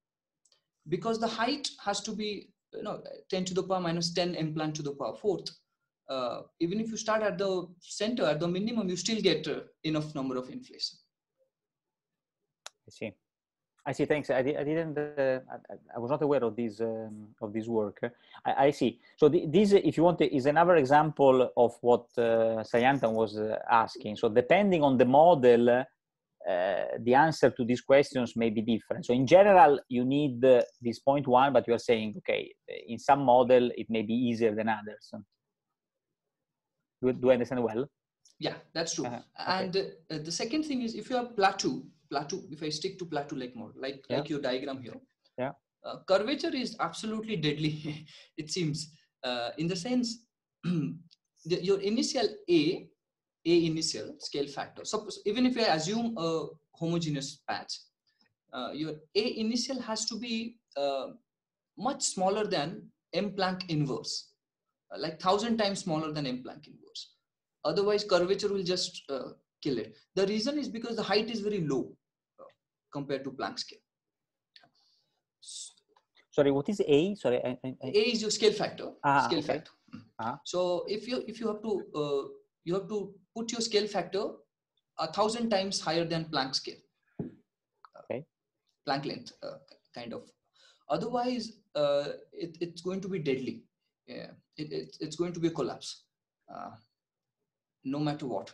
because the height has to be you know 10 to the power minus 10 m to the power fourth uh, even if you start at the center at the minimum you still get uh, enough number of inflation I see. I see. Thanks. I, I didn't. Uh, I, I, was not aware of this um, of this work. I, I see. So the, this, if you want, is another example of what uh, Sayantan was uh, asking. So depending on the model, uh, the answer to these questions may be different. So in general, you need this point one, but you are saying, okay, in some model it may be easier than others. Do, do I understand well? Yeah, that's true. Uh-huh. Okay. And uh, the second thing is, if you have plateau plateau if i stick to plateau like more like yeah. like your diagram here yeah uh, curvature is absolutely deadly it seems uh, in the sense the, your initial a a initial scale factor suppose even if i assume a homogeneous patch uh, your a initial has to be uh, much smaller than m planck inverse uh, like 1000 times smaller than m planck inverse otherwise curvature will just uh, kill it the reason is because the height is very low compared to Planck scale. Sorry, what is A? Sorry, a is your scale factor. Ah, scale okay. factor. Ah. So if you if you have to uh, you have to put your scale factor a thousand times higher than Planck scale. Okay. Planck length, uh, kind of. Otherwise, uh, it, it's going to be deadly. Yeah. It, it, it's going to be a collapse, uh, no matter what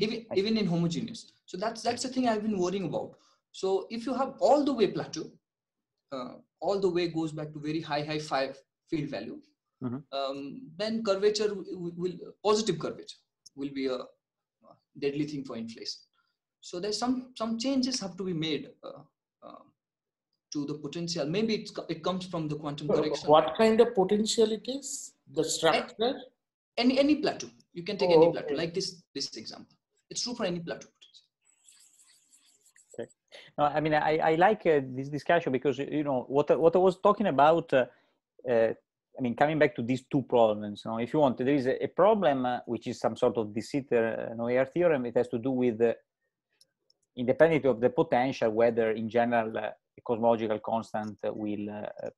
even, even in homogeneous so that's that's the thing i've been worrying about so if you have all the way plateau uh, all the way goes back to very high high five field value mm-hmm. um, then curvature will, will, positive curvature will be a deadly thing for inflation so there's some some changes have to be made uh, uh, to the potential maybe it comes from the quantum correction what kind of potential it is the structure any any plateau you can take oh, any plateau, okay. like this this example. It's true for any plateau. Okay. No, I mean, I, I like uh, this discussion because, you know, what, what I was talking about, uh, uh, I mean, coming back to these two problems, you know, if you want, there is a, a problem uh, which is some sort of De Sitter uh, Neuer theorem. It has to do with, uh, independently of the potential, whether in general uh, a cosmological constant will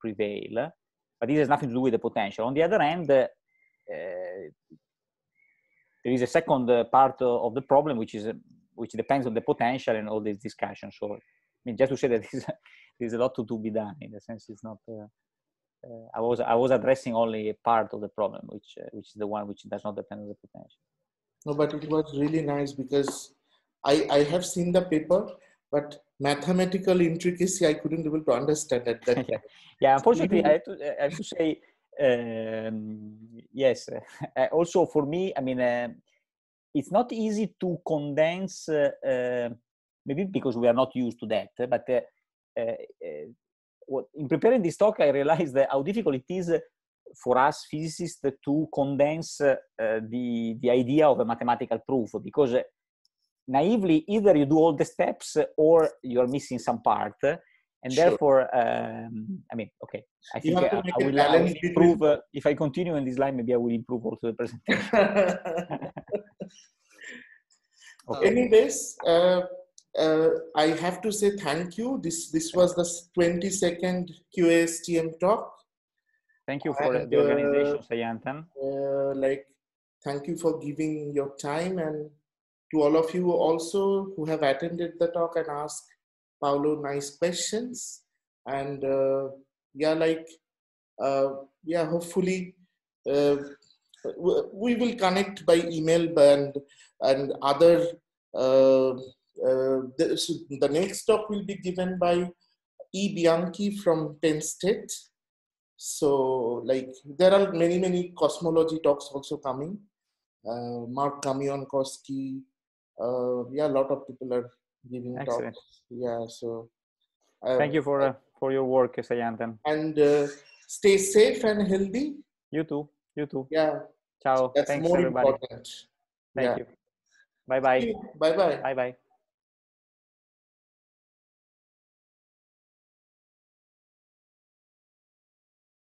prevail. But this has nothing to do with the potential. On the other hand, there is a second uh, part of the problem, which is uh, which depends on the potential and all this discussion. So, I mean, just to say that there's, there's a lot to, to be done. In the sense, it's not. Uh, uh, I was I was addressing only a part of the problem, which uh, which is the one which does not depend on the potential. No, but it was really nice because I I have seen the paper, but mathematical intricacy I couldn't be able to understand at that. yeah. yeah, unfortunately, I have to I have to say um, yes. Eh, eh, also for me, I mean, eh, it's not easy to condense. maybe because we are not used to that, but. What, in preparing this talk, I realized that how difficult it is for us physicists to condense uh, the, the idea of a mathematical proof because uh, naively either you do all the steps or you're missing some part and sure. therefore, um, I mean, okay, I think I, I, will, I, will, improve. Uh, if I continue in this line, maybe I will improve also the presentation. okay. Anyways, uh, uh, I have to say thank you. This this was the 22nd QASTM talk. Thank you for and, the uh, organization, Sayantan. Uh, like, thank you for giving your time and to all of you also who have attended the talk and asked Paolo nice questions. And uh, yeah, like, uh, yeah, hopefully uh, we will connect by email and, and other. Uh, uh, the, so the, next talk will be given by E. Bianchi from Penn State. So, like, there are many, many cosmology talks also coming. Uh, Mark Kamionkowski, yeah, a lot of people are giving Excellent. talks. Yeah, so uh, thank you for uh, for your work, Sayantan. And uh, stay safe and healthy. You too. You too. Yeah. Ciao. That's Thanks, more everybody. important. Thank yeah. you. Bye bye. Bye bye. Bye bye.